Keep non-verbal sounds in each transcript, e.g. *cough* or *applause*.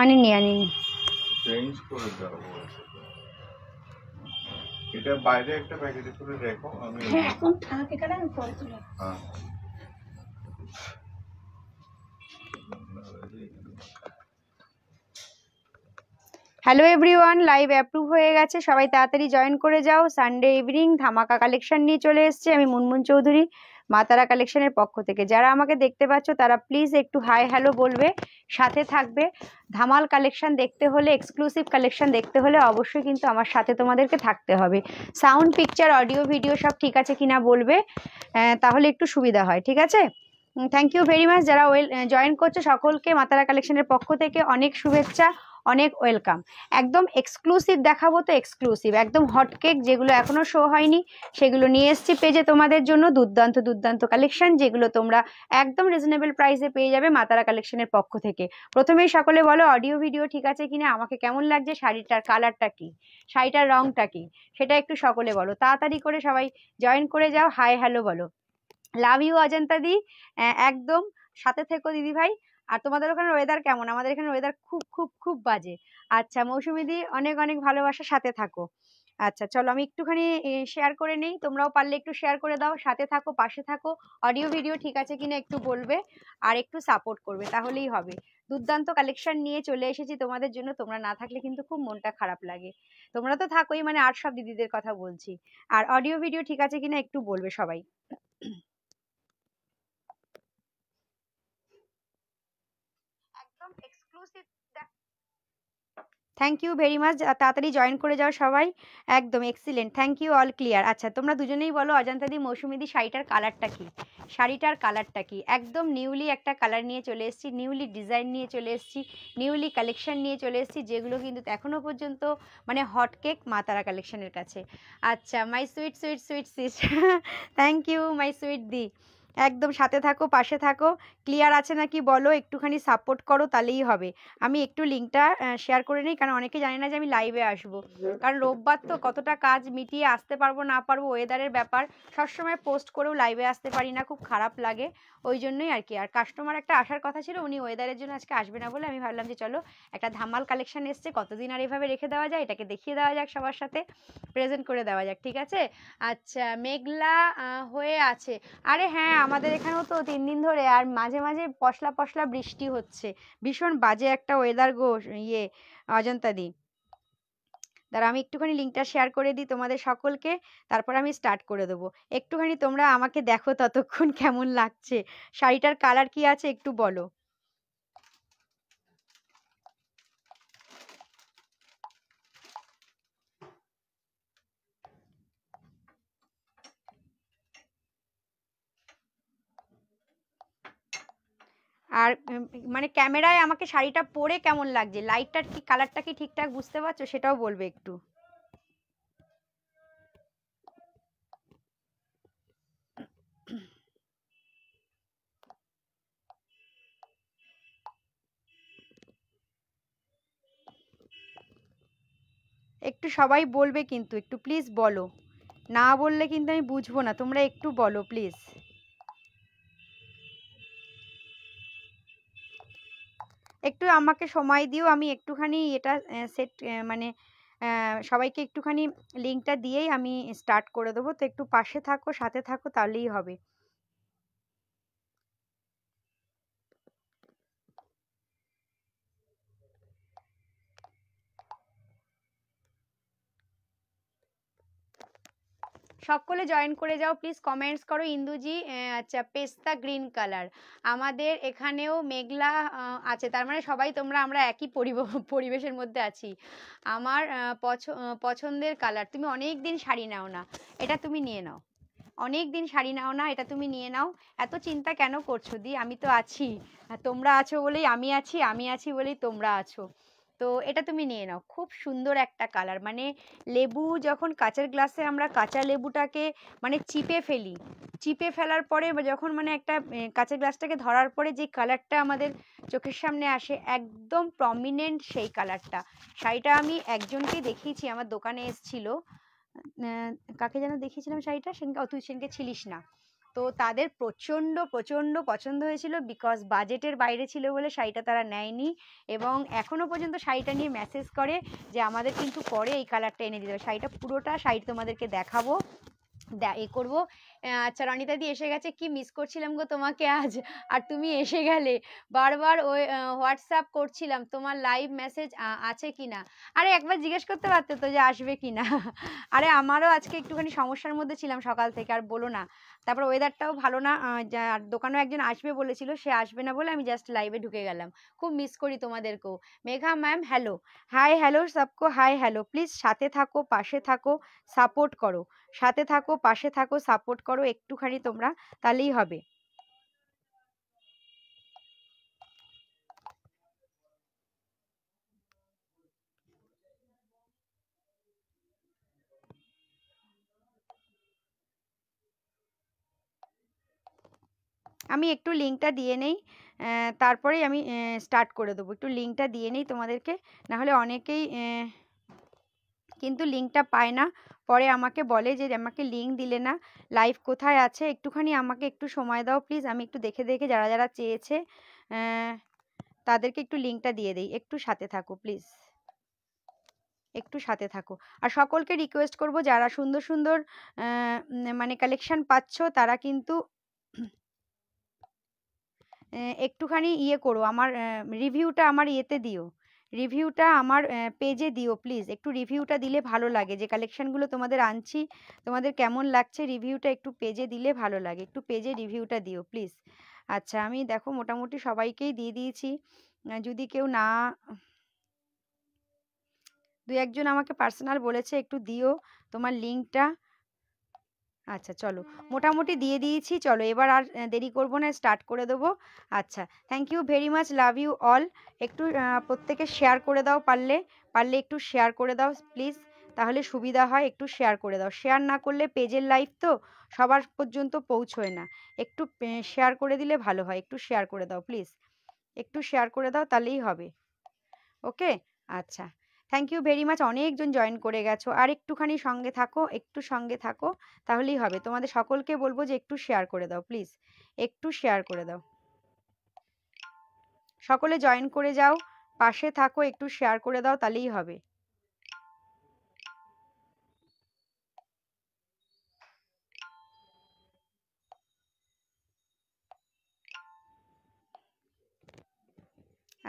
আনিনি আনিনি চেঞ্জ করে দাও এটা বাইরে একটা প্যাকেটে করে রেখো আমি হ্যাঁ, এখন থাক এখানে আমি পরে তুলে হ্যালো এভরিওয়ান লাইভ অ্যাপ্রুভ হয়ে গেছে সবাই তাড়াতাড়ি জয়েন করে যাও সানডে ইভিনিং ধামাকা কালেকশন নিয়ে চলে এসছে আমি মুনমুন চৌধুরী মাতারা কালেকশনের পক্ষ থেকে যারা আমাকে দেখতে পাচ্ছ তারা প্লিজ একটু হাই হ্যালো বলবে সাথে থাকবে ধামাল কালেকশন দেখতে হলে এক্সক্লুসিভ কালেকশন দেখতে হলে অবশ্যই কিন্তু আমার সাথে তোমাদেরকে থাকতে হবে সাউন্ড পিকচার অডিও ভিডিও সব ঠিক আছে কি না বলবে তাহলে একটু সুবিধা হয় ঠিক আছে থ্যাংক ইউ ভেরি মাচ যারা ওয়েল জয়েন করছো সকলকে মাতারা কালেকশনের পক্ষ থেকে অনেক শুভেচ্ছা অনেক ওয়েলকাম একদম এক্সক্লুসিভ দেখাবো তো এক্সক্লুসিভ একদম হটকেক যেগুলো এখনও শো হয়নি সেগুলো নিয়ে এসছি পেজে তোমাদের জন্য দুর্দান্ত দুর্দান্ত কালেকশান যেগুলো তোমরা একদম রিজনেবল প্রাইসে পেয়ে যাবে মাতারা কালেকশনের পক্ষ থেকে প্রথমেই সকলে বলো অডিও ভিডিও ঠিক আছে কিনা আমাকে কেমন লাগছে শাড়িটার কালারটা কি শাড়িটার রংটা কি সেটা একটু সকলে বলো তাড়াতাড়ি করে সবাই জয়েন করে যাও হাই হ্যালো বলো লাভ ইউ অজন্তা দি একদম সাথে থেকো দিদি ভাই আর তোমাদের ওখানে ওয়েদার কেমন আমাদের এখানে ওয়েদার খুব খুব খুব বাজে আচ্ছা মৌসুমিদি অনেক অনেক ভালোবাসা সাথে থাকো আচ্ছা চলো আমি একটুখানি শেয়ার করে নেই তোমরাও পারলে একটু শেয়ার করে দাও সাথে থাকো পাশে থাকো অডিও ভিডিও ঠিক আছে কিনা একটু বলবে আর একটু সাপোর্ট করবে তাহলেই হবে দুর্দান্ত কালেকশন নিয়ে চলে এসেছি তোমাদের জন্য তোমরা না থাকলে কিন্তু খুব মনটা খারাপ লাগে তোমরা তো থাকোই মানে আর সব দিদিদের কথা বলছি আর অডিও ভিডিও ঠিক আছে কিনা একটু বলবে সবাই থ্যাংক ইউ ভেরি মাচ তাড়াতাড়ি জয়েন করে যাও সবাই একদম excellent thank you all clear আচ্ছা তোমরা দুজনেই বলো অজান্তাদি মৌসুমিদি শাড়িটার কালারটা কি শাড়িটার কালারটা কি একদম নিউলি একটা কালার নিয়ে চলে এসেছি নিউলি ডিজাইন নিয়ে চলে এসেছি নিউলি কালেকশান নিয়ে চলে এসেছি যেগুলো কিন্তু এখনও পর্যন্ত মানে হট কেক মাতারা কালেকশনের কাছে আচ্ছা my sweet sweet sweet sis thank you my sweet দি একদম সাথে থাকো পাশে থাকো ক্লিয়ার আছে নাকি বলো একটুখানি সাপোর্ট করো তাহলেই হবে আমি একটু লিঙ্কটা শেয়ার করে নিই কারণ অনেকে জানে না যে আমি লাইভে আসবো কারণ রোববার তো কতটা কাজ মিটিয়ে আসতে পারবো না পারবো ওয়েদারের ব্যাপার সবসময় পোস্ট করেও লাইভে আসতে পারি না খুব খারাপ লাগে ওই জন্যই আর কি আর কাস্টমার একটা আসার কথা ছিল উনি ওয়েদারের জন্য আজকে আসবে না বলে আমি ভাবলাম যে চলো একটা ধামাল কালেকশান এসছে কতদিন আর এভাবে রেখে দেওয়া যায় এটাকে দেখিয়ে দেওয়া যাক সবার সাথে প্রেজেন্ট করে দেওয়া যাক ঠিক আছে আচ্ছা মেঘলা হয়ে আছে আরে হ্যাঁ আমাদের এখানেও তো তিন দিন ধরে আর মাঝে মাঝে পশলা পশলা বৃষ্টি হচ্ছে ভীষণ বাজে একটা ওয়েদার গো ইয়ে অজন্তাদি দাঁড়া আমি একটুখানি লিঙ্কটা শেয়ার করে দিই তোমাদের সকলকে তারপর আমি স্টার্ট করে দেবো একটুখানি তোমরা আমাকে দেখো ততক্ষণ কেমন লাগছে শাড়িটার কালার কি আছে একটু বলো আর মানে ক্যামেরায় আমাকে শাড়িটা পরে কেমন লাগছে লাইটটার কি কালারটা কি ঠিকঠাক বুঝতে পারছো সেটাও বলবে একটু একটু সবাই বলবে কিন্তু একটু প্লিজ বলো না বললে কিন্তু আমি বুঝবো না তোমরা একটু বলো প্লিজ একটু আমাকে সময় দিও আমি একটুখানি এটা সেট মানে সবাইকে একটুখানি লিঙ্কটা দিয়েই আমি স্টার্ট করে দেবো তো একটু পাশে থাকো সাথে থাকো তাহলেই হবে সকলে জয়েন করে যাও প্লিজ কমেন্টস করো ইন্দুজি আচ্ছা পেস্তা গ্রিন কালার আমাদের এখানেও মেঘলা আছে তার মানে সবাই তোমরা আমরা একই পরিবেশের মধ্যে আছি আমার পছন্দের কালার তুমি অনেক দিন শাড়ি নাও না এটা তুমি নিয়ে নাও অনেক দিন শাড়ি নাও না এটা তুমি নিয়ে নাও এত চিন্তা কেন করছো দি আমি তো আছি তোমরা আছো বলেই আমি আছি আমি আছি বলেই তোমরা আছো তো এটা তুমি নিয়ে নাও খুব সুন্দর একটা কালার মানে লেবু যখন কাঁচের গ্লাসে আমরা কাঁচা লেবুটাকে মানে চিপে ফেলি চিপে ফেলার পরে যখন মানে একটা কাঁচের গ্লাসটাকে ধরার পরে যে কালারটা আমাদের চোখের সামনে আসে একদম প্রমিনেন্ট সেই কালারটা শাড়িটা আমি একজনকে দেখিয়েছি আমার দোকানে এসছিল কাকে যেন দেখিয়েছিলাম শাড়িটা সেদিনকে তুই সেনকে ছিলিস না তো তাদের প্রচণ্ড প্রচণ্ড পছন্দ হয়েছিল বিকজ বাজেটের বাইরে ছিল বলে শাড়িটা তারা নেয়নি এবং এখনও পর্যন্ত শাড়িটা নিয়ে মেসেজ করে যে আমাদের কিন্তু পরে এই কালারটা এনে দিতে হবে শাড়িটা পুরোটা শাড়ি তোমাদেরকে দেখাবো এ করবো আচ্ছা রনিতাদি এসে গেছে কি মিস করছিলাম গো তোমাকে আজ আর তুমি এসে গেলে বারবার ওই হোয়াটসঅ্যাপ করছিলাম তোমার লাইভ মেসেজ আছে কি না আরে একবার জিজ্ঞেস করতে পারতে তো যে আসবে কি না আরে আমারও আজকে একটুখানি সমস্যার মধ্যে ছিলাম সকাল থেকে আর বলো না তারপর ওয়েদারটাও ভালো না আর দোকানেও একজন আসবে বলেছিল সে আসবে না বলে আমি জাস্ট লাইভে ঢুকে গেলাম খুব মিস করি তোমাদেরকেও Megha ma'am hello hi hello সবকো হাই হ্যালো প্লিজ সাথে থাকো পাশে থাকো সাপোর্ট করো সাথে থাকো পাশে থাকো সাপোর্ট করো একটুখানি তোমরা তাহলেই হবে আমি একটু লিঙ্কটা দিয়ে নেই তারপরে আমি স্টার্ট করে দেবো একটু লিঙ্কটা দিয়ে নেই তোমাদেরকে নাহলে অনেকেই কিন্তু লিঙ্কটা পায় না পরে আমাকে বলে যে আমাকে লিঙ্ক দিলে না লাইভ কোথায় আছে একটুখানি আমাকে একটু সময় দাও প্লিজ আমি একটু দেখে দেখে যারা যারা চেয়েছে তাদেরকে একটু লিঙ্কটা দিয়ে দিই একটু সাথে থাকো প্লিজ একটু সাথে থাকো আর সকলকে রিকোয়েস্ট করব যারা সুন্দর সুন্দর মানে কালেকশান পাচ্ছ তারা কিন্তু একটুখানি ইয়ে করো আমার রিভিউটা আমার ইয়েতে দিও রিভিউটা আমার পেজে দিও প্লিজ একটু রিভিউটা দিলে ভালো লাগে যে কালেকশানগুলো তোমাদের আনছি তোমাদের কেমন লাগছে রিভিউটা একটু পেজে দিলে ভালো লাগে একটু পেজে রিভিউটা দিও প্লিজ আচ্ছা আমি দেখো মোটামুটি সবাইকেই দিয়ে দিয়েছি যদি কেউ না দু একজন আমাকে পার্সোনাল বলেছে একটু দিও তোমার লিঙ্কটা আচ্ছা চলো মোটামুটি দিয়ে দিয়েছি চলো এবার আর দেরি করবো না স্টার্ট করে দেবো আচ্ছা thank you very much love you all একটু প্রত্যেকে শেয়ার করে দাও পারলে পারলে একটু শেয়ার করে দাও প্লিজ তাহলে সুবিধা হয় একটু শেয়ার করে দাও শেয়ার না করলে পেজের লাইফ তো সবার পর্যন্ত পৌঁছয় না একটু শেয়ার করে দিলে ভালো হয় একটু শেয়ার করে দাও প্লিজ একটু শেয়ার করে দাও তাহলেই হবে ওকে আচ্ছা থ্যাংক ইউ ভেরি মাচ অনেকজন জয়েন করে গেছো আর একটুখানি সঙ্গে থাকো একটু সঙ্গে থাকো তাহলেই হবে তোমাদের সকলকে বলবো যে একটু শেয়ার করে দাও প্লিজ একটু শেয়ার করে দাও সকলে জয়েন করে যাও পাশে থাকো একটু শেয়ার করে দাও তাহলেই হবে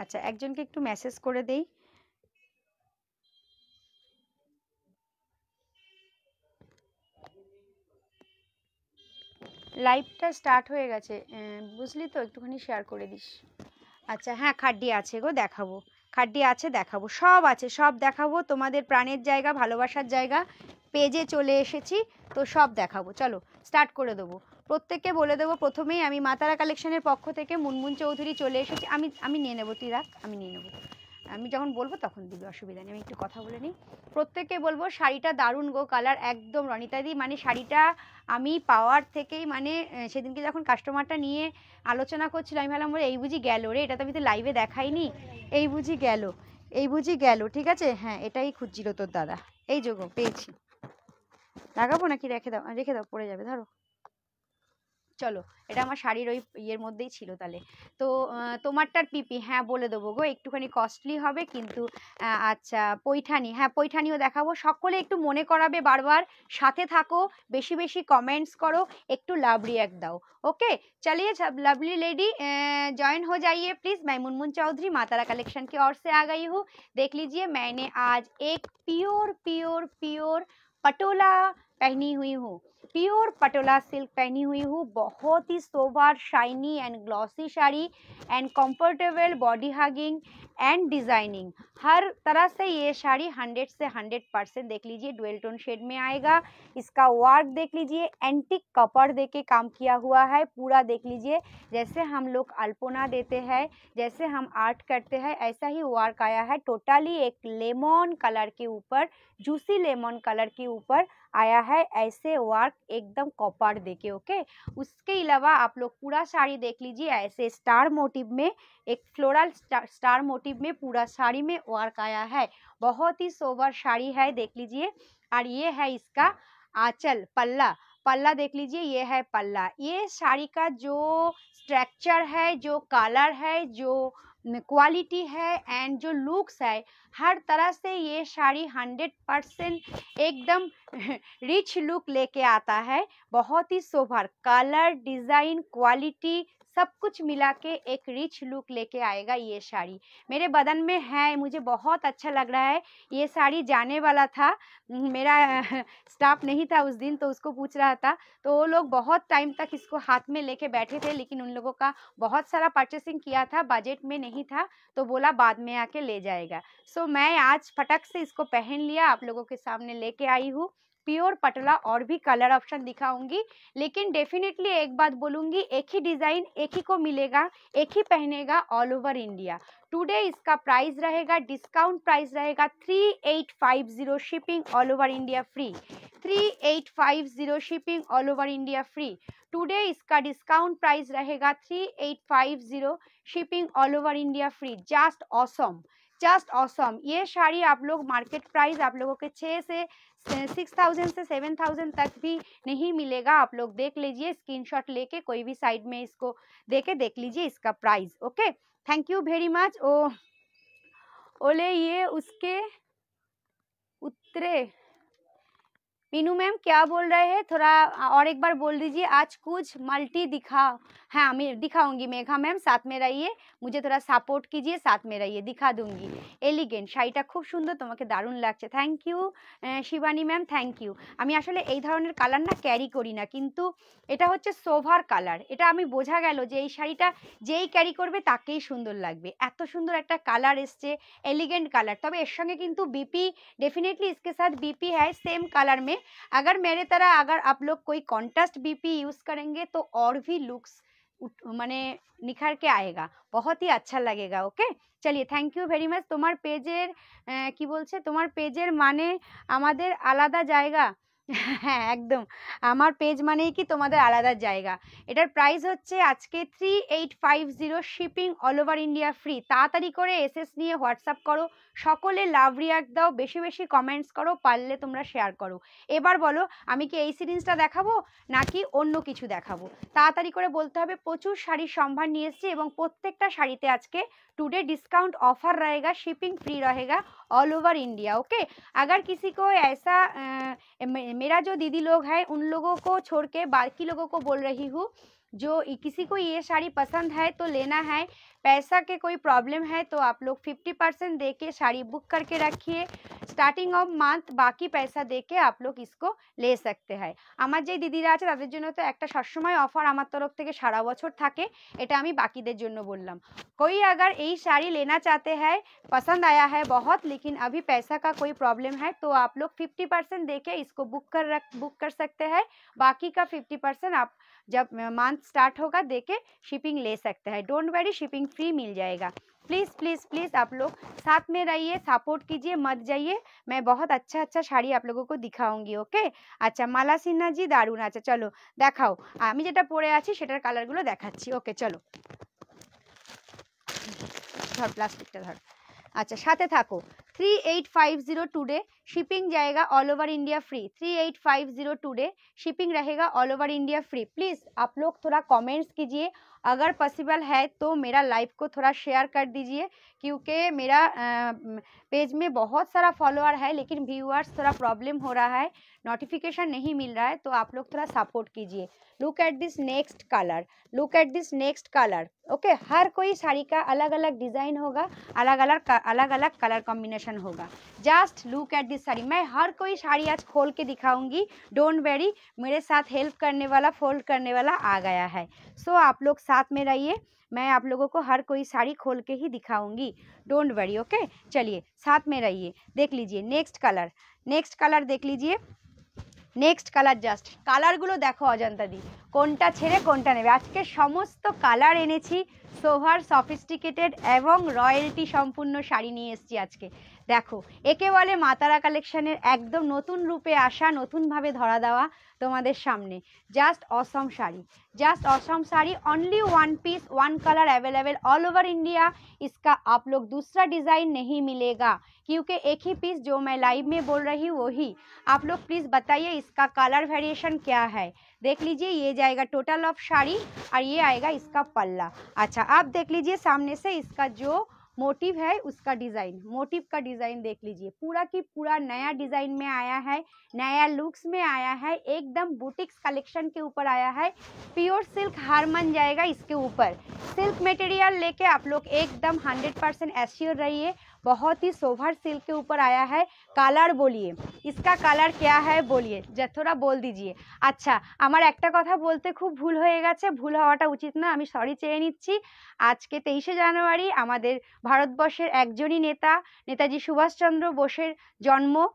আচ্ছা একজনকে একটু মেসেজ করে দেই লাইভটা স্টার্ট হয়ে গেছে বুঝলি তো একটুখানি শেয়ার করে দিস আচ্ছা হ্যাঁ খাড্ডি আছে গো দেখাবো খাড্ডি আছে দেখাবো সব আছে সব দেখাবো তোমাদের প্রাণের জায়গা ভালোবাসার জায়গা পেজে চলে এসেছি তো সব দেখাবো চলো স্টার্ট করে দেবো প্রত্যেককে বলে দেবো প্রথমেই আমি মাতারা কালেকশনের পক্ষ থেকে মুনমুন চৌধুরী চলে এসেছি আমি আমি নিয়ে নেবো তুই রাখ আমি নিয়ে নেবো আমি যখন বলবো তখন দিবি অসুবিধা নেই আমি একটু কথা বলে নিই প্রত্যেককে বলবো শাড়িটা দারুণ গো কালার একদম রনিতাদি মানে শাড়িটা আমি পাওয়ার থেকেই মানে সেদিনকে যখন কাস্টমারটা নিয়ে আলোচনা করছিল আমি ভাবলাম বলে এই বুঝি গেলো রে এটা তো আমি তো লাইভে দেখাইনি এই বুঝি গেল এই বুঝি গেল ঠিক আছে হ্যাঁ এটাই খুঁজছিল তোর দাদা এই যোগ পেয়েছি লাগাবো নাকি রেখে দাও রেখে দাও পড়ে যাবে ধরো চলো এটা আমার শাড়ির ওই ইয়ের মধ্যেই ছিল তাহলে তো তোমারটার পিপি হ্যাঁ বলে দেবো গো একটুখানি কস্টলি হবে কিন্তু আচ্ছা পৈঠানি হ্যাঁ পৈঠানিও দেখাবো সকলে একটু মনে করাবে বারবার সাথে থাকো বেশি বেশি কমেন্টস করো একটু লাভ রিয়াক্ট দাও ওকে চালিয়ে লাভলি লেডি জয়েন হয়ে যাইয়ে প্লিজ मैं চৌধুরী মাতারা কালেকশনকে कलेक्शन की ओर से आ गई हूँ देख लीजिए পিওর পিওর एक pure pure pure patola pure patola silk पहनी हुई हूँ बहुत ही sober shiny and glossy sari and comfortable body hugging and designing हर तरह से ये साड़ी 100 से 100 परसेंट देख लीजिए डुअल टोन शेड में आएगा इसका वर्क देख लीजिए एंटिक कपड़ दे के काम किया हुआ है पूरा देख लीजिए जैसे हम लोग अल्पोना देते हैं जैसे हम आर्ट करते हैं ऐसा ही वर्क आया है टोटली एक लेमन कलर के ऊपर जूसी लेमन कलर के ऊपर आया है ऐसे वर्क एकदम कॉपर देके ओके उसके अलावा आप लोग पूरा साड़ी देख लीजिए ऐसे स्टार मोटिव में एक फ्लोरल स्टार, मोटिव में पूरा साड़ी में वर्क आया है बहुत ही सोवर साड़ी है देख लीजिए और ये है इसका आंचल पल्ला पल्ला देख लीजिए ये है पल्ला ये साड़ी का जो स्ट्रक्चर है जो कलर है जो क्वालिटी है एंड जो लुक्स है हर तरह से ये साड़ी हंड्रेड परसेंट एकदम रिच *laughs* लुक लेके आता है बहुत ही सोभर कलर डिज़ाइन क्वालिटी सब कुछ मिला के एक रिच लुक लेके आएगा ये साड़ी मेरे बदन में है मुझे बहुत अच्छा लग रहा है ये साड़ी जाने वाला था मेरा स्टाफ *laughs* नहीं था उस दिन तो उसको पूछ रहा था तो वो लोग बहुत टाइम तक इसको हाथ में लेके बैठे थे लेकिन उन लोगों का बहुत सारा परचेसिंग किया था बजट में नहीं था तो बोला बाद में आके ले जाएगा सो मैं आज फटक से इसको पहन लिया आप लोगों के सामने लेके आई हूँ प्योर पटला और भी कलर ऑप्शन दिखाऊंगी लेकिन डेफिनेटली एक बात बोलूंगी एक ही डिज़ाइन एक ही को मिलेगा एक ही पहनेगा ऑल ओवर इंडिया टुडे इसका प्राइस रहेगा डिस्काउंट प्राइस रहेगा three eight five zero shipping all over India free three eight five zero shipping all over India free today इसका डिस्काउंट प्राइस रहेगा three eight five zero shipping all over India free just awesome awesome. Just awesome ये साड़ी आप लोग market price आप लोगों के छः से सिक्स थाउजेंड से सेवन थाउजेंड तक भी नहीं मिलेगा आप लोग देख लीजिए स्क्रीनशॉट लेके कोई भी साइड में इसको देके देख लीजिए इसका price okay thank you very much ओ ओले ये उसके उतरे मीनू ম্যাম क्या बोल रहे हैं थोड़ा और एक बार बोल दीजिए आज कुछ मल्टी दिखा हाँ मैं दिखाऊंगी मेघा मैम साथ में সাপোর্ট কিজিয়ে साथ में रहिए दिखा दूंगी এলিগেন্ট শাড়িটা খুব সুন্দর তোমাকে দারুণ লাগছে thank you Shivani ma'am thank you আমি আসলে এই ধরনের কালার না ক্যারি করি না কিন্তু এটা হচ্ছে সোভার কালার এটা আমি বোঝা গেল যে এই শাড়িটা যেই ক্যারি করবে তাকেই সুন্দর লাগবে এত সুন্দর একটা কালার এসছে এলিগেন্ট কালার তবে এর সঙ্গে কিন্তু বিপি ডেফিনেটলি ইসকে সাথ বিপি হ্যায় সেম কালার মেয়ে अगर मेरे तरह अगर आप लोग कोई कॉन्ट्रास्ट बीपी यूज़ करेंगे तो और भी लुक्स माने निखर के आएगा बहुत ही अच्छा लगेगा ओके चलिए थैंक यू वेरी मच तुम्हार पेजर কি बोलते तुम्हार पेजर মানে আমাদের আলাদা জায়গা হ্যাঁ একদম আমার পেজ মানেই কি তোমাদের আলাদা জায়গা এটার প্রাইস হচ্ছে আজকে three eight five zero shipping all over India free তাড়াতাড়ি করে এসএস নিয়ে হোয়াটসঅ্যাপ করো সকলে লাভ রিয়াক দাও বেশি বেশি কমেন্টস করো পারলে তোমরা শেয়ার করো এবার বলো আমি কি এই সিরিজটা দেখাবো নাকি অন্য কিছু দেখাবো তাড়াতাড়ি করে বলতে হবে প্রচুর শাড়ির সম্ভার নিয়ে এসেছি এবং প্রত্যেকটা শাড়িতে আজকে टुडे डिस्काउंट ऑफर রয়েগা शिपिंग फ्री রয়েগা ऑल ओवर इंडिया ओके अगर किसी को ऐसा मेरा जो दीदी लोग हैं उन लोगों को छोड़ के बाकी लोगों को बोल रही हूँ जो किसी को ये साड़ी पसंद है तो लेना है पैसा के कोई प्रॉब्लम है तो आप लोग फिफ्टी परसेंट दे के साड़ी बुक करके रखिए स्टार्टिंग ऑफ मंथ बाकी पैसा दे के आप लोग सकते ले सकते हैं দিদিরা আছে তাদের জন্য তো तो एक অফার আমার তরফ থেকে সারা বছর থাকে এটা আমি বাকিদের জন্য कोई अगर यही साड़ी लेना चाहते हैं पसंद आया है बहुत लेकिन अभी पैसा का कोई प्रॉब्लम है तो आप लोग फिफ्टी परसेंट देके इसको बुक कर रख बुक कर सकते हैं बाकी का फिफ्टी परसेंट आप जब मंथ स्टार्ट होगा दे के शिपिंग ले सकते हैं डोंट वरी शिपिंग फ्री मिल जाएगा प्लीज़ प्लीज़ प्लीज़ आप लोग साथ में रहिए सपोर्ट कीजिए मत जाइए मैं बहुत अच्छा अच्छा साड़ी आप लोगों को दिखाऊंगी ओके अच्छा माला सिन्हा जी दारुण अच्छा चलो देखाओ हमें जेटा पड़े आटार कलरगुलो देखा ओके चलो চলো ধর अच्छा साथे থাকো three eight five zero today shipping जाएगा all over India free three eight five zero today shipping रहेगा all over India free please आप लोग थोड़ा कमेंट्स कीजिए अगर पॉसिबल है तो मेरा लाइव को थोड़ा शेयर कर दीजिए क्योंकि मेरा पेज में बहुत सारा फॉलोअर है लेकिन व्यूअर्स थोड़ा प्रॉब्लम हो रहा है नोटिफिकेशन नहीं मिल रहा है तो आप लोग थोड़ा सपोर्ट कीजिए look at this next colour look at this next colour okay हर कोई साड़ी का अलग अलग डिज़ाइन होगा अलग अलग अलग अलग कलर कॉम्बिनेशन होगा just look at this sari मैं हर कोई साड़ी आज खोल के दिखाऊंगी डोंट वेरी मेरे साथ हेल्प करने वाला फोल्ड करने वाला आ गया है सो so, आप लोग साथ में रहिए मैं आप लोगों को हर कोई साड़ी खोल के ही दिखाऊंगी डोंट वरी ओके चलिए साथ में रहिए देख लीजिए नेक्स्ट कलर नेक्स्ट कलर देख लीजिए নেক্সট কালার জাস্ট কালারগুলো দেখো অজন্তা দি কোনটা ছেড়ে কোনটা নেবে আজকে সমস্ত কালার এনেছি সোভার সফিস্টিকেটেড এবং রয়্যালটি সম্পূর্ণ শাড়ি নিয়ে এসছি আজকে দেখো একে मातारा মাতারা एकदम नतून रूपे রূপে नतून भावे धरा देवा तुम्हारे सामने just awesome sari just awesome sari only one piece one colour available all over India इसका आप लोग दूसरा डिज़ाइन नहीं मिलेगा क्योंकि एक ही पीस जो मैं लाइव में बोल रही हूँ वही आप लोग प्लीज़ बताइए इसका कलर वेरिएशन क्या है देख लीजिए ये जाएगा टोटल ऑफ साड़ी और ये आएगा इसका पल्ला अच्छा आप देख लीजिए सामने से इसका जो मोटिव है उसका डिज़ाइन मोटिव का डिज़ाइन देख लीजिए पूरा की पूरा नया डिज़ाइन में आया है नया लुक्स में आया है एकदम बुटिक्स कलेक्शन के ऊपर आया है प्योर सिल्क हार मन जाएगा इसके ऊपर सिल्क मटेरियल लेके आप लोग एकदम 100 परसेंट एश्योर रहिए बहुत ही सोभर सिल्क के ऊपर आया है কালার বলিয়ে इसका কালার क्या है বলিয়ে যথোরা বল দিজিয়ে আচ্ছা আমার একটা কথা বলতে খুব ভুল হয়ে গেছে ভুল হওয়াটা উচিত না আমি সরি চেয়ে নিচ্ছি আজকে তেইশে জানুয়ারি আমাদের ভারতবর্ষের একজনই নেতা নেতাজি সুভাষচন্দ্র বোসের জন্ম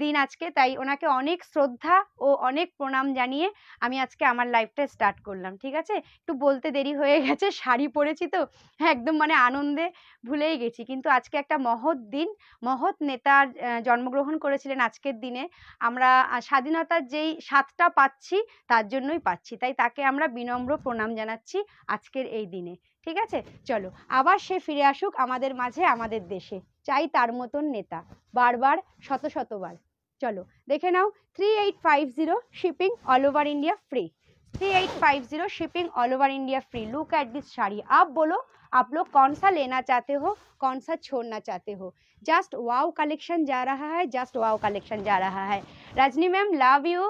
দিন আজকে তাই ওনাকে অনেক শ্রদ্ধা ও অনেক প্রণাম জানিয়ে আমি আজকে আমার লাইফটা স্টার্ট করলাম ঠিক আছে একটু বলতে দেরি হয়ে গেছে শাড়ি পরেছি তো হ্যাঁ, একদম মানে আনন্দে ভুলেই গেছি কিন্তু আজকে একটা মহৎ দিন মহৎ নেতার জন্মগ্রহণ করেছিলেন আজকের দিনে আমরা স্বাধীনতার যেই স্বাদটা পাচ্ছি তার জন্যই পাচ্ছি তাই তাকে আমরা বিনম্র প্রণাম জানাচ্ছি আজকের এই দিনে ঠিক আছে চলো আবার সে ফিরে আসুক আমাদের মাঝে আমাদের দেশে চাই তার মতন নেতা বারবার শত শতবার চলো দেখে নাও three eight five zero shipping all over India free three eight five zero shipping all over India free look at this sari আপ বলো आप लोग कौन सा लेना चाहते हो कौन सा छोड़ना चाहते हो जस्ट वाव कलेक्शन जा रहा है जस्ट वाव कलेक्शन जा रहा है Rajni ma'am love you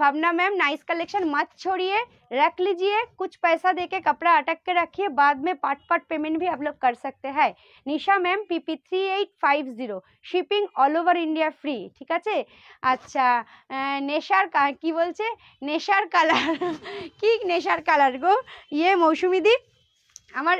Bhavna ma'am nice collection मत छोड़िए रख लीजिए कुछ पैसा देके कपड़ा अटक के रखिए बाद में पार्ट पार्ट पेमेंट भी आप लोग कर सकते हैं Nisha ma'am P P three eight five zero shipping all over India free ঠিক আছে আচ্ছা নেশার बोलते नेशार कलर *laughs* की नेशार कलर गो ये मौसुमी दीप আমার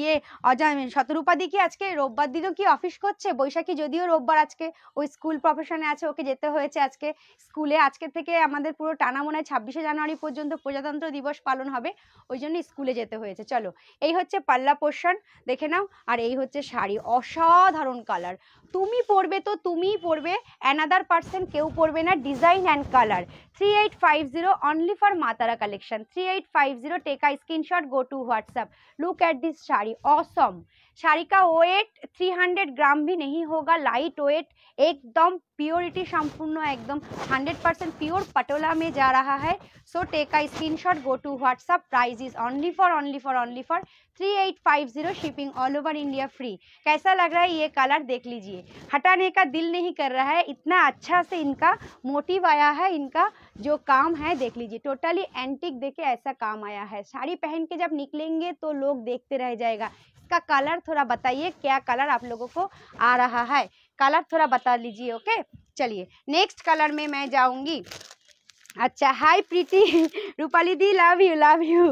ইয়ে অজয় শতরূপাদি কি আজকে রোববার দিনও কি অফিস করছে বৈশাখী যদিও রোববার আজকে ওই স্কুল প্রফেশনে আছে ওকে যেতে হয়েছে আজকে স্কুলে আজকে থেকে আমাদের পুরো টানা মনে হয় ছাব্বিশে জানুয়ারি পর্যন্ত প্রজাতন্ত্র দিবস পালন হবে ওই জন্য স্কুলে যেতে হয়েছে চলো এই হচ্ছে পাল্লা পোষণ দেখে নাও আর এই হচ্ছে শাড়ি অসাধারণ কালার তুমি পরবে তো তুমিই পরবে অ্যানাদার পার্সন কেউ পরবে না design and colour three eight five zero only for मातारा collection three eight five zero take a screenshot go to WhatsApp look at this sari awesome awesome. Sari का वेट 300 ग्राम भी नहीं होगा लाइट वेट एकदम purity संपूर्ण एकदम 100 परसेंट प्योर पटोला में जा रहा है so take a shot go to WhatsApp price is only for only for only for 3850 shipping all over India free कैसा लग रहा है ये कलर देख लीजिए हटाने का दिल नहीं कर रहा है इतना अच्छा से इनका मोटिव आया है इनका जो काम है देख लीजिए टोटली एंटिक देखे ऐसा काम आया है साड़ी पहन के जब निकलेंगे तो लोग देखते रह जाएगा इसका कलर थोड़ा बताइए क्या कलर आप लोगों को आ रहा है कलर थोड़ा बता लीजिए ओके चलिए नेक्स्ट कलर में मैं जाऊंगी আচ্ছা হাই প্রীতি রূপালি দি লাভ ইউ লাভ ইউ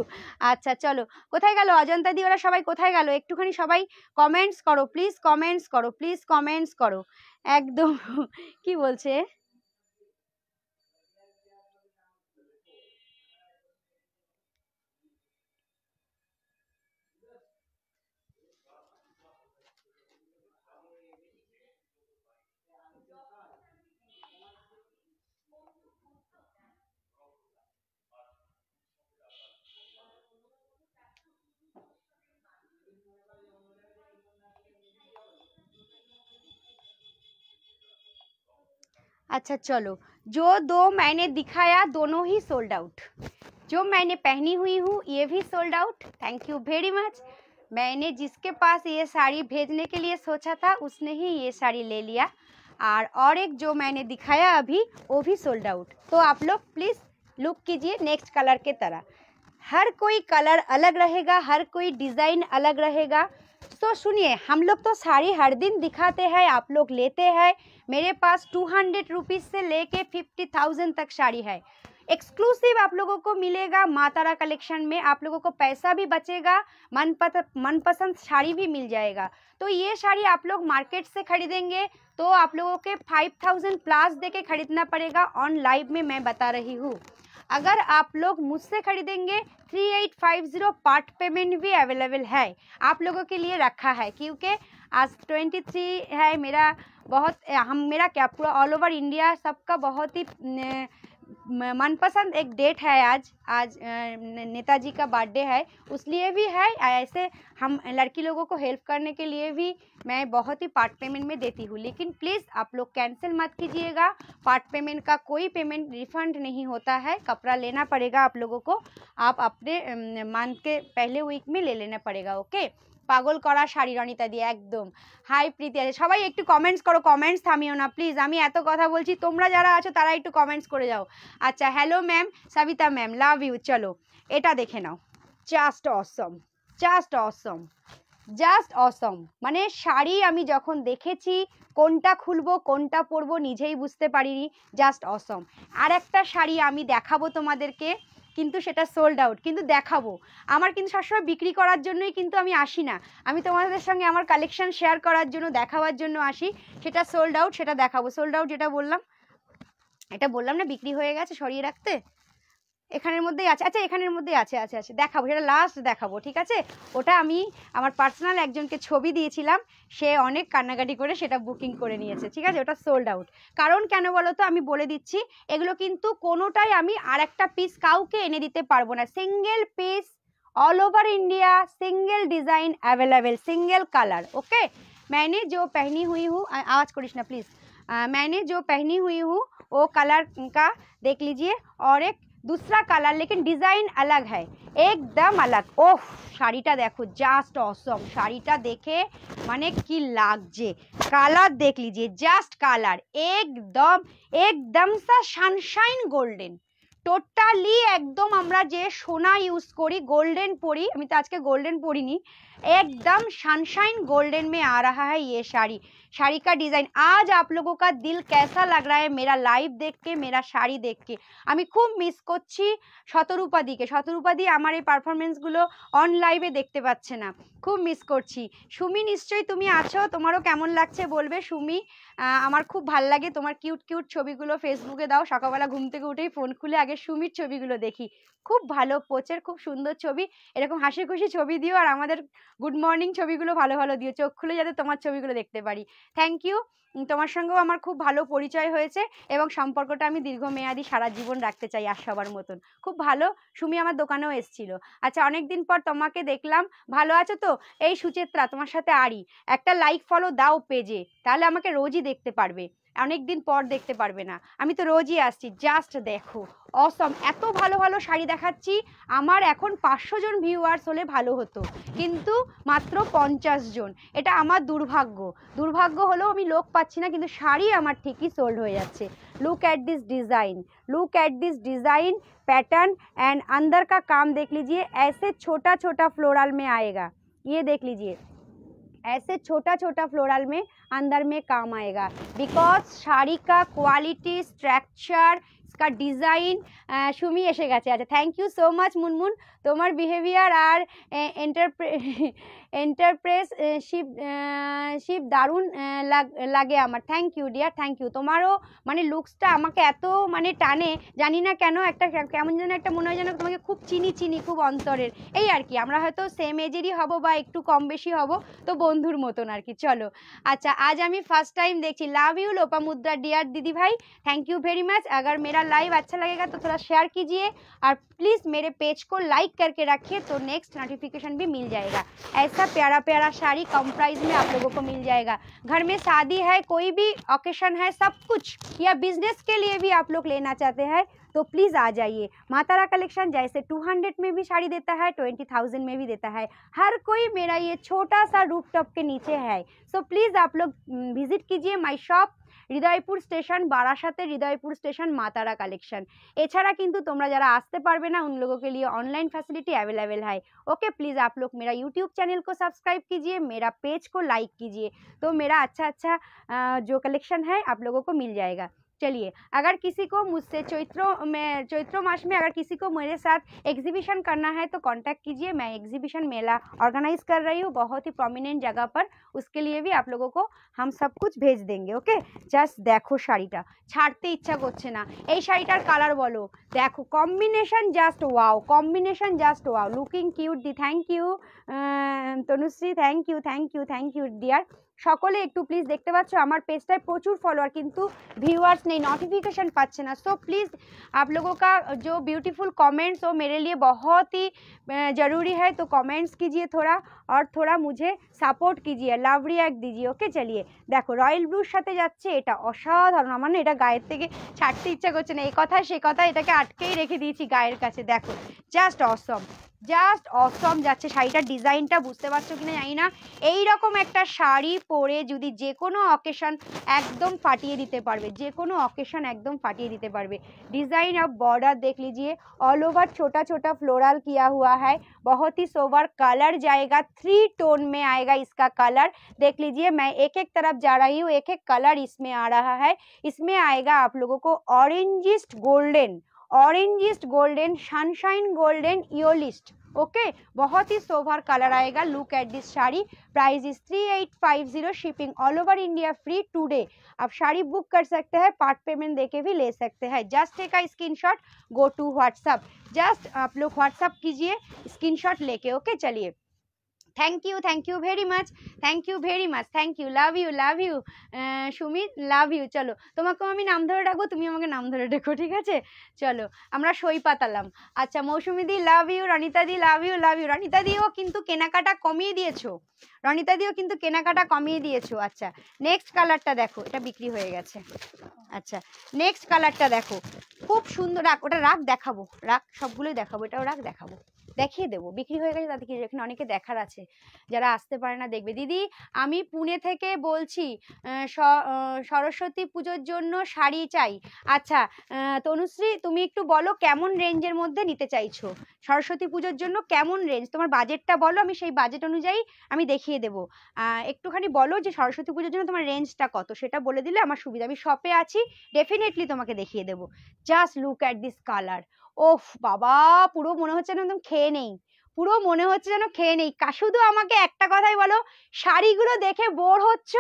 আচ্ছা চলো কোথায় গেল অজন্তা দি ওরা সবাই কোথায় গেল একটুখানি সবাই কমেন্টস করো প্লিজ কমেন্টস করো প্লিজ কমেন্টস করো একদম *laughs* কি বলছে अच्छा चलो जो दो मैंने दिखाया दोनों ही सोल्ड आउट जो मैंने पहनी हुई हूँ ये भी sold out thank you very much मैंने जिसके पास ये साड़ी भेजने के लिए सोचा था उसने ही ये साड़ी ले लिया और और एक जो मैंने दिखाया अभी वो भी सोल्ड आउट तो आप लोग प्लीज़ लुक कीजिए नेक्स्ट कलर के तरह हर कोई कलर अलग रहेगा हर कोई डिज़ाइन अलग रहेगा दोस्तों सुनिए हम लोग तो साड़ी हर दिन दिखाते हैं आप लोग लेते हैं मेरे पास टू हंड्रेड रुपीज़ से लेके फिफ्टी थाउजेंड तक साड़ी है एक्सक्लूसिव आप लोगों को मिलेगा मातारा कलेक्शन में आप लोगों को पैसा भी बचेगा मन मनपसंद साड़ी भी मिल जाएगा तो ये साड़ी आप लोग मार्केट से खरीदेंगे तो आप लोगों के फाइव थाउजेंड प्लस दे के खरीदना पड़ेगा ऑन लाइव में मैं बता रही हूँ अगर आप लोग मुझसे खरीदेंगे 3850 पार्ट पेमेंट भी अवेलेबल है आप लोगों के लिए रखा है क्योंकि आज 23 है मेरा बहुत हम मेरा क्या पूरा ऑल ओवर इंडिया सबका बहुत ही न, मनपसंद एक डेट है आज आज नेताजी का बर्थडे है उस लिए भी है ऐसे हम लड़की लोगों को हेल्प करने के लिए भी मैं बहुत ही पार्ट पेमेंट में देती हूँ लेकिन प्लीज़ आप लोग कैंसिल मत कीजिएगा पार्ट पेमेंट का कोई पेमेंट रिफंड नहीं होता है कपड़ा लेना पड़ेगा आप लोगों को आप अपने मंथ के पहले वीक में ले लेना पड़ेगा ओके পাগল করা শাড়ি রনিতা দিয়ে একদম হাই প্রীতি আছে সবাই একটু কমেন্টস করো কমেন্টস থামিও না প্লিজ আমি এত কথা বলছি তোমরা যারা আছো তারা একটু কমেন্টস করে যাও আচ্ছা hello ma'am Sabita ma'am love you চলো এটা দেখে নাও just awesome just awesome just awesome মানে শাড়ি আমি যখন দেখেছি কোনটা খুলবো কোনটা পরবো নিজেই বুঝতে পারিনি জাস্ট অসম আর একটা শাড়ি আমি দেখাবো তোমাদেরকে কিন্তু সেটা সোল্ড আউট কিন্তু দেখাবো আমার কিন্তু সবসময় বিক্রি করার জন্যই কিন্তু আমি আসি না আমি তোমাদের সঙ্গে আমার কালেকশান শেয়ার করার জন্য দেখাবার জন্য আসি সেটা সোল্ড আউট সেটা দেখাবো সোল্ড আউট যেটা বললাম এটা বললাম না বিক্রি হয়ে গেছে সরিয়ে রাখতে এখানের মধ্যেই আছে আচ্ছা এখানের মধ্যেই আছে আছে আছে দেখাবো সেটা লাস্ট দেখাবো ঠিক আছে ওটা আমি আমার পার্সোনাল একজনকে ছবি দিয়েছিলাম সে অনেক কান্নাকাটি করে সেটা বুকিং করে নিয়েছে ঠিক আছে ওটা সোল্ড আউট কারণ কেন বলো তো আমি বলে দিচ্ছি এগুলো কিন্তু কোনোটাই আমি আর একটা পিস কাউকে এনে দিতে পারবো না single piece all over India single design available single colour okay ম্যানে যে পেহনি হুই হু আওয়াজ করিস না প্লিজ ম্যানে যে পেহনি হুই হু ও কালার কা দেখ লিজিয়ে অনেক दूसरा কালার লেকিন ডিজাইন अलग হয় একদম अलग ওফ শাড়িটা দেখো জাস্ট অসম শাড়িটা দেখে মানে কি লাগছে কালার দেখ লিজিয়ে জাস্ট কালার একদম একদম সা সানশাইন গোল্ডেন টোটালি একদম আমরা যে সোনা ইউজ করি গোল্ডেন পরি আমি তো আজকে গোল্ডেন পরিনি একদম সানশাইন গোল্ডেন में आ रहा है ये শাড়ি শাড়ি কা ডিজাইন আজ आप लोगों का दिल कैसा लग रहा है मेरा লাইভ দেখকে মেরা শাড়ি দেখকে আমি খুব মিস করছি শতরূপাদিকে শতরূপাদি আমার এই পারফরমেন্সগুলো অন লাইভে দেখতে পাচ্ছে না খুব মিস করছি সুমি নিশ্চয়ই তুমি আছো তোমারও কেমন লাগছে বলবে সুমি আমার খুব ভাল লাগে তোমার কিউট কিউট ছবিগুলো ফেসবুকে দাও সকালবেলা ঘুম থেকে উঠেই ফোন খুলে আগে সুমির ছবিগুলো দেখি খুব ভালো পোচের খুব সুন্দর ছবি এরকম হাসি খুশি ছবি দিও আর আমাদের গুড মর্নিং ছবিগুলো ভালো ভালো দিও চোখ খুলে যাতে তোমার ছবিগুলো দেখতে পারি থ্যাংক ইউ তোমার সঙ্গেও আমার খুব ভালো পরিচয় হয়েছে এবং সম্পর্কটা আমি দীর্ঘমেয়াদী সারা জীবন রাখতে চাই আর সবার মতন খুব ভালো সুমি আমার দোকানেও এসেছিল আচ্ছা অনেকদিন পর তোমাকে দেখলাম ভালো আছো তো এই সুচিত্রা তোমার সাথে আরি একটা লাইক ফলো দাও পেজে তাহলে আমাকে রোজই দেখতে পারবে অনেক দিন পর দেখতে পারবে না আমি তো রোজই আসছি জাস্ট দেখো অসম এত ভালো ভালো শাড়ি দেখাচ্ছি আমার এখন পাঁচশো জন ভিউয়ার্স হলে ভালো হতো কিন্তু মাত্র পঞ্চাশ জন এটা আমার দুর্ভাগ্য দুর্ভাগ্য হলেও আমি লোক পাচ্ছি না কিন্তু শাড়ি আমার ঠিকই সোল্ড হয়ে যাচ্ছে look at this design look at this design pattern and আন্দার কা কাম দেখ लीजिए ऐसे छोटा छोटा ফ্লোরাল মে आएगा ये देख लीजिए ऐसे छोटा छोटा फ्लोरल में अंदर में काम आएगा बिकॉज साड़ी का क्वालिटी स्ट्रक्चर इसका डिज़ाइन सुमी एसे गए अच्छा thank you so much Munmun তোমার বিহেভিয়ার আর এন্টারপ্রে এন্টারপ্রেস শিপ দারুণ লাগে আমার thank you dear thank you তোমারও মানে লুকসটা আমাকে এত মানে টানে জানি না কেন একটা কেমন যেন একটা মনে হয় যেন তোমাকে খুব চিনি চিনি খুব অন্তরের এই আর কি আমরা হয়তো সেম এজেরই হব বা একটু কম বেশি হব তো বন্ধুর মতন আর কি চলো আচ্ছা আজ আমি ফার্স্ট টাইম দেখছি লাভ ইউ লোপা মুদ্রা ডিয়ার দিদি ভাই থ্যাংক ইউ ভেরি মাচ আগার মেরা লাইভ আচ্ছা লাগেগা তো তোরা শেয়ার কিজিয়ে আর प्लीज़ मेरे पेज को लाइक करके रखिए तो नेक्स्ट नोटिफिकेशन भी मिल जाएगा ऐसा प्यारा प्यारा साड़ी कम प्राइस में आप लोगों को मिल जाएगा घर में शादी है कोई भी ओकेशन है सब कुछ या बिजनेस के लिए भी आप लोग लेना चाहते हैं तो प्लीज़ आ जाइए मातारा कलेक्शन जैसे 200 में भी साड़ी देता है 20,000 में भी देता है हर कोई मेरा ये छोटा सा रूप टॉप के नीचे है सो so, प्लीज़ आप लोग विज़िट mm, कीजिए माई शॉप हृदयपुर स्टेशन বারাসাতের हृदयपुर स्टेशन मातारा कलेक्शन এছাড়া কিন্তু তোমरा যারা আসতে পারবে না उन लोगों के लिए ऑनलाइन फैसिलिटी अवेलेबल है ओके प्लीज़ आप लोग मेरा यूट्यूब चैनल को सब्सक्राइब कीजिए मेरा पेज को लाइक कीजिए तो मेरा अच्छा अच्छा जो कलेक्शन है आप लोगों को मिल जाएगा चलिए अगर किसी को मुझसे चैत्रो में चैत्रो मास में अगर किसी को मेरे साथ एग्जीबिशन करना है तो कांटेक्ट कीजिए मैं एग्जीबिशन मेला ऑर्गेनाइज कर रही हूँ बहुत ही प्रोमिनेंट जगह पर उसके लिए भी आप लोगों को हम सब कुछ भेज देंगे ओके जस्ट देखो শাড়িটা छाड़ते इच्छा করছে না এই শাড়িটার कलर बोलो देखो combination just wow combination just wow looking cute দি thank you Tanushree thank you thank you thank you dear সকলে একটু প্লিজ দেখতে পাচ্ছ আমার পেজটায় প্রচুর ফলোয়ার কিন্তু ভিউয়ার্স নেই নোটিফिकेशन পাচ্ছে না সো প্লিজ आप কা का কমেন্টস ও कमेंट्स हो मेरे लिए बहुत ही ज़रूरी है तो कमेंट्स कीजिए थोड़ा সাপোর্ট কিজিয়ে লাভ রিয়াক্ট দিজিয়ে ওকে চালিয়ে দেখো রয়্যাল ব্লুর সাথে যাচ্ছে এটা অসাধারণ আমার না এটা গায়ের থেকে ছাড়তে ইচ্ছা করছে না এই কথা সে কথা এটাকে আটকেই রেখে দিয়েছি গায়ের কাছে দেখো জাস্ট অসম जस्ट असम जा डिजाइन ডিজাইনটা বুঝতে পারছো কিনা জানি না रकम एक शाड़ी শাড়ি পরে যদি যে एकदम फाटिए दीते ফাটিয়ে দিতে পারবে যে কোনো डिज़ाइन अब बॉर्डर देख लीजिए ऑल ओवर छोटा छोटा फ्लोरल किया हुआ है बहुत ही सोवर कलर जाएगा थ्री टोन में आएगा इसका कलर देख लीजिए मैं एक एक तरफ जा रही हूँ एक एक कलर इसमें आ रहा है इसमें आएगा आप लोगों को orangish golden orangish golden sunshine golden yellowish okay बहुत ही सोभर कलर आएगा look at this sari price is three eight five zero shipping all over India free today आप साड़ी बुक कर सकते हैं पार्ट पेमेंट देके भी ले सकते हैं जस्ट एक screen screenshot go to WhatsApp just आप लोग व्हाट्सअप कीजिए स्क्रीनशॉट लेके ओके चलिए thank you thank you very much thank you very much thank you love you love you Sumit love you চলো তোমাকেও আমি নাম ধরে ডাকবো তুমি আমাকে নাম ধরে ডেকো ঠিক আছে চলো আমরা সই পাতালাম আচ্ছা মৌসুমি দি লাভ ইউ রানিতাদি love you love you Ronita কিন্তু কেনাকাটা কমিয়ে দিয়েছো রনিতাদিও কিন্তু কেনাকাটা কমিয়ে দিয়েছো আচ্ছা নেক্সট কালারটা দেখো এটা বিক্রি হয়ে গেছে আচ্ছা নেক্সট কালারটা দেখো খুব সুন্দর রাখ ওটা রাখ দেখাবো রাখ সবগুলোই দেখাবো এটাও রাখ দেখাবো দেখিয়ে দেবো বিক্রি হয়ে গেছে তাদের এখানে অনেকে দেখার আছে যারা আসতে পারে না দেখবে দিদি আমি পুনে থেকে বলছি সরস্বতী পুজোর জন্য শাড়ি চাই আচ্ছা তনুশ্রী তুমি একটু বলো কেমন রেঞ্জের মধ্যে নিতে চাইছো সরস্বতী পুজোর জন্য কেমন রেঞ্জ তোমার বাজেটটা বলো আমি সেই বাজেট অনুযায়ী আমি দেখিয়ে পাঠিয়ে দেবো একটুখানি বলো যে সরস্বতী পুজোর জন্য তোমার রেঞ্জটা কত সেটা বলে দিলে আমার সুবিধা আমি শপে আছি ডেফিনেটলি তোমাকে দেখিয়ে দেবো just look at this colour ওফ বাবা পুরো মনে হচ্ছে না একদম খেয়ে নেই পুরো মনে হচ্ছে যেন খেয়ে নেই শুধু আমাকে একটা কথাই বলো শাড়িগুলো দেখে বোর হচ্ছ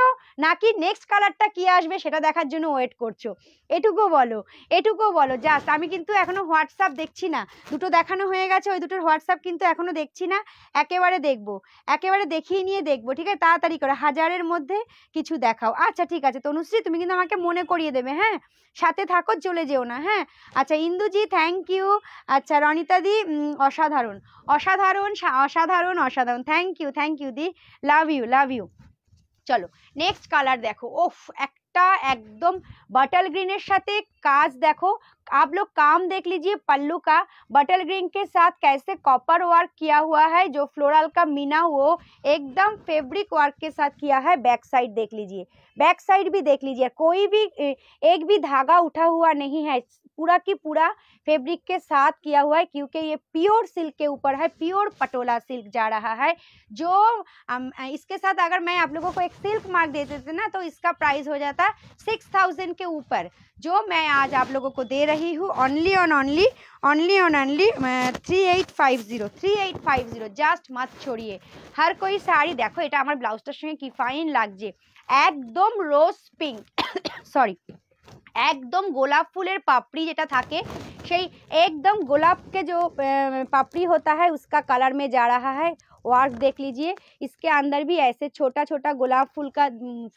নাকি নেক্সট কালারটা কি আসবে সেটা দেখার জন্য ওয়েট করছো এটুকু বলো এটুকু বলো জাস্ট আমি কিন্তু এখনো হোয়াটসঅ্যাপ দেখছি না দুটো দেখানো হয়ে গেছে ওই দুটোর হোয়াটসঅ্যাপ কিন্তু এখনো দেখছি না একেবারে দেখব একেবারে দেখিয়ে নিয়ে দেখবো ঠিক আছে তাড়াতাড়ি করে হাজারের মধ্যে কিছু দেখাও আচ্ছা ঠিক আছে তনুশ্রী তুমি কিন্তু আমাকে মনে করিয়ে দেবে হ্যাঁ সাথে থাকো চলে যেও না হ্যাঁ আচ্ছা ইন্দুজি থ্যাংক ইউ আচ্ছা রনিতাদি অসাধারণ অসাধারণ অসাধারণ असाधारण असाधारण थैंक यू थैंक यू दी লাভ यू লাভ यू चलो नेक्स्ट कलर देखो ओफ একটা একদম बटल ग्रीन এর সাথে কাজ দেখো आप लोग काम देख लीजिए पल्लू का बटल ग्रीन के साथ कैसे कॉपर वर्क किया हुआ है जो फ्लोरल का मीना वो एकदम फैब्रिक वर्क के साथ किया है बैक साइड देख लीजिए बैक साइड भी देख लीजिए कोई भी एक भी धागा उठा हुआ नहीं है पूरा की पूरा फैब्रिक के साथ किया हुआ है क्योंकि ये प्योर सिल्क के ऊपर है प्योर पटोला सिल्क जा रहा है जो इसके साथ अगर मैं आप लोगों को एक सिल्क मार्क दे देते ना तो इसका प्राइस हो जाता सिक्स थाउजेंड के ऊपर जो मैं आज आप लोगों को दे रही हूँ only on only only on only three eight five zero three eight five zero just मत छोड़िए हर कोई साड़ी देखो ये तो ब्लाउज ব্লাউজটার की फाइन लागजे एकदम रोज पिंक सॉरी एकदम गोलाप फूल पापड़ी जेटा থাকে एकदम गोलाप के जो पापड़ी होता है उसका कलर में जा रहा है वर्क देख लीजिए इसके अंदर भी ऐसे छोटा छोटा गुलाब फूल का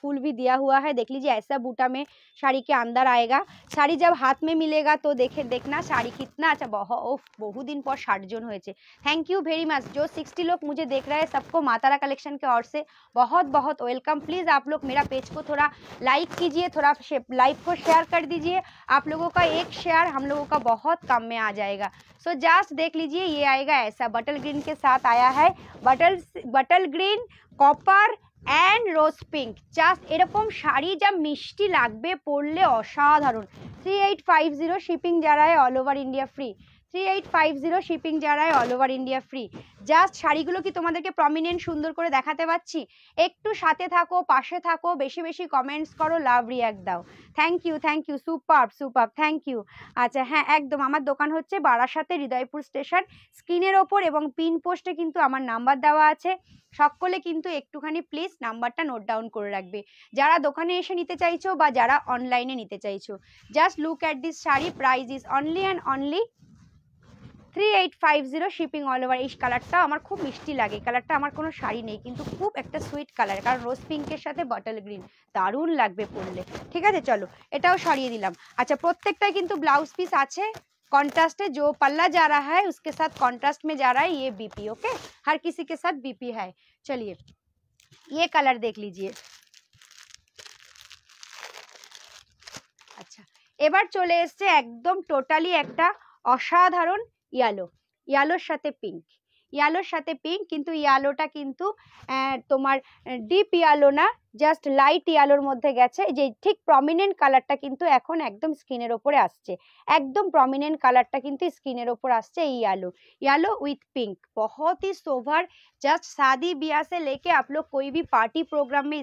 फूल भी दिया हुआ है देख लीजिए ऐसा बूटा में साड़ी के अंदर आएगा साड़ी जब हाथ में मिलेगा तो देखे देखना साड़ी कितना अच्छा बहुत बहुत दिन पर साठ जोन हो थैंक यू वेरी मच जो सिक्सटी लोग मुझे देख रहे हैं सबको मातारा कलेक्शन के ओर से बहुत बहुत वेलकम प्लीज़ आप लोग मेरा पेज को थोड़ा लाइक कीजिए थोड़ा लाइक को शेयर कर दीजिए आप लोगों का एक शेयर हम लोगों का बहुत कम में आ जाएगा सो so, जस्ट देख लीजिए ये आएगा ऐसा बटल ग्रीन के साथ आया है bottle bottle green copper and rose pink just এরকম শাড়ি যা মিষ্টি লাগবে পরলে অসাধারণ three eight five zero shipping যারা all over India free three eight five zero shipping যারা all over India free just শাড়িগুলো কি তোমাদেরকে প্রমিনেন্ট সুন্দর করে দেখাতে পাচ্ছি একটু সাথে থাকো পাশে থাকো বেশি বেশি কমেন্টস করো লাভ রিয়াক্ট দাও thank you thank you super super thank you আচ্ছা হ্যাঁ একদম আমার দোকান হচ্ছে বারাসাতে হৃদয়পুর স্টেশন স্ক্রিনের ওপর এবং পিন পোস্টে কিন্তু আমার নাম্বার দেওয়া আছে সকলে কিন্তু একটুখানি প্লিজ নাম্বারটা নোট ডাউন করে রাখবে যারা দোকানে এসে নিতে চাইছো বা যারা অনলাইনে নিতে চাইছো just look at this sari price is only and only three eight five zero shipping all over এই কালারটা আমার খুব মিষ্টি লাগে কালারটা আমার কোনো শাড়ি নেই কিন্তু খুব একটা সুইট কালার কারণ রোজ পিঙ্কের সাথে বটল গ্রিন দারুণ লাগবে পরলে ঠিক আছে চলো এটাও সরিয়ে দিলাম আচ্ছা প্রত্যেকটাই কিন্তু ব্লাউজ পিস আছে কন্ট্রাস্টে है পাল্লা पल्ला जा रहा है उसके কন্ট্রাস্ট कॉन्ट्रास्ट में जा रहा है ये बीपी ओके हर किसी के साथ बीपी है चलिए ये कलर देख এবার চলে এসছে একদম টোটালি একটা অসাধারণ ইয়েলো ইয়েলোর সাথে পিঙ্ক ইয়েলোর সাথে পিঙ্ক কিন্তু ইয়েলোটা কিন্তু তোমার ডিপ ইয়েলো না জাস্ট লাইট ইয়েলোর মধ্যে গেছে যে ঠিক প্রমিনেন্ট কালারটা কিন্তু এখন একদম স্কিনের ওপরে আসছে একদম প্রমিনেন্ট কালারটা কিন্তু স্কিনের ওপর আসছে এই ইয়েলো ইয়েলো উইথ পিঙ্ক बहुत সোভার জাস্ট जस्ट বিয়াসে লেকে से लेके आप लोग कोई भी पार्टी प्रोग्राम में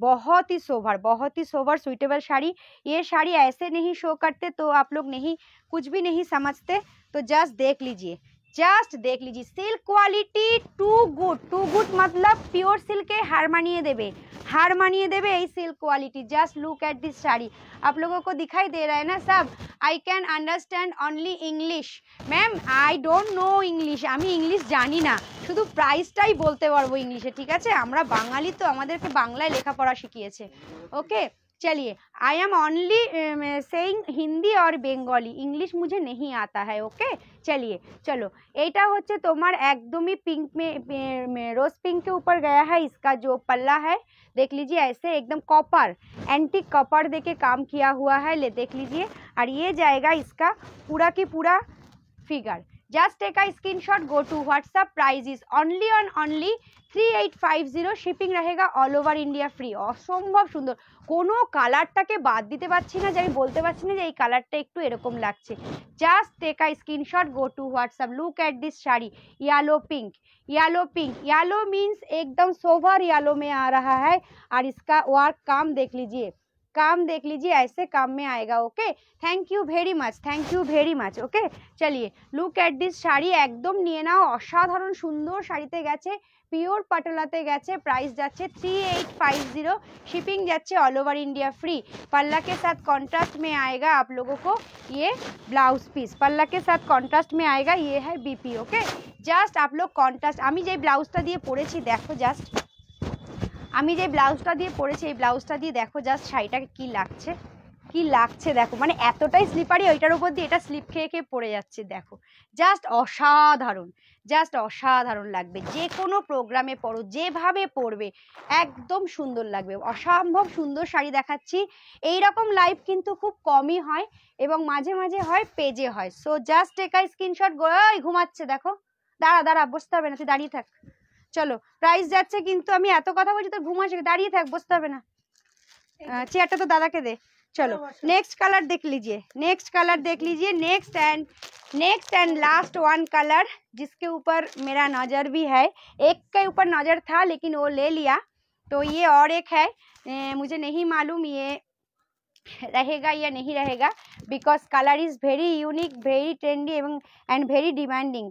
बहुत ही सोवर बहुत ही सोवर सुइटेबल साड़ी ये साड़ी ऐसे नहीं शो करते तो आप लोग नहीं कुछ भी नहीं समझते तो जस्ट देख लीजिए जस्ट देख लीजिए silk quality too good too good मतलब प्योर सिल्क के हार मानिए देवे हार मानिए देवे यही silk quality just look at this sari आप लोगों को दिखाई दे रहा है ना सब I can understand only English ma'am I don't know English हमें इंग्लिश जानी ना শুধু প্রাইসটাই বলতে পারবো ইংলিশে ঠিক আছে আমরা বাঙালি তো আমাদেরকে বাংলায় লেখা পড়া শিখিয়েছে ওকে चलिए I am only saying Hindi or Bengali English मुझे नहीं आता है ओके चलिए चलो एटा হচ্ছে তোমার একদমই পিঙ্ক মে রোজ পিঙ্ক এর উপর গয়া আছে ইসকা जो पल्ला है देख लीजिए ऐसे एकदम कॉपर एंटीक कॉपर देखे काम किया हुआ है ले देख लीजिए और ये जाएगा इसका पूरा के पूरा figure just take a screenshot go to WhatsApp price is only on only three eight five zero shipping रहेगा ऑल ओवर इंडिया फ्री असम्भव सुंदर को कलर के बद दीते बोलते कलर का एकटू ए रकम लगे just take a screenshot go to WhatsApp look at this sari yellow pink yellow pink yellow means एकदम सोवर येलो में आ रहा है और इसका वार्क काम देख लीजिए काम देख लीजिए ऐसे काम में आएगा okay thank you very much thank you very much okay चलिए लुक एट दिस शाड़ी एकदम নিয়ে नाओ असाधारण सुंदर शाड़ी गे पियोर पटोलाते গেছে प्राइस जा three eight five zero shipping যাচ্ছে অল ओवर इंडिया फ्री पल्ला के साथ कॉन्ट्रास्ट में आएगा आप लोगों को ये ब्लाउज पीस पल्ला के साथ कॉन्ट्रास्ट में आएगा ये है बीपी ओके जस्ट आप लोग कॉन्ट्रास्ट हमें যে ब्लाउजा दिए पड़े देखो जस्ट আমি যে ব্লাউজটা দিয়ে পরেছি এই ব্লাউজটা দিয়ে দেখো জাস্ট শাড়িটা কি লাগছে কি লাগছে দেখো মানে এতটাই স্লিপারি ওইটার উপর দিয়ে এটা স্লিপ খেয়ে খেয়ে পড়ে যাচ্ছে দেখো জাস্ট অসাধারণ জাস্ট অসাধারণ লাগবে যে কোনো প্রোগ্রামে পড়ো যেভাবে পড়বে একদম সুন্দর লাগবে অসম্ভব সুন্দর শাড়ি দেখাচ্ছি এই রকম লাইভ কিন্তু খুব কমই হয় এবং মাঝে মাঝে হয় পেজে হয় সো জাস্ট একাই স্ক্রিনশট ঘুমাচ্ছে দেখো দাঁড়া দাঁড়া বসতে হবে না তুই দাঁড়িয়ে থাক चलो प्राइस যাচ্ছে কিন্তু আমি এত কথা বলছি তোর ঘুম আসে দাঁড়িয়ে থাক বসতে হবে না চেয়ারটা তো দাদাকে দে चलो नेक्स्ट कलर देख लीजिए नेक्स्ट कलर देख लीजिए next and next and last one colour जिसके ऊपर मेरा नज़र भी है एक के ऊपर नज़र था लेकिन वो ले लिया तो ये और एक है ए, मुझे नहीं मालूम ये रहेगा या नहीं रहेगा because colour is very unique very trendy एवं एंड वेरी डिमांडिंग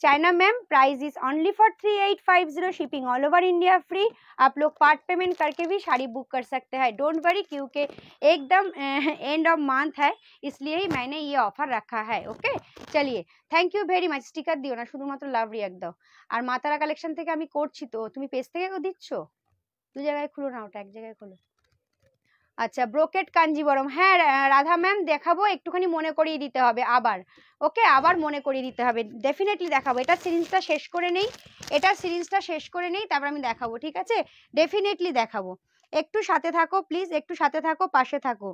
चाइना ma'am price is only for three eight five zero shipping all over India free आप लोग पार्ट पेमेंट करके भी साड़ी बुक कर सकते हैं डोंट वरी क्योंकि एकदम एंड ऑफ मंथ है इसलिए ही मैंने ये ऑफर रखा है ओके चलिए thank you very much sticker दिओ ना शुदुम्र लाभ রিয়াক दो और मातारा कलेक्शन करी तो तुम्हें पेज তুমি পেজ दो जगह खुलो ना খুলো एक जगह खुलो আচ্ছা ব্রোকেট কাঞ্জিবরম হ্যাঁ রাধা ম্যাম দেখাবো একটুখানি মনে করিয়ে দিতে হবে আবার ওকে আবার মনে করিয়ে দিতে হবে ডেফিনেটলি দেখাবো এটা সিরিজটা শেষ করে নেই এটা সিরিজটা শেষ করে নেই তারপর আমি দেখাবো ঠিক আছে ডেফিনেটলি দেখাবো একটু সাথে থাকো প্লিজ একটু সাথে থাকো পাশে থাকো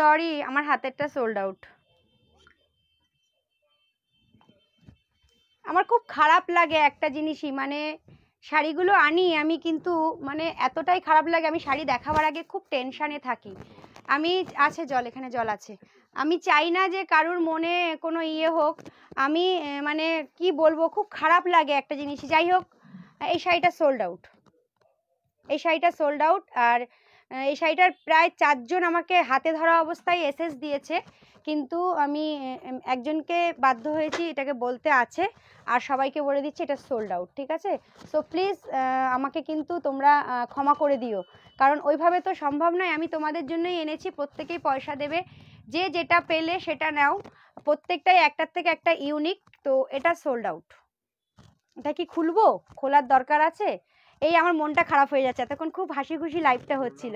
সরি আমার হাতেরটা সোল্ড আউট আমার খুব খারাপ লাগে একটা জিনিসই মানে শাড়িগুলো আনি আমি কিন্তু মানে এতটাই খারাপ লাগে আমি শাড়ি দেখাবার আগে খুব টেনশানে থাকি আমি আছে জল এখানে জল আছে আমি চাই না যে কারুর মনে কোনো ইয়ে হোক আমি মানে কি বলবো খুব খারাপ লাগে একটা জিনিস যাই হোক এই শাড়িটা সোল্ড আউট এই শাড়িটা সোল্ড আউট আর এই শাড়িটার প্রায় চারজন আমাকে হাতে ধরা অবস্থায় এসএস দিয়েছে কিন্তু আমি একজনকে বাধ্য হয়েছি এটাকে বলতে আছে আর সবাইকে বলে দিচ্ছি এটা সোল্ড আউট ঠিক আছে সো প্লিজ আমাকে কিন্তু তোমরা ক্ষমা করে দিও কারণ ওইভাবে তো সম্ভব নয় আমি তোমাদের জন্যই এনেছি প্রত্যেকেই পয়সা দেবে যে যেটা পেলে সেটা নাও প্রত্যেকটাই একটার থেকে একটা ইউনিক তো এটা সোল্ড আউট এটা কি খুলবো খোলার দরকার আছে এই আমার মনটা খারাপ হয়ে যাচ্ছে এতক্ষণ খুব হাসি খুশি লাইফটা হচ্ছিল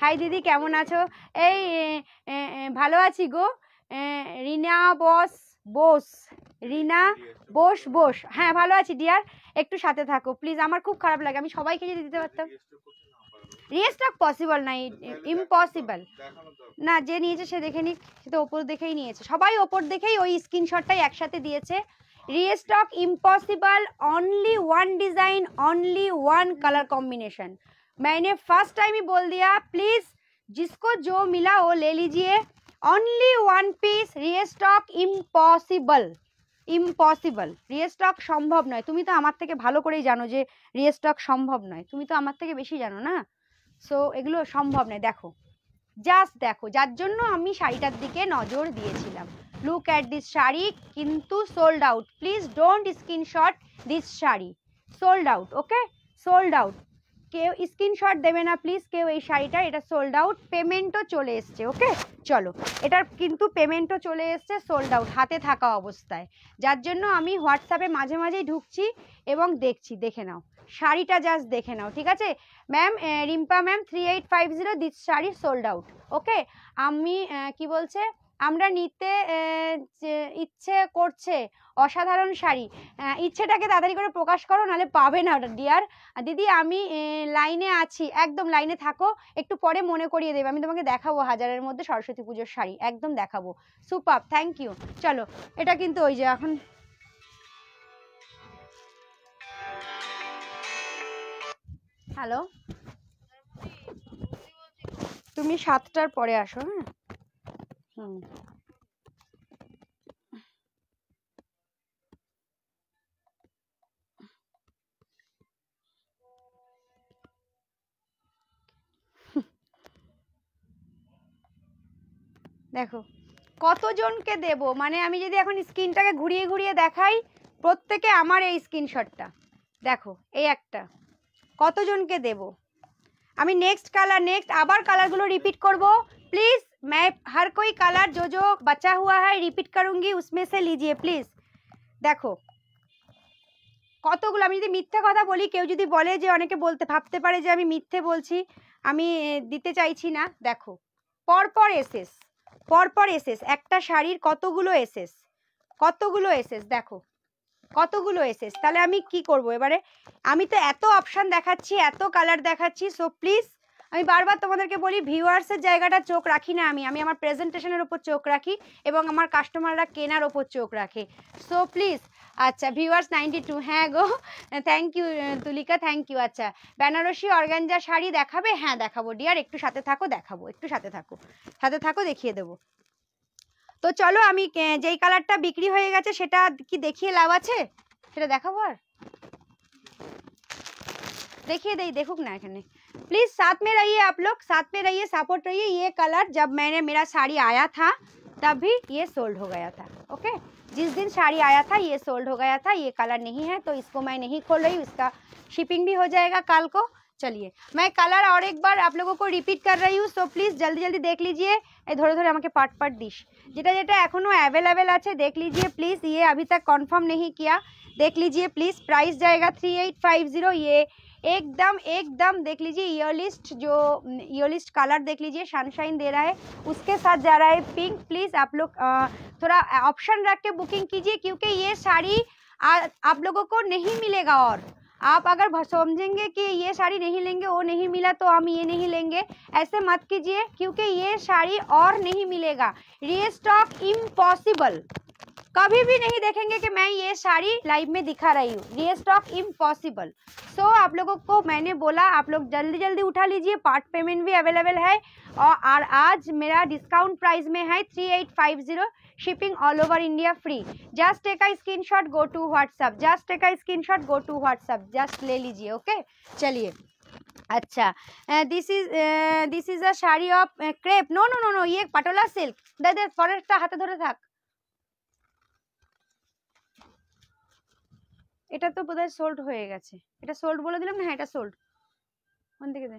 হাই দিদি কেমন আছো এই ভালো আছি গো রিনা বস বোস রিনা বোস বোস হ্যাঁ ভালো আছি ডিয়ার একটু সাথে থাকো প্লিজ আমার খুব খারাপ লাগে আমি সবাইকে যদি দিতে পারতাম রিস্টক পসিবল নাই ইম্পসিবল না যে নিয়েছে সে দেখে নিক সে তো ওপর দেখেই নিয়েছে সবাই ওপর দেখেই ওই স্ক্রিনশটটাই একসাথে দিয়েছে restock impossible only one design only one colour combination মানে ফার্স্ট টাইমই বল দিয়া প্লিজ জিসকো জো মিলা ও লে লিজিয়ে only one piece restock impossible impossible restock সম্ভব নয় তুমি তো আমার থেকে ভালো করেই জানো যে রিস্টক সম্ভব নয় তুমি তো আমার থেকে বেশি জানো না সো এগুলো সম্ভব নয় দেখো জাস্ট দেখো যার জন্য আমি শাড়িটার দিকে নজর দিয়েছিলাম look at this শাড়ি কিন্তু sold out please don't screenshot this sari sold out okay sold out কেউ স্ক্রিনশট দেবে না প্লিজ কেউ এই শাড়িটার এটা সোল্ড আউট পেমেন্টও চলে এসছে ওকে চলো এটার কিন্তু পেমেন্টও চলে এসছে সোল্ড আউট হাতে থাকা অবস্থায় যার জন্য আমি হোয়াটসঅ্যাপে মাঝে মাঝেই ঢুকছি এবং দেখছি দেখে নাও শাড়িটা জাস্ট দেখে নাও ঠিক আছে ma'am Rimpa ma'am three eight five zero this sari sold out okay আমি কি বলছে আমরা নিতে ইচ্ছে করছে অসাধারণ শাড়ি ইচ্ছেটাকে তাড়াতাড়ি করে প্রকাশ করো নাহলে পাবে না ওটা ডিয়ার দিদি আমি লাইনে আছি একদম লাইনে থাকো একটু পরে মনে করিয়ে দেবে আমি তোমাকে দেখাবো হাজারের মধ্যে সরস্বতী পুজোর শাড়ি একদম দেখাবো সুপার থ্যাংক ইউ চলো এটা কিন্তু ওই যে এখন হ্যালো তুমি সাতটার পরে আসো হ্যাঁ হুম oh. দেখো কতজনকে দেব মানে আমি যদি এখন স্ক্রিনটাকে ঘুরিয়ে ঘুরিয়ে দেখাই প্রত্যেকে আমার এই স্ক্রিনশটটা দেখো এই একটা কতজনকে দেব আমি নেক্সট কালার নেক্সট আবার কালারগুলো রিপিট করব প্লিজ मैं हर कोई कलर जो जो बचा हुआ है रिपीट करूंगी उसमें से लीजिए प्लीज़ দেখো কতগুলো আমি যদি মিথ্যে কথা বলি কেউ যদি বলে যে অনেকে বলতে ভাবতে পারে যে আমি মিথ্যে বলছি আমি দিতে চাইছি না দেখো পরপর এসেস পরপর এসেস একটা শাড়ির কতগুলো এসেস কতগুলো এসেস দেখো কতগুলো এসেস তাহলে আমি কি করব এবারে আমি তো এত অপশান দেখাচ্ছি এত কালার দেখাচ্ছি সো প্লিজ আমি বারবার তোমাদেরকে বলি ভিউয়ার্সের জায়গাটা চোখ রাখি না আমি আমি আমার প্রেজেন্টেশনের ওপর চোখ রাখি এবং আমার কাস্টমাররা কেনার ওপর চোখ রাখে সো প্লিজ আচ্ছা ভিউয়ার্স নাইনটি টু হ্যাঁ গো thank you Tulika thank you আচ্ছা বেনারসি অর্গানজা শাড়ি দেখাবে হ্যাঁ দেখাবো ডিয়ার একটু সাথে থাকো দেখাবো একটু সাথে থাকো সাথে থাকো দেখিয়ে দেবো তো চলো আমি যেই কালারটা বিক্রি হয়ে গেছে সেটা কি দেখিয়ে লাভ আছে সেটা দেখাবো আর দেখিয়ে দেই দেখুক না এখানে प्लीज साथ में रहिए आप लोग साथ में रहिए सपोर्ट रहिए ये कलर जब मैंने मेरा साड़ी आया था तब भी ये सोल्ड हो गया था ओके जिस दिन साड़ी आया था ये सोल्ड हो गया था ये कलर नहीं है तो इसको मैं नहीं खोल रही इसका शिपिंग भी हो जाएगा कल को चलिए मैं कलर और एक बार आप लोगों को रिपीट कर रही हूँ सो प्लीज़ जल्दी जल्दी देख लीजिए धोरे धोरे हमें पट पट পাট जेटा जेटा एखो अवेलेबल অ্যাভেलेबल देख लीजिए प्लीज़ ये अभी तक कन्फर्म नहीं किया देख लीजिए प्लीज़ प्राइस जाएगा थ्री एट फाइव ज़ीरो ये एकदम एकदम देख लीजिए ईयरलिस्ट जो ईयरलिस्ट कलर देख लीजिए सनशाइन दे रहा है उसके साथ जा रहा है पिंक प्लीज़ आप लोग थोड़ा ऑप्शन रख के बुकिंग कीजिए क्योंकि ये साड़ी आ, आप लोगों को नहीं मिलेगा और आप अगर समझेंगे कि ये साड़ी नहीं लेंगे वो नहीं मिला तो हम ये नहीं लेंगे ऐसे मत कीजिए क्योंकि ये साड़ी और नहीं मिलेगा रीस्टॉक इम्पॉसिबल कभी भी नहीं देखेंगे कि मैं ये साड़ी लाइव में दिखा रही हूँ ये स्टॉक इम्पॉसिबल सो so, आप लोगों को मैंने बोला आप लोग जल्दी जल्दी उठा लीजिए पार्ट पेमेंट भी अवेलेबल है और आज मेरा डिस्काउंट प्राइस में है three eight five zero shipping all over India free just take a screenshot go to WhatsApp just take a screenshot go to WhatsApp just ले लीजिए okay चलिए अच्छा this is this is a sari of crepe no no no no ये patola silk दादा পরেরটা हाथ ধরে थक এটা তো বোধহয় সোল্ড হয়ে গেছে এটা সোল্ড বলে দিলাম না হ্যাঁ, এটা সোল্ড মন দিকে দে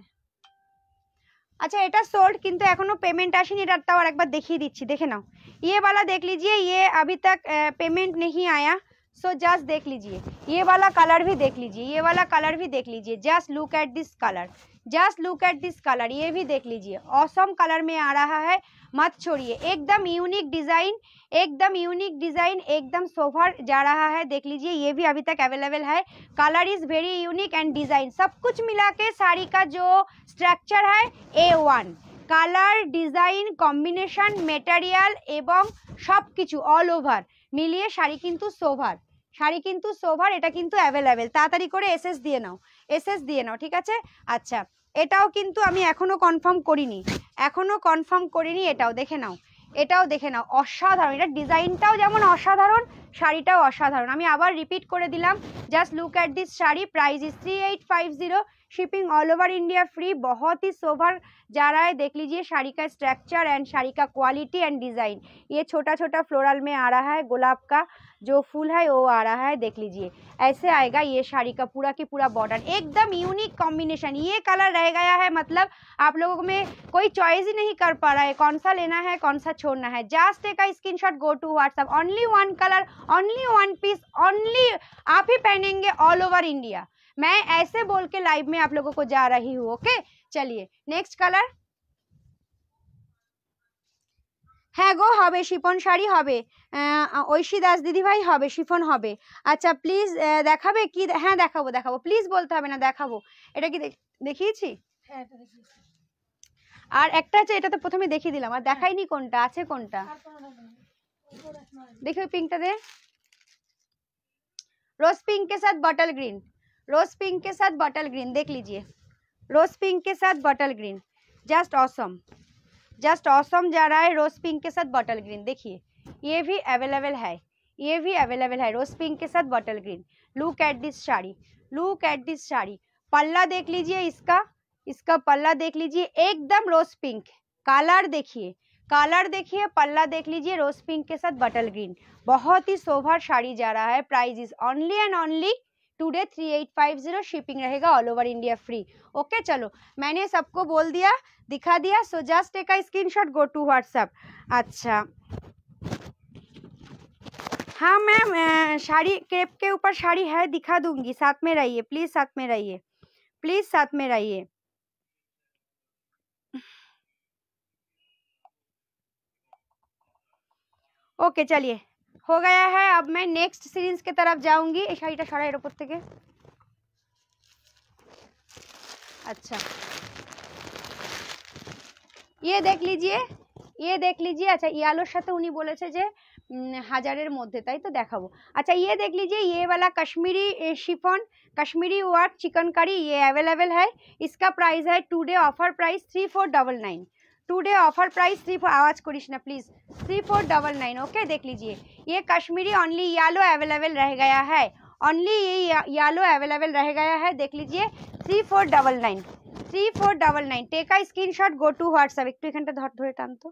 আচ্ছা এটা সোল্ড কিন্তু এখনো পেমেন্ট আসেনি এটা তাও একবার দেখিয়ে দিচ্ছি দেখে নাও ইয়ে বালা দেখ লিজিয়ে ইয়ে আবি তাক পেমেন্ট নেই আয়া সো জাস্ট দেখ লিজিয়ে ইয়ে বালা কালার ভি দেখ লিজিয়ে ইয়ে বালা কালার ভি দেখ লিজিয়ে just look at this colour just look at this colour ये भी देख लीजिए औसम कलर में आ रहा है मत छोड़िए एकदम यूनिक डिज़ाइन एकदम यूनिक डिज़ाइन एकदम सोफर जा रहा है देख लीजिए ये भी अभी तक अवेलेबल है colour is very unique and design सब कुछ मिला के साड़ी का जो स्ट्रक्चर है A one colour design combination material এবং সব কিছু অল ওভার মিলিয়ে শাড়ি কিন্তু সোভার শাড়ি কিন্তু সোভার এটা কিন্তু অ্যাভেলেবেল তাড়াতাড়ি করে এসএস দিয়ে নাও এসএস দিয়ে নাও ঠিক আছে আচ্ছা এটাও কিন্তু আমি এখনও কনফার্ম করিনি এখনও কনফার্ম করিনি এটাও দেখে নাও এটাও দেখে নাও অসাধারণ এটা ডিজাইনটাও যেমন অসাধারণ শাড়িটাও অসাধারণ আমি আবার রিপিট করে দিলাম just look at this sari price is three eight five zero shipping all over India free बहुत ही सोभर जा रहा है देख लीजिए साड़ी का स्ट्रक्चर एंड साड़ी का क्वालिटी एंड डिज़ाइन ये छोटा छोटा फ्लोरल में आ रहा है गुलाब का जो फूल है वो आ रहा है देख लीजिए ऐसे आएगा ये साड़ी का पूरा की पूरा बॉर्डर एकदम यूनिक कॉम्बिनेशन ये कलर रह गया है मतलब आप लोगों में कोई चॉइस ही नहीं कर पा रहा है कौन सा लेना है कौन सा छोड़ना है जस्ट एक screenshot go to WhatsApp only one colour only one piece only आप ही पहनेंगे ऑल ओवर इंडिया मैं ऐसे बोल के लाइव में आप लोगों को जा रही हूँ ओके चलिए नेक्स्ट কালার হ্যাঁ গো হবে শিফন শাড়ি হবে ঐশী দাস দিদিভাই হবে শিফন হবে আচ্ছা প্লিজ দেখাবে কি হ্যাঁ দেখাবো দেখাবো প্লিজ বলতে হবে না দেখাবো এটা কি হ্যাঁ, দেখিয়েছি আর একটা আছে এটা তো প্রথমে দেখিয়ে দিলাম আর দেখাইনি কোনটা আছে কোনটা দেখি পিঙ্কটা দে রোজ পিঙ্কের সাথ বটল গ্রিন रोज पिंक के साथ बटल ग्रीन देख लीजिए रोज पिंक के साथ bottle green just awesome just awesome जा रहा है रोज पिंक के साथ बटल ग्रीन देखिए ये भी अवेलेबल है ये भी अवेलेबल है रोज पिंक के साथ bottle green look at this sari look at this sari पल्ला देख लीजिए इसका इसका पल्ला देख लीजिए एकदम रोज पिंक कालर देखिए कलर देखिए पल्ला देख लीजिए रोज पिंक के साथ बटल ग्रीन बहुत ही सोभर साड़ी जा रहा है price is only and only today three eight five zero shipping रहेगा all over India free okay चलो मैंने सबको बोल दिया दिखा दिया सो जस्ट एक screenshot go to WhatsApp अच्छा हाँ मैम साड़ी क्रेप के ऊपर साड़ी है दिखा दूंगी साथ में रहिए प्लीज़ साथ में रहिए प्लीज़ साथ में रहिए ओके चलिए हो गया है अब मैं नेक्स्ट सीरीज के तरफ जाऊंगी এই শাড়িটা সরাই এর উপর থেকে अच्छा ये देख लीजिए ये देख लीजिए अच्छा ইয়ালোর সাথে উনি বলেছে যে হাজারের মধ্যে তাই তো দেখাবো আচ্ছা ইয়ে देख लीजिए ये वाला Kashmiri chiffon Kashmiri work chikankari ये अवेलेबल है इसका प्राइस है today offer price three four double nine today offer price three four आवाज़ करिस ना please three four double nine okay देख लीजिए ये कश्मीरी ओनली येलो अवेलेबल रह गया है ओनली ये येलो अवेलेबल रह गया है देख लीजिए three four double nine three four double nine take a screenshot go to WhatsApp एक तो टू एखानটা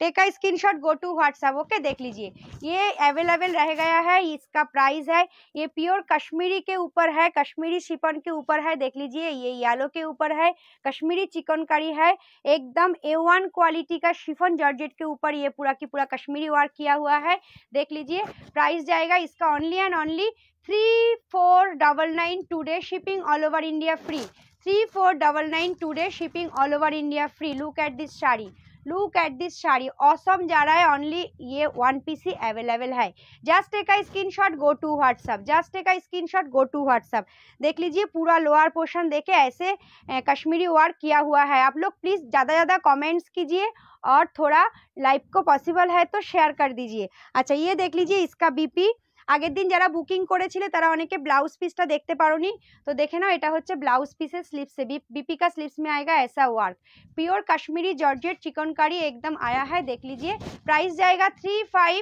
टेक का screenshot go to WhatsApp okay देख लीजिए ये अवेलेबल रह गया है इसका प्राइस है ये प्योर कश्मीरी के ऊपर है कश्मीरी शिपन के ऊपर है देख लीजिए ये यालो के ऊपर है कश्मीरी चिकन करी है एकदम ए वन क्वालिटी का शिफन जॉर्जेट के ऊपर ये पूरा की पूरा कश्मीरी वर्क किया हुआ है देख लीजिए प्राइस जाएगा इसका only and only three four double nine today shipping all over India free three four double nine today shipping all over India free look at this sari look at this sari awesome जा रहा है only ये one piece ही available है just एक screenshot go to WhatsApp just एक screenshot go to WhatsApp देख लीजिए पूरा लोअर पोर्शन देखे ऐसे कश्मीरी वर्क किया हुआ है आप लोग प्लीज़ ज़्यादा ज़्यादा कॉमेंट्स कीजिए और थोड़ा लाइफ को पॉसिबल है तो शेयर कर दीजिए अच्छा ये देख लीजिए इसका बीपी আগের দিন যারা বুকিং করেছিলে তারা অনেকে ব্লাউজ देखते দেখতে পারোনি তো দেখে নাও এটা হচ্ছে ব্লাউজ পিসের স্লিপসে बीपी का स्लीव्स में आएगा ऐसा वार्क प्योर कश्मीरी जॉर्जेट कारी एकदम आया है देख लीजिए प्राइस जाएगा three five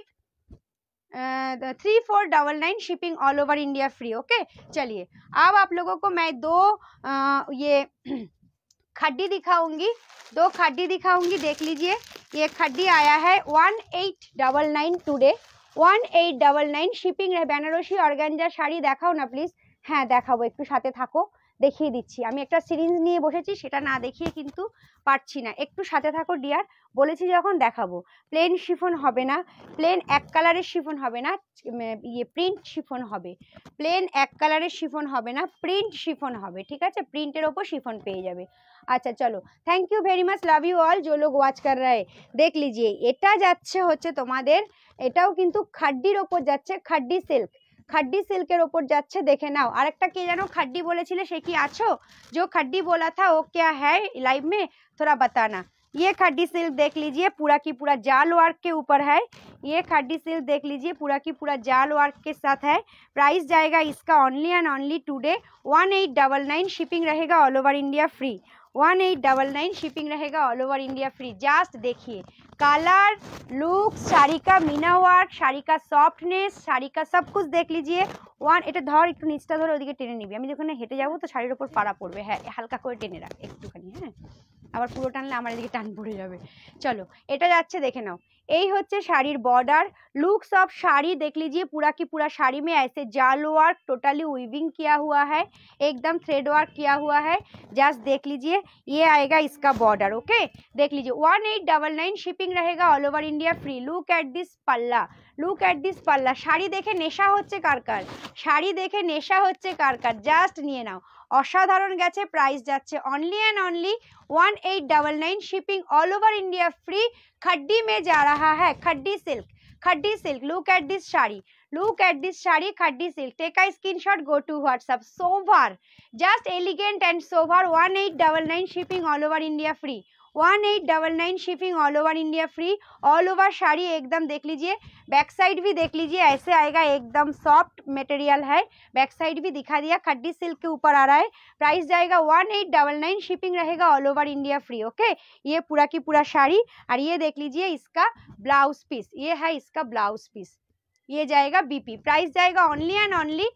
three four double nine shipping all over India free okay चलिए अब आप लोगों को मैं दो आ, ये खड्डी दिखाऊंगी दो खड्डी दिखाऊंगी देख लीजिए ये खड्डी आया है one eight double nine today one eight double nine shipping Banarasi organza sari দেখাও না প্লিজ হ্যাঁ দেখাবো একটু সাথে থাকো দেখিয়ে দিচ্ছি আমি একটা সিরিঞ্জ নিয়ে বসেছি সেটা না দেখিয়ে কিন্তু পারছি না একটু সাথে থাকো ডিয়ার বলেছি যখন দেখাবো প্লেন শিফন হবে না প্লেন এক কালারের শিফন হবে না ইয়ে প্রিন্ট শিফন হবে প্লেন এক কালারের শিফন হবে না প্রিন্ট শিফন হবে ঠিক আছে প্রিন্টের ওপর শিফন পেয়ে যাবে আচ্ছা চলো thank you very much love you all জো লোক ওয়াচ রায় দেখ লিজিয়ে এটা যাচ্ছে হচ্ছে তোমাদের এটাও কিন্তু খাড্ডির ওপর যাচ্ছে খাড্ডি সিল্ক खड्डी সিল্কের ওপর যাচ্ছে দেখে और एक কে জানো খাড্ডি বলেছিলে से कि आछो जो खड्डी बोला था वो क्या है लाइव में थोड़ा बताना ये खड्डी सिल्क देख लीजिए पूरा की पूरा जाल वार्क के ऊपर है ये खड्डी सिल्क देख लीजिए पूरा की पूरा जाल वार्क के साथ है प्राइस जाएगा इसका only and only today one eight double nine shipping रहेगा all over India free one eight double nine shipping রেগা all over India free just দেখিয়ে কালার লুক साड़ी মিনা मीना वर्क সফটনেস শাড়ি সব কিছু দেখ লিজিয়ে ওয়ান এটা ধর একটু নিচটা ধরে ওদিকে টেনে নিবি আমি যখন হেঁটে যাবো তো শাড়ির ওপর পাড়া পড়বে হ্যাঁ হালকা করে টেনে রাখ একটুখানি হ্যাঁ আবার পুরো টানলে আমার এদিকে টান পড়ে যাবে চলো এটা যাচ্ছে দেখে নাও यही हे sari border looks of sari देख लीजिए पूरा की पूरा साड़ी में ऐसे जाल वर्क टोटली वीविंग किया हुआ है एकदम थ्रेड वर्क किया हुआ है जस्ट देख लीजिए ये आएगा इसका बॉर्डर ओके देख लीजिए one eight double nine shipping रहेगा all over India free look at this पल्ला look at this palla sari देखे नेशा हो কার কার देखे नेशा নেশা হচ্ছে जस्ट কার জাস্ট অসাধারণ গেছে প্রাইস যাচ্ছে only and only one eight double nine shipping all over India free खड्डी में जा रहा है khaddi silk khaddi silk look at this sari look at this sari khaddi silk take a screenshot go to whatsapp sober just elegant and sober 1899 shipping all over india free one eight double nine shipping all over India free all over sari एकदम देख लीजिए back side भी देख लीजिए ऐसे आएगा एकदम soft material है बैक साइड भी दिखा दिया खड्डी सिल्क के ऊपर आ रहा है प्राइस जाएगा one eight double nine shipping रहेगा all over India free okay ये पूरा की पूरा साड़ी और ये देख लीजिए इसका ब्लाउज पीस ये है इसका ब्लाउज पीस ये जाएगा बीपी प्राइस जाएगा only and only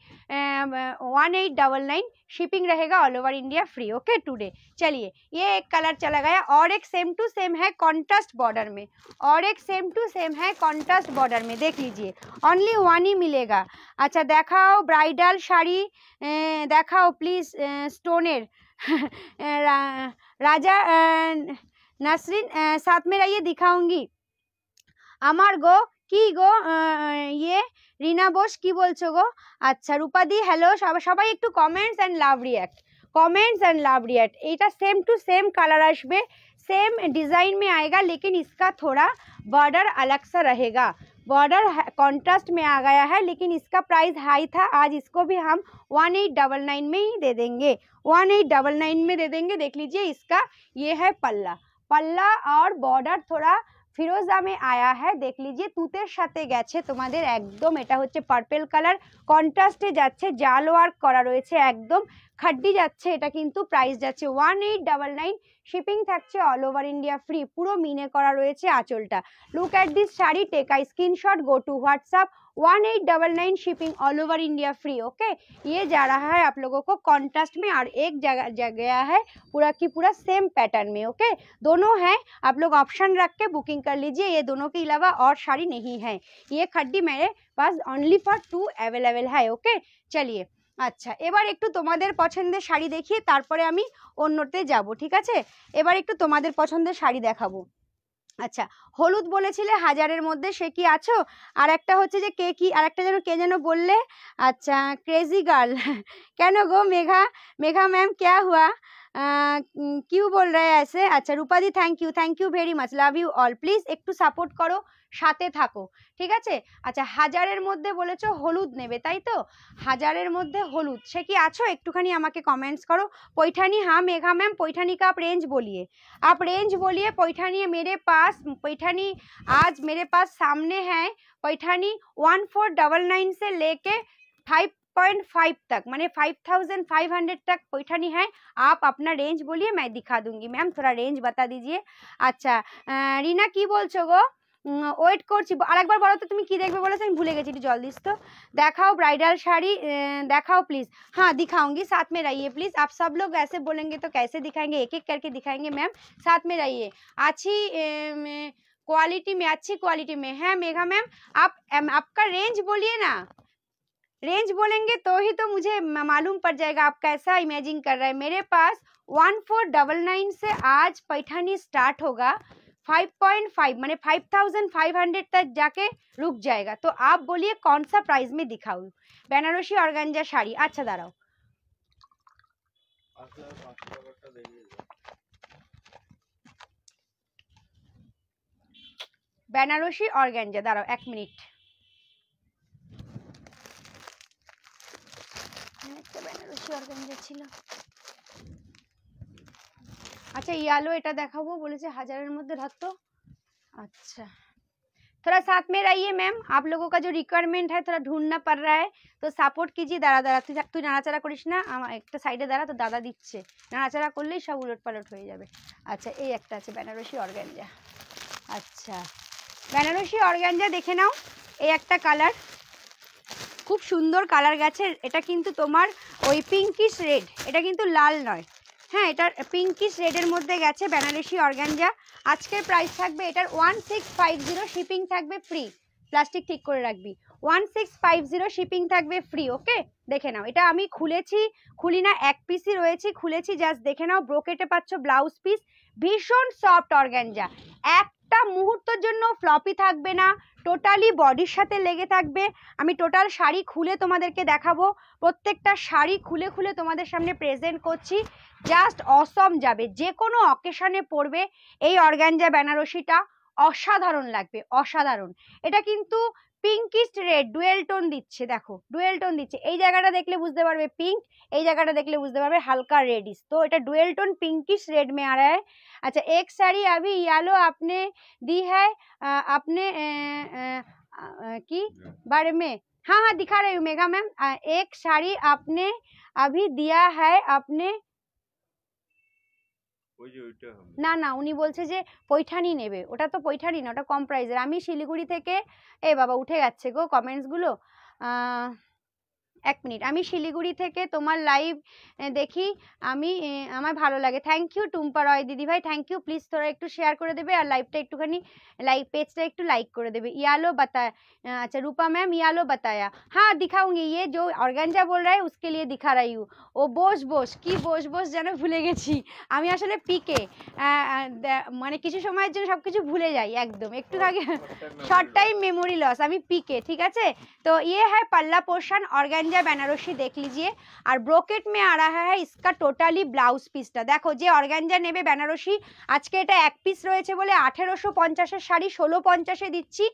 one eight double nine shipping रहेगा all over India free okay today चलिए ये एक कलर चला गया और एक सेम टू सेम है कॉन्ट्रास्ट बॉर्डर में और एक सेम टू सेम है कॉन्ट्रास्ट बॉर्डर में देख लीजिए ओनली वन ही मिलेगा अच्छा देखाओ ब्राइडल शाड़ी अं, देखाओ प्लीज स्टोनर अं, *laughs* अं, राजा नसरिन साथ में रहिए दिखाऊंगी अमर गो रीना बोस ইয়ে बोल বোস गो अच्छा रूपा दी हेलो सब সবাই एक comments and love react comments and love react एटा सेम टू सेम कलर आसें सेम डिज़ाइन में आएगा लेकिन इसका थोड़ा बॉर्डर अलग सा रहेगा बॉर्डर कॉन्ट्रास्ट में आ गया है लेकिन इसका प्राइस हाई था आज इसको भी हम वन एट डबल नाइन में ही दे देंगे वन एट डबल नाइन में दे देंगे देख लीजिए इसका ये है पल्ला पल्ला और बॉर्डर थोड़ा ফিরোজ আমি আয়া হ্যাঁ দেখ লিজিয়ে তুতের সাথে গেছে তোমাদের একদম এটা হচ্ছে পার্পেল কালার কন্ট্রাস্টে যাচ্ছে জাল ওয়ার্ক করা রয়েছে একদম খাড্ডি যাচ্ছে এটা কিন্তু প্রাইস যাচ্ছে one eight double nine shipping থাকছে অল ওভার ইন্ডিয়া ফ্রি পুরো মিনে করা রয়েছে আঁচলটা look at this sari take a screenshot go to WhatsApp one eight double nine shipping all over India free okay ये जा रहा है आप लोगों को कॉन्ट्रास्ट में और एक जगह जा गया है पूरा की पूरा सेम पैटर्न में ओके दोनों हैं आप लोग ऑप्शन रख के बुकिंग कर लीजिए ये दोनों के अलावा और साड़ी नहीं है ये खड्डी मेरे पास ओनली ফর टू अवेलेबल है ओके चलिए আচ্ছা এবার একটু তোমাদের পছন্দের শাড়ি দেখিয়ে তারপরে আমি অন্যতে যাব ঠিক আছে এবার একটু তোমাদের পছন্দের শাড়ি দেখাবো আচ্ছা হলুদ বলেছিলে হাজারের মধ্যে সে কি আছো আর একটা হচ্ছে যে কে কি আর একটা যেন কে যেন বললে আচ্ছা ক্রেজি গার্ল *laughs* কেন গো মেঘা মেঘা ম্যাম ক্যা হুয়া কিউ বল রে আছে আচ্ছা রূপাদি thank you thank you very much love you all please একটু সাপোর্ট করো সাথে থাকো ঠিক আছে আচ্ছা হাজারের মধ্যে বলেছো হলুদ নেবে তাই তো হাজারের মধ্যে হলুদ সে কি আছো একটুখানি আমাকে কমেন্টস করো পৈঠানি হা হ্যাঁ, মেঘা ম্যাম পৈঠানি কাপ রেঞ্জ বলিয়ে আপ রেঞ্জ বলিয়ে পৈঠানি মেরে পাস পৈঠানি আজ মেরে পাস সামনে হ্যাঁ Paithani one four double nine সে লেকে ফাইভ पॉइंट फाइव तक मैंने फाइव थाउजेंड फाइव हंड्रेड तक पैठनी है आप अपना रेंज बोलिए मैं दिखा दूंगी मैम थोड़ा रेंज बता दीजिए अच्छा रीना की बोलो गो ওয়েট बार बोलो तो तुम्हें की কি बोलो বলেছো भूले ভুলে গেছি একটু জল দিস তো দেখাও ब्राइडल साड़ी देखाओ प्लीज़ हाँ दिखाऊंगी साथ में रहिए प्लीज़ आप सब लोग ऐसे बोलेंगे तो कैसे दिखाएंगे एक एक करके दिखाएंगे मैम साथ में रहिए अच्छी क्वालिटी में अच्छी क्वालिटी में है मेघा मैम आप आपका रेंज बोलिए ना रेंज बोलेंगे तो ही तो मुझे मालूम पड़ जाएगा आप कैसा इमेजिंग कर रहे हैं मेरे पास वन फोर डबल नाइन से आज पैठानी स्टार्ट होगा फाइव पॉइंट फाइव मैंने फाइव थाउजेंड फाइव हंड्रेड तक जाके रुक जाएगा तो आप बोलिए कौन सा प्राइस में दिखाऊँ बनारसी और साड़ी अच्छा दाड़ाओ और অর্গ্যাঞ্জা दाराओ एक मिनट একটা বেনারসি অর্গানজা ছিল আচ্ছা ইয়ালো এটা দেখাবো বলেছে হাজারের মধ্যে ধরতো अच्छा थोड़ा साथ में रहिए ম্যাম आप लोगों का जो रिक्वायरमेंट है थोड़ा ढूंढना पड़ रहा है तो सपोर्ट कीजिए তুই তুই নাড়াচাড়া করিস না আমার একটা সাইডে দাঁড়া তো দাদা দিচ্ছে নাড়াচাড়া করলেই সব উলট পালট হয়ে যাবে আচ্ছা এই একটা আছে বেনারসি অর্গ্যাঞ্জা আচ্ছা বেনারসি অর্গ্যাঞ্জা দেখে নাও এই একটা কালার খুব সুন্দর কালার গেছে এটা কিন্তু তোমার ওই পিঙ্কিশ রেড এটা কিন্তু লাল নয় হ্যাঁ এটার পিঙ্কিশ রেডের মধ্যে গেছে বেনারসি অর্গ্যানজা আজকের প্রাইস থাকবে এটার one six five zero shipping থাকবে ফ্রি প্লাস্টিক ঠিক করে রাখবি one six five zero shipping থাকবে ফ্রি ওকে দেখে নাও এটা আমি খুলেছি খুলি না এক পিসই রয়েছে খুলেছি জাস্ট দেখে নাও ব্রোকেটে পাচ্ছ ব্লাউজ পিস ভীষণ সফট অর্গ্যানজা এক একটা মুহূর্তের জন্য ফ্লপি থাকবে না টোটালি বডির সাথে লেগে থাকবে আমি টোটাল শাড়ি খুলে তোমাদেরকে দেখাবো প্রত্যেকটা শাড়ি খুলে খুলে তোমাদের সামনে প্রেজেন্ট করছি জাস্ট অসম যাবে যে কোনো অকেশনে পড়বে এই অর্গ্যানজা বেনারসিটা অসাধারণ লাগবে অসাধারণ এটা কিন্তু পিঙ্কিস্ট রেড ডুয়েল টোন দিচ্ছে দেখো ডুয়েল টোন দিচ্ছে এই জায়গাটা দেখলে বুঝতে পারবে পিঙ্ক এই জায়গাটা দেখলে বুঝতে পারবে হালকা রেডিস তো এটা ডুয়েল টোন পিঙ্কিস্ট রেড মে আর আচ্ছা এক শাড়ি আবি ইয়ালো আপনি দি হ্যায় আপনি কি বারে মে হ্যাঁ হ্যাঁ দিখা হু মেঘা ম্যাম এক শাড়ি আপনি আবি দিয়া হ্যায় আপনি না না উনি বলছে যে পৈঠানি নেবে ওটা তো পৈঠানি না ওটা কম প্রাইজের আমি শিলিগুড়ি থেকে এ বাবা উঠে যাচ্ছে গো কমেন্টসগুলো এক মিনিট আমি শিলিগুড়ি থেকে তোমার লাইভ দেখি আমি আমার ভালো লাগে থ্যাংক ইউ টুম্পা রয় দিদিভাই থ্যাংক ইউ প্লিজ তোরা একটু শেয়ার করে দেবে আর লাইভটা একটুখানি লাইভ পেজটা একটু লাইক করে দেবে ইয়ালো বাতা আচ্ছা রূপা ম্যাম ইয়ালো বাতায়া হ্যাঁ দিখাউঙ্গি ইয়ে যে অর্গানজা বল রায় উসকে লিয়ে দিখা রাই ও বোস বোস কি বোস বোস যেন ভুলে গেছি আমি আসলে পিকে মানে কিছু সময়ের জন্য সব কিছু ভুলে যাই একদম একটু আগে শর্ট টাইম মেমোরি লস আমি পিকে ঠিক আছে তো ইয়ে হ্যাঁ পাল্লা পোর্শন অর্গান पैसेंजर বেনারসি দেখ লিজিয়ে আর ব্রোকেট में आ रहा है इसका টোটালি ব্লাউজ পিসটা দেখো যে অর্গ্যাঞ্জা নেবে বেনারসি আজকে এটা এক পিস রয়েছে বলে আঠেরোশো পঞ্চাশের শাড়ি ষোলো পঞ্চাশে দিচ্ছি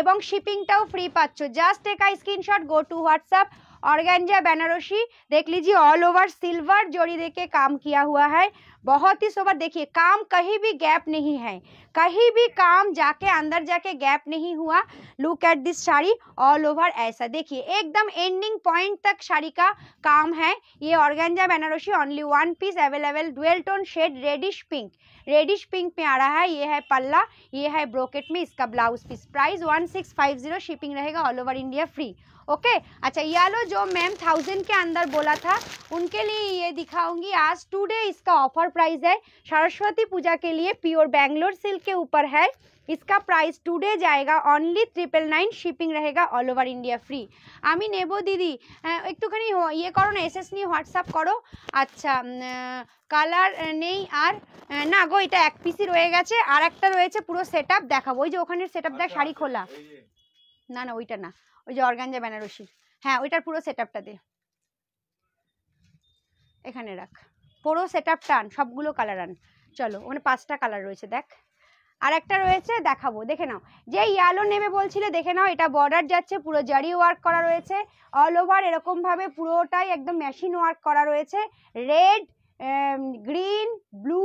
এবং শিপিংটাও ফ্রি পাচ্ছ জাস্ট একা screenshot go to WhatsApp organza Banarasi देख लीजिए ऑल ओवर सिल्वर जोड़ी देके काम किया हुआ है बहुत ही सोबर देखिए काम कहीं भी गैप नहीं है कहीं भी काम जाके अंदर जाके गैप नहीं हुआ look at this sari all over ऐसा देखिए एकदम एंडिंग पॉइंट तक साड़ी का काम है ये organza Banarasi only one piece available dual tone shade reddish pink reddish pink में आ रहा है ये है पल्ला ये है ब्रोकेट में इसका blouse piece price one six five zero shipping रहेगा all over India free okay अच्छा येलो जो मैम थाउजेंड के अंदर बोला था उनके लिए ये दिखाऊंगी आज टुडे इसका ऑफर प्राइस है सरस्वती पूजा के लिए प्योर बैंगलोर सिल्क के ऊपर है इसका प्राइस टुडे जाएगा অনলি ট্রিপল নাইন শিপিং रहेगा অল ওভার ইন্ডিয়া ফ্রি আমি নেব দিদি একটুখানি ইয়ে করো না এসএস নিয়ে হোয়াটসঅ্যাপ করো আচ্ছা কালার নেই আর না গো এটা এক পিসই রয়ে গেছে আর একটা রয়েছে পুরো সেট দেখাবো ওই যে ওখানে সেট দেখ শাড়ি খোলা না না ওইটা না ওই যে অর্গানজা বেনারসি হ্যাঁ ওইটার পুরো সেট আপটা দে এখানে রাখ পুরো সেট টান আন সবগুলো কালার আন চলো ওখানে পাঁচটা কালার রয়েছে দেখ আর একটা রয়েছে দেখাবো দেখে নাও যে ইয়ালো নেবে বলছিলে দেখে নাও এটা বর্ডার যাচ্ছে পুরো জারি ওয়ার্ক করা রয়েছে অল ওভার এরকমভাবে পুরোটাই একদম মেশিন ওয়ার্ক করা রয়েছে রেড গ্রিন ব্লু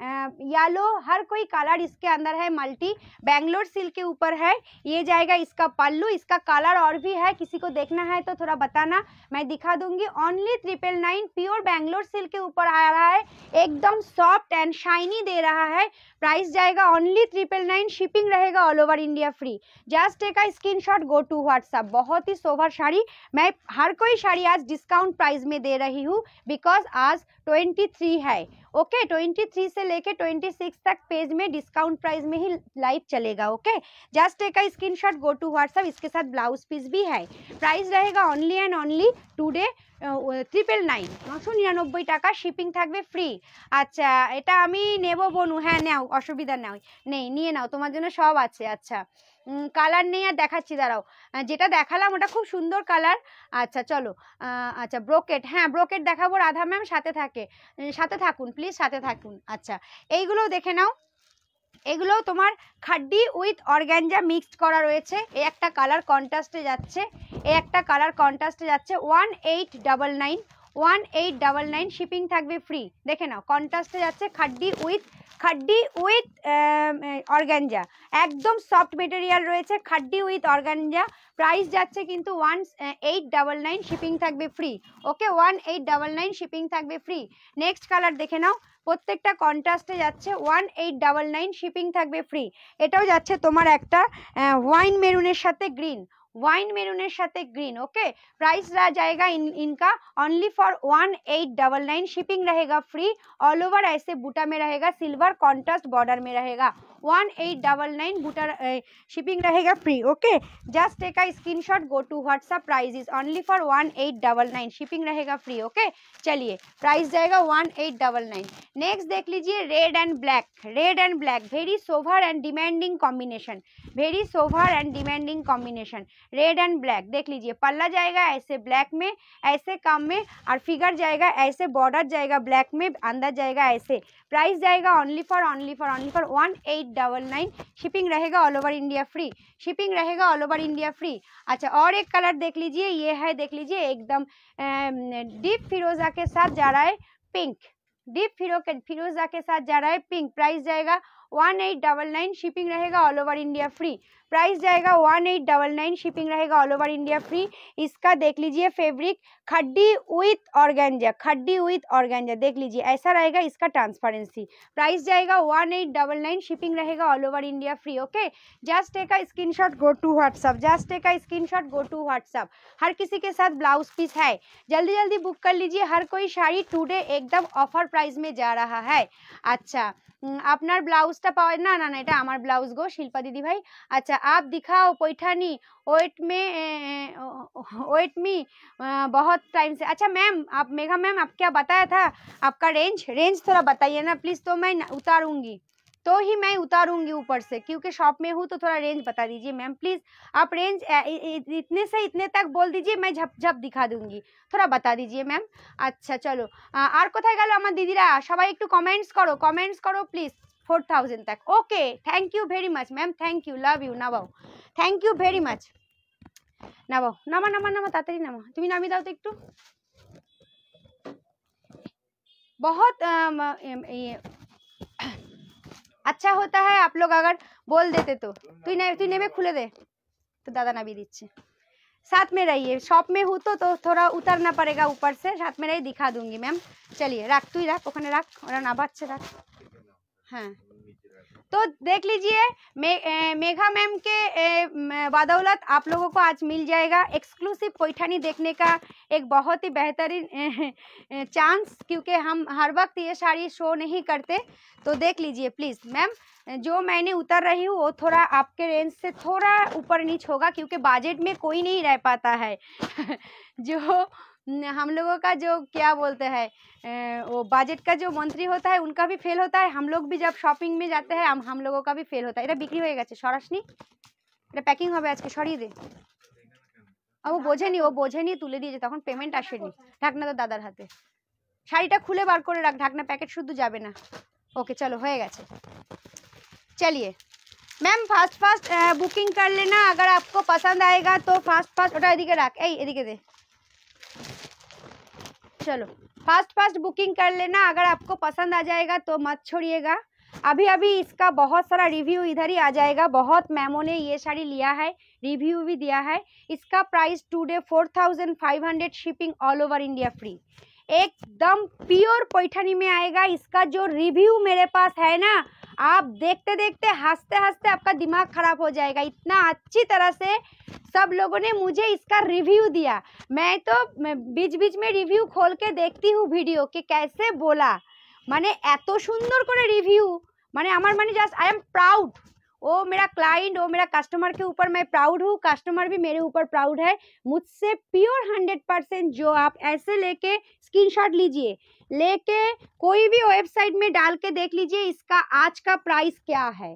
येलो हर कोई कलर इसके अंदर है मल्टी बेंगलोर सिल्क के ऊपर है ये जाएगा इसका पल्लू इसका कलर और भी है किसी को देखना है तो थोड़ा बताना मैं दिखा दूंगी only triple nine pure Bangalore silk के ऊपर आ रहा है एकदम सॉफ्ट एंड शाइनी दे रहा है प्राइस जाएगा ओनली ट्रिपल नाइन शिपिंग रहेगा all over India free just एक screenshot go to WhatsApp बहुत ही सोभर साड़ी मैं हर कोई साड़ी आज डिस्काउंट प्राइस में दे रही हूँ बिकॉज आज ट्वेंटी थ्री है ओके ट्वेंटी थ्री से लेके ट्वेंटी सिक्स तक पेज में डिस्काउंट प्राइस में ही लाइव चलेगा ओके जस्ट एक screenshot go to WhatsApp इसके साथ ब्लाउज पीस भी है प्राइस रहेगा only and only today triple nine নশো নিরানব্বই টাকা শিপিং থাকবে ফ্রি আচ্ছা এটা আমি নেব বনু হ্যাঁ নাও অসুবিধা নাও নেই নিয়ে নাও তোমার জন্য সব আছে আচ্ছা কালার নেই আর দেখাচ্ছি দাঁড়াও যেটা দেখালাম ওটা খুব সুন্দর কালার আচ্ছা চলো আচ্ছা ব্রোকেট হ্যাঁ ব্রোকেট দেখাবো রাধা ম্যাম সাথে থাকে সাথে থাকুন প্লিজ সাথে থাকুন আচ্ছা এইগুলোও দেখে নাও এগুলো তোমার খাড্ডি উইথ অরগ্যানজা মিক্সড করা রয়েছে এই একটা কালার কন্ট্রাস্টে যাচ্ছে এই একটা কালার কন্ট্রাস্টে যাচ্ছে one eight double nine one eight double nine shipping থাকবে ফ্রি দেখে নাও কন্ট্রাস্টে যাচ্ছে khaddi with khaddi with organza একদম সফট মেটেরিয়াল রয়েছে খাড্ডি উইথ অর্গ্যানজা প্রাইস যাচ্ছে কিন্তু one eight double nine shipping থাকবে free okay one eight double nine shipping থাকবে ফ্রি নেক্সট কালার দেখে নাও প্রত্যেকটা কন্ট্রাস্টে যাচ্ছে one eight double nine shipping থাকবে ফ্রি এটাও যাচ্ছে তোমার একটা ওয়াইন মেরুনের সাথে গ্রিন वाइन मेरुनर সাথে ग्रीन ओके प्राइस रह जाएगा इन इनका only for one eight double nine shipping रहेगा फ्री ऑल ओवर ऐसे बूटा में रहेगा सिल्वर कॉन्ट्रास्ट बॉर्डर में रहेगा वन एट डबल नाइन बूटा शिपिंग रहेगा फ्री ओके जस्ट एक screenshot go to WhatsApp price is only for one eight double nine shipping रहेगा फ्री ओके चलिए प्राइस जाएगा one eight double nine next देख लीजिए red and black red and black very sober and demanding combination very sober and demanding combination red and black देख लीजिए पल्ला जाएगा ऐसे ब्लैक में ऐसे कम में और फिगर जाएगा ऐसे बॉर्डर जाएगा ब्लैक में अंदर जाएगा ऐसे प्राइस जाएगा only for only for only for one eight eight double nine shipping रहेगा all over India free shipping रहेगा ऑल ओवर इंडिया फ्री अच्छा और एक कलर देख लीजिए ये है देख लीजिए एकदम डीप फिरोज़ा के साथ जा रहा है पिंक डीप फिरो फिरोज़ा के साथ जा रहा है पिंक प्राइस जाएगा one eight double nine shipping रहेगा all over India free price जाएगा one eight double nine shipping रहेगा ऑल ओवर इंडिया फ्री इसका देख लीजिए fabric khaddi with organza khaddi with organza देख लीजिए ऐसा रहेगा इसका ट्रांसपेरेंसी प्राइस जाएगा one eight double nine shipping रहेगा all over India free okay just एक का screen go to WhatsApp just एक का स्क्रीन गो टू व्हाट्सअप हर किसी के साथ ब्लाउज पीस है जल्दी जल्दी बुक कर लीजिए हर कोई साड़ी टू डे एकदम ऑफर प्राइस में जा रहा है अच्छा ব্লাউজটা ब्लाउज ना ना ना ये हमार ब्लाउज गो शिल्पा दीदी भाई अच्छा आप दिखाओ पैठानी वेट में वेट मी बहुत टाइम से अच्छा मैम आप मेघा मैम आप क्या बताया था आपका रेंज रेंज थोड़ा बताइए ना प्लीज़ तो मैं उतारूंगी तो ही मैं उतारूंगी ऊपर से क्योंकि शॉप में हूँ तो थोड़ा रेंज बता दीजिए मैम प्लीज़ आप रेंज इतने से इतने तक बोल दीजिए मैं झप झप दिखा दूंगी थोड़ा बता दीजिए मैम अच्छा चलो আর कथा गलो हमारे দিদিরা सबाई एक कमेंट्स करो कमेंट्स करो प्लीज़ ফোর থাউজেন্ড তাক okay thank you very much ma'am thank you love you নাবাও থ্যাংক ইউ ভেরি মাছ নাবাও নামা নামা নামা তাড়াতাড়ি নামা তুমি নামিয়ে দাও তো একটু বহত আচ্ছা হতা হ্যাঁ আপলোক আগার বল দেতে তো তুই তুই নেমে খুলে দে তো দাদা নামিয়ে দিচ্ছি সাত মে রাইয়ে সব মে হতো তো থোড়া উতার না পারে গা উপার সে সাত মে রাই দিখা দুঙ্গি ম্যাম চালিয়ে রাখ তুই রাখ ওখানে রাখ ওরা না বাচ্চা রাখ हाँ मतलब तो देख लीजिए मे, मेघा मैम के बदौलत आप लोगों को आज मिल जाएगा एक्सक्लूसिव पैठानी देखने का एक बहुत ही बेहतरीन चांस क्योंकि हम हर वक्त ये साड़ी शो नहीं करते तो देख लीजिए प्लीज़ मैम जो मैंने उतर रही हूँ वो थोड़ा आपके रेंज से थोड़ा ऊपर नीच होगा क्योंकि बजट में कोई नहीं रह पाता है *laughs* जो हम लोगों का जो क्या बोलते हैं वो बजट का जो मंत्री होता है उनका भी फेल होता है हम लोग भी जब शॉपिंग में जाते हैं हम हम लोगों का भी फेल होता है এটা বিক্রি হয়ে গেছে সরাসনি এটা প্যাকিং হবে আজকে সরিয়ে দে ও বোঝেনি ও বোঝেনি তুলে দিয়েছে তখন পেমেন্ট আসেনি ঢাকনা তো দাদার হাতে শাড়িটা খুলে বার করে রাখ ঢাকনা প্যাকেট শুদ্ধ যাবে না ওকে চলো হয়ে গেছে চলিয়ে ম্যাম ফার্স্ট फास्ट বুকিং করলে না अगर आपको पसंद आएगा तो फास्ट फास्ट এদিকে রাখ এই এদিকে দে चलो फास्ट फास्ट बुकिंग कर लेना अगर आपको पसंद आ जाएगा तो मत छोड़िएगा अभी अभी इसका बहुत सारा रिव्यू इधर ही आ जाएगा बहुत मैमो ने ये साड़ी लिया है रिव्यू भी दिया है इसका price today four thousand five hundred shipping all over India free एकदम प्योर पैठनी में आएगा इसका जो रिव्यू मेरे पास है ना आप देखते देखते हंसते हंसते आपका दिमाग खराब हो जाएगा इतना अच्छी तरह से सब लोगों ने मुझे इसका रिव्यू दिया मैं तो बीच बीच में रिव्यू खोल के देखती हूँ वीडियो कि कैसे बोला मैंने एत सुंदर को रिव्यू मैंने मैंने जस्ट आई एम प्राउड वो मेरा क्लाइंट वो मेरा कस्टमर के ऊपर मैं प्राउड हूँ कस्टमर भी मेरे ऊपर प्राउड है मुझसे प्योर हंड्रेड परसेंट जो आप ऐसे लेके स्क्रीनशॉट लीजिए लेके कोई भी वेबसाइट में डाल के देख लीजिए इसका आज का प्राइस क्या है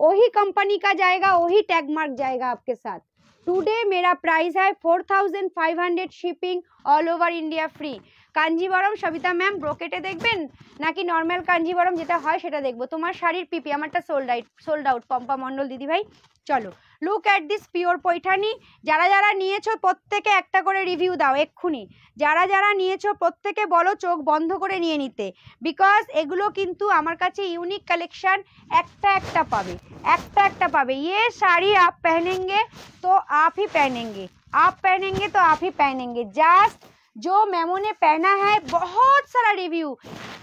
वही कंपनी का जाएगा वही टैग मार्क जाएगा आपके साथ टुडे मेरा प्राइस है four thousand five hundred shipping all over India free Kanjivaram Sabita ma'am ব্রোকেটে দেখবেন নাকি নর্মাল কাঞ্জিবরম যেটা হয় সেটা দেখবো তোমার শাড়ির পিপি আমারটা sold out sold out Pompa Mondal দিদিভাই চলো look at this pure Paithani যারা যারা নিয়েছো প্রত্যেকে একটা করে রিভিউ দাও এক্ষুনি যারা যারা নিয়েছো প্রত্যেকে বলো চোখ বন্ধ করে নিয়ে নিতে বিকজ এগুলো কিন্তু আমার কাছে ইউনিক কালেকশান একটা একটা পাবে একটা একটা পাবে ইয়ে শাড়ি আপ পহনেঙ্গে তো আপই হি আপ आप তো আপই आप জাস্ট जो मेमो ने पहना है बहुत सारा रिव्यू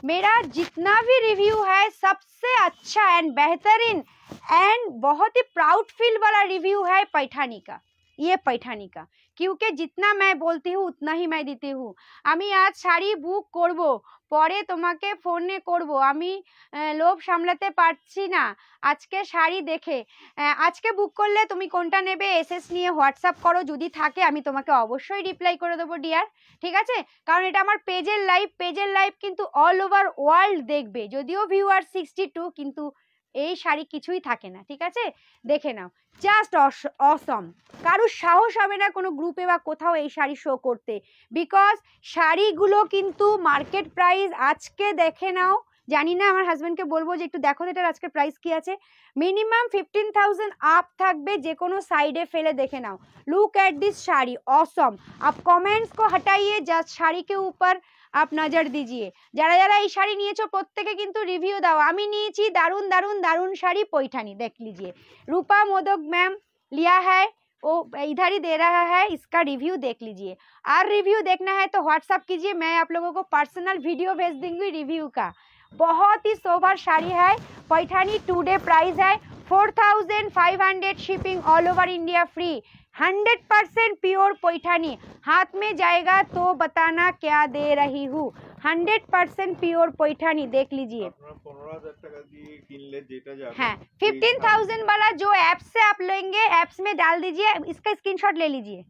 मेरा जितना भी रिव्यू है सबसे अच्छा एंड बेहतरीन एंड बहुत ही प्राउड फील वाला रिव्यू है पैठानी का ये पैठानी का क्योंकि जितना मैं बोलती हूँ उतना ही मैं देती हूँ अभी आज साड़ी बुक करबो পরে তোমাকে ফোনে করব আমি লোভ সামলাতে পারছি না আজকে শাড়ি দেখে আজকে বুক করলে তুমি কোনটা নেবে এসএস নিয়ে হোয়াটসঅ্যাপ করো যদি থাকে আমি তোমাকে অবশ্যই রিপ্লাই করে দেবো ডিয়ার ঠিক আছে কারণ এটা আমার পেজের লাইভ পেজের লাইভ কিন্তু অল ওভার ওয়ার্ল্ড দেখবে যদিও ভিউ আর সিক্সটি টু কিন্তু এই শাড়ি কিছুই থাকে না ঠিক আছে দেখে নাও জাস্ট অসম কারুর সাহস হবে না কোনো গ্রুপে বা কোথাও এই শাড়ি শো করতে বিকজ শাড়িগুলো কিন্তু মার্কেট প্রাইস আজকে দেখে নাও জানি না আমার হাজব্যান্ডকে বলবো যে একটু দেখো এটার আজকে প্রাইস কি আছে মিনিমাম ফিফটিন থাউজেন্ড আপ থাকবে যে কোনো সাইডে ফেলে দেখে নাও look at this sari awesome आप कमेंट्स को हटाइए जस्ट साड़ी के ऊपर आप नज़र दीजिए যারা যারা এই শাড়ি নিয়েছো প্রত্যেকে কিন্তু রিভিউ দাও আমি নিয়েছি দারুন দারুন দারুন শাড়ি পৈঠানি দেখ लीजिए रूपा मोदक मैम लिया है वो इधर ही दे रहा है इसका रिव्यू देख लीजिए और रिव्यू देखना है तो व्हाट्सअप कीजिए मैं आप लोगों को पर्सनल वीडियो भेज दूंगी रिव्यू का बहुत ही सोभर साड़ी है पैठानी टू डे प्राइस है four thousand five hundred shipping all over India free hundred percent pure Paithani हाथ में जाएगा तो बताना क्या दे रही हूँ হান্ড্রেড परसेंट प्योर पैठानी देख लीजिए हाँ फिफ्टीन थाउजेंड वाला जो ऐप्स से आप लेंगे ऐप्स में डाल दीजिए इसका स्क्रीनशॉट ले लीजिए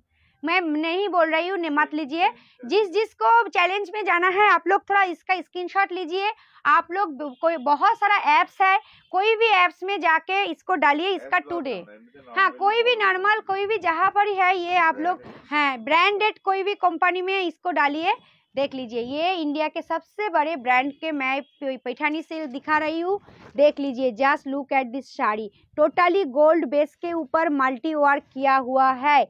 मैं नहीं बोल रही हूँ मत लीजिए जिस जिसको चैलेंज में जाना है आप लोग थोड़ा इसका स्क्रीनशॉट लीजिए आप लोग कोई बहुत सारा ऐप्स है कोई भी ऐप्स में जाके इसको डालिए इसका डे हाँ कोई भी नॉर्मल कोई भी जहाँ पर है ये आप लोग हैं ब्रांडेड कोई भी कंपनी में इसको डालिए देख लीजिए ये इंडिया के सबसे बड़े ब्रांड के मैं पैठानी से दिखा रही हूँ देख लीजिए just look at this sari totally gold base के ऊपर मल्टी वर्क किया हुआ है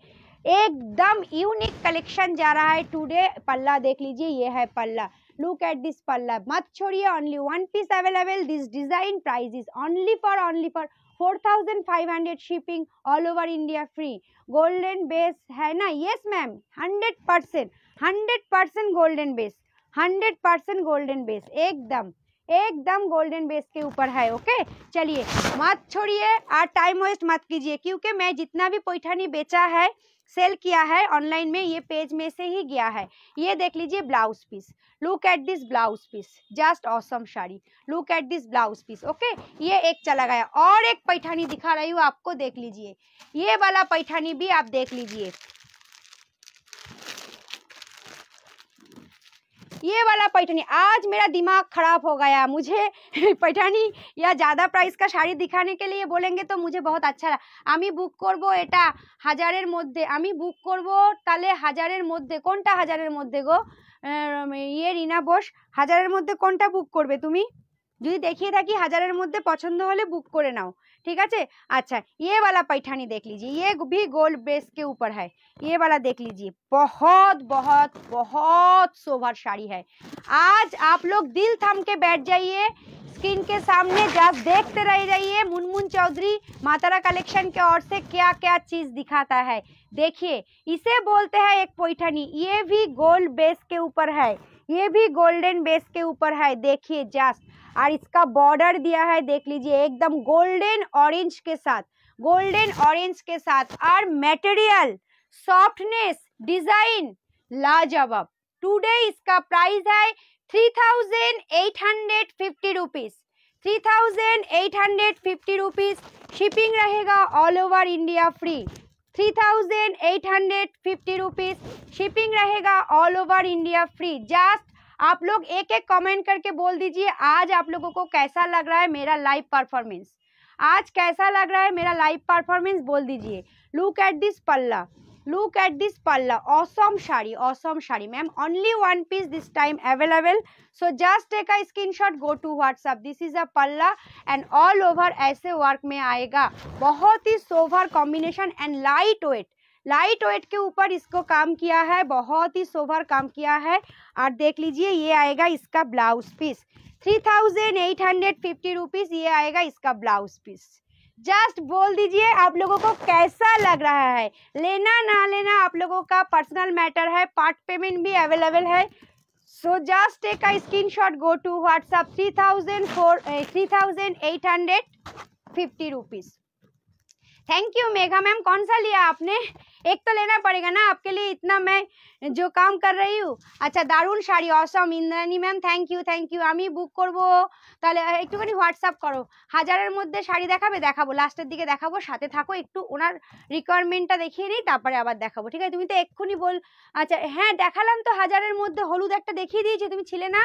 एकदम यूनिक कलेक्शन जा रहा है टुडे पल्ला देख लीजिए ये है पल्ला लुक एट दिस पल्ला मत छोड़िए only one piece available this design price is only for only for 4500 shipping all over India free golden base है ना yes ma'am 100 percent hundred percent golden base hundred percent golden base एकदम एकदम golden base के ऊपर है okay चलिए मत छोड़िए आज टाइम वेस्ट मत कीजिए क्योंकि मैं जितना भी पैठानी बेचा है सेल किया है ऑनलाइन में ये पेज में से ही गया है ये देख लीजिए blouse piece look at this blouse piece just awesome sari look at this blouse piece okay ये एक चला गया और एक पैठानी दिखा रही हूँ आपको देख लीजिए ये वाला पैठानी भी आप देख लीजिए ये वाला पैठनी आज मेरा दिमाग ख़राब हो गया मुझे *laughs* पैठानी या ज़्यादा प्राइस का শাড়ি দিখানে কে লিয়ে বলেঙ্গে তো মুঝে বহুত আচ্ছা আমি বুক করব এটা হাজারের মধ্যে আমি বুক করব তাহলে হাজারের মধ্যে কোনটা হাজারের মধ্যে গো ইয়ে রিনা বোস হাজারের মধ্যে কোনটা বুক করবে তুমি যদি দেখিয়ে থাকি হাজারের মধ্যে পছন্দ হলে বুক করে নাও ठीक है अच्छा ये वाला पैठानी देख लीजिए ये भी गोल्ड बेस के ऊपर है ये वाला देख लीजिए बहुत बहुत बहुत सोभर साड़ी है आज आप लोग दिल थम के बैठ जाइए स्क्रीन के सामने जब देखते रह जाइए मुनमुन चौधरी मातारा कलेक्शन के ओर से क्या क्या चीज़ दिखाता है देखिए इसे बोलते हैं एक पोइठनी ये भी गोल्ड बेस के ऊपर है ये भी गोल्डन बेस के ऊपर है देखिए जस्ट और इसका बॉर्डर दिया है देख लीजिए एकदम गोल्डन ऑरेंज के साथ गोल्डन ऑरेंज के साथ और मटेरियल सॉफ्टनेस डिजाइन लाजवाब टुडे इसका प्राइस है three thousand eight hundred fifty rupees three thousand eight hundred fifty rupees shipping रहेगा all over India free three thousand eight hundred fifty rupees shipping रहेगा all over India free just आप लोग एक एक comment करके बोल दीजिए आज आप लोगों को कैसा लग रहा है मेरा लाइव परफॉर्मेंस आज कैसा लग रहा है मेरा लाइव परफॉर्मेंस बोल दीजिए लुक एट दिस पल्ला लुक एट दिस पल्ला awesome sari awesome sari ma'am only one piece this time available so just take a screenshot go to WhatsApp this is a पल्ला एंड ऑल ओवर ऐसे work में आएगा बहुत ही sober combination and light weight light weight के ऊपर इसको काम किया है बहुत ही सोवर काम किया है और देख लीजिए ये आएगा इसका blouse piece three thousand eight hundred fifty rupees ये आएगा इसका ब्लाउज पीस जस्ट बोल दीजिए आप लोगों को कैसा लग रहा है लेना ना लेना आप लोगों का पर्सनल मैटर है पार्ट पेमेंट भी अवेलेबल है सो जस्ट एक screenshot go to WhatsApp three thousand four three thousand eight hundred fifty rupees thank you Megha ma'am कौन सा लिया आपने एक तो लेना पड़ेगा ना आपके लिए इतना मैं जो काम कर रही हूँ আচ্ছা দারুণ sari awesome Indrani ma'am thank you thank you আমি বুক করব তাহলে একটুখানি হোয়াটসঅ্যাপ করো হাজারের মধ্যে শাড়ি দেখাবে দেখাবো লাস্টের দিকে দেখাবো সাথে থাকো একটু ওনার রিকোয়ারমেন্টটা দেখিয়ে নিই তারপরে আবার দেখাবো ঠিক আছে তুমি তো এক্ষুনি বল আচ্ছা হ্যাঁ দেখালাম তো হাজারের মধ্যে হলুদ একটা দেখিয়ে দিয়েছি তুমি ছিলে না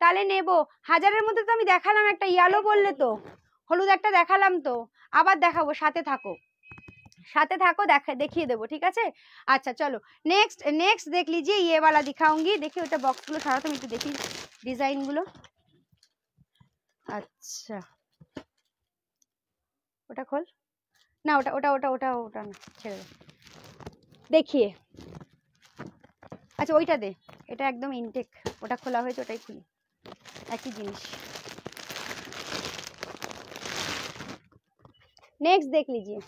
তাহলে নেব হাজারের মধ্যে তো আমি দেখালাম একটা ইয়ালো বললে তো হলুদ একটা দেখালাম তো আবার দেখাবো সাথে থাকো সাথে থাকো দেখা দেখিয়ে দেবো ঠিক আছে আচ্ছা চলো নেক্সট নেক্সট দেখ লিজিয়ে ইয়েওয়ালা দিখাউঙ্গি দেখি ওটা বক্সগুলো সারা তুমি একটু দেখি ডিজাইনগুলো আচ্ছা ওটা খোল না ওটা ওটা ওটা ওটা ওটা না ছেড়ে দেখিয়ে আচ্ছা ওইটা দে এটা একদম ইনটেক ওটা খোলা হয়েছে ওটাই খুলি একই জিনিস नेक्स्ट देख लीजिए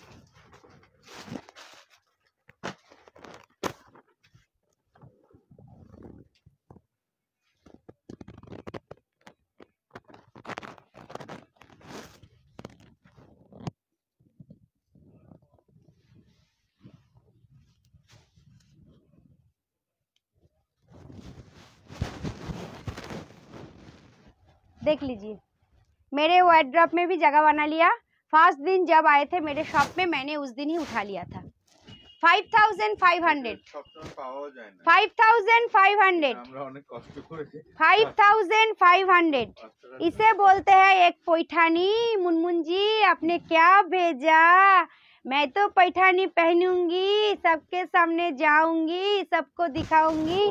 देख लीजिए मेरे वाइट ड्रॉप में भी जगह बना लिया फर्स्ट दिन जब आए थे मेरे शॉप में मैंने उस दिन ही उठा लिया था five thousand five hundred five thousand five hundred five thousand five hundred इसे बोलते हैं एक पैठानी मुनमुन जी आपने क्या भेजा मैं तो पैठानी पहनूंगी सबके सामने जाऊंगी सबको दिखाऊंगी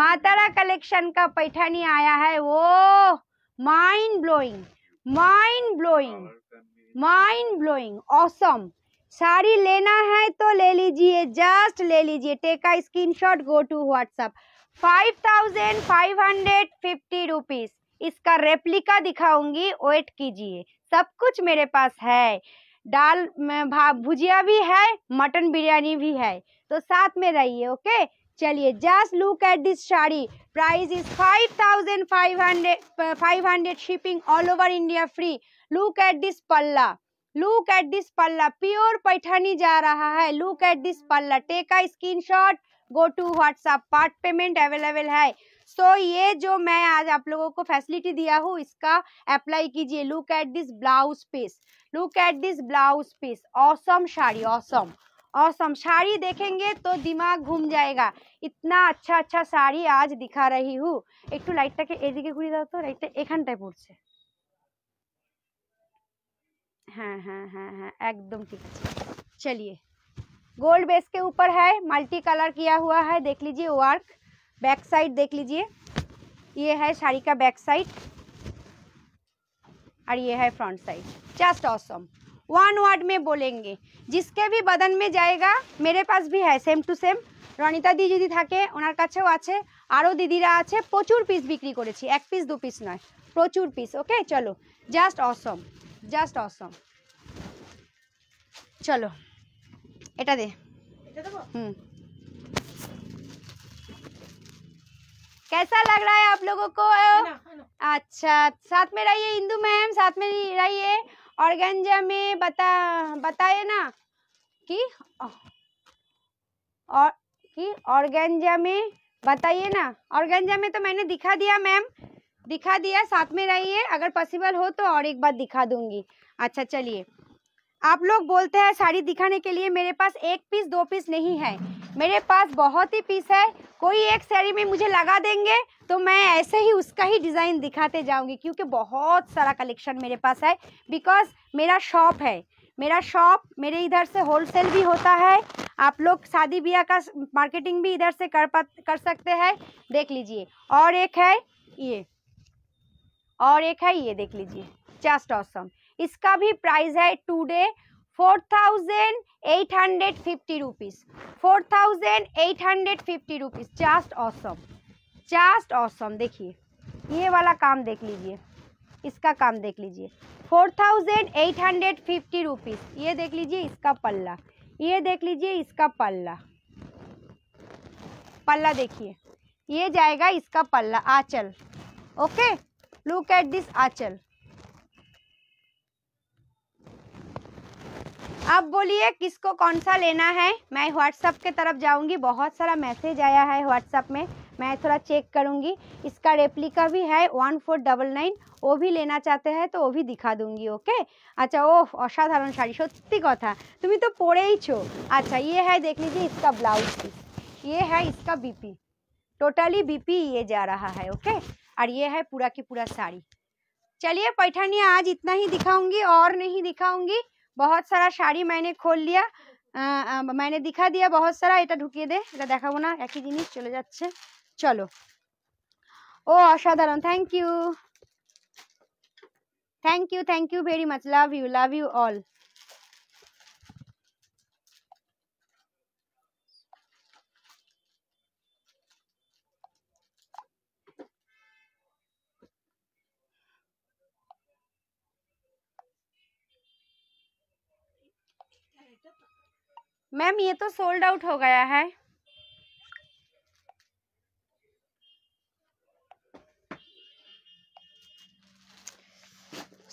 मातारा कलेक्शन का पैठानी आया है वो mind blowing mind blowing mind blowing awesome sari लेना है तो ले लीजिए जस्ट ले लीजिए take a screenshot go to WhatsApp five thousand five hundred fifty rupees इसका रेप्लिका दिखाऊंगी वेट कीजिए सब कुछ मेरे पास है दाल भुजिया भी है मटन बिरयानी भी है तो साथ में रहिए ओके चलिए just look at this sari price is five thousand five hundred five hundred shipping all over India free look at this पल्ला लुक एट दिस पल्ला प्योर पैठनी जा रहा है लुक एट दिस पल्ला take a screenshot go to WhatsApp part payment available है so so, ये जो मैं आज आप लोगों को फैसिलिटी दिया हूँ इसका अप्लाई कीजिए look at this blouse piece look at this blouse piece awesome sari awesome awesome sari देखेंगे तो दिमाग घूम जाएगा इतना अच्छा अच्छा साड़ी आज दिखा रही हूँ एक लाइट टाके এদিকে ঘুরিয়ে দাও তো লাইটটা এখানটায় পড়ছে हाँ हाँ हाँ हाँ एकदम ठीक है चलिए गोल्ड बेस के ऊपर है मल्टी कलर किया हुआ है देख लीजिए वर्क बैक साइड देख लीजिए ये है साड़ी का बैक साइड और ये है front side just awesome one word में बोलेंगे जिसके भी बदन में जाएगा मेरे पास भी है सेम टू सेम রনিতা दी जी थे ওনার কাছেও दीदी আরও দিদিরা আছে প্রচুর পিস বিক্রি पिस এক পিস দু পিস নয় প্রচুর পিস ওকে চলো जस्ट ऑसम चलो एटा दे हम्म। कैसा लग रहा है आप लोगों को अच्छा साथ में रहिए इंदू मैम साथ में रहिए और गंजा में बता बताए ना कि और कि ऑर्गेंजा में बताइए ना ऑर्गेंजा में तो मैंने दिखा दिया मैम दिखा दिया साथ में रहिए अगर पॉसिबल हो तो और एक बार दिखा दूंगी अच्छा चलिए आप लोग बोलते हैं साड़ी दिखाने के लिए मेरे पास एक पीस दो पीस नहीं है मेरे पास बहुत ही पीस है कोई एक साड़ी में मुझे लगा देंगे तो मैं ऐसे ही उसका ही डिज़ाइन दिखाते जाऊंगी क्योंकि बहुत सारा कलेक्शन मेरे पास है बिकॉज मेरा शॉप है मेरा शॉप मेरे इधर से होलसेल भी होता है आप लोग शादी ब्याह का मार्केटिंग भी इधर से कर पा कर सकते हैं देख लीजिए और एक है ये और एक है ये देख लीजिए जस्ट ऑसम इसका भी प्राइस है डे four thousand eight hundred fifty rupees four thousand eight hundred fifty rupees just awesome just awesome देखिए ये वाला काम देख लीजिए इसका काम देख लीजिए four thousand eight hundred fifty rupees ये देख लीजिए इसका पल्ला ये देख लीजिए इसका पल्ला पल्ला देखिए ये जाएगा इसका पल्ला आंचल ओके लुक एट दिस आंचल अब बोलिए किसको कौन सा लेना है मैं व्हाट्सअप के तरफ जाऊंगी बहुत सारा मैसेज आया है व्हाट्सअप में मैं थोड़ा चेक करूंगी इसका रेप्लिका भी है वन फोर डबल नाइन वो भी लेना चाहते हैं तो वो भी दिखा दूंगी ओके अच्छा ओ असाधारण शाड़ी सत्य कथा तुम्हें तो ही छो अच्छा ये है देख लीजिए इसका ब्लाउज पीस ये है इसका बीपी टोटली बीपी ये जा रहा है ओके और ये है पूरा की पूरा साड़ी चलिए पैठनिया आज इतना ही दिखाऊंगी और नहीं दिखाऊंगी बहुत सारा साड़ी मैंने खोल लिया आ, मैंने दिखा दिया बहुत सारा এটা ঢুকিয়ে দে এটা দেখাবো না একই জিনিস চলে যাচ্ছে চলো ও অসাধারণ thank you thank you thank you very much love you love you all ma'am ये तो सोल्ड आउट हो गया है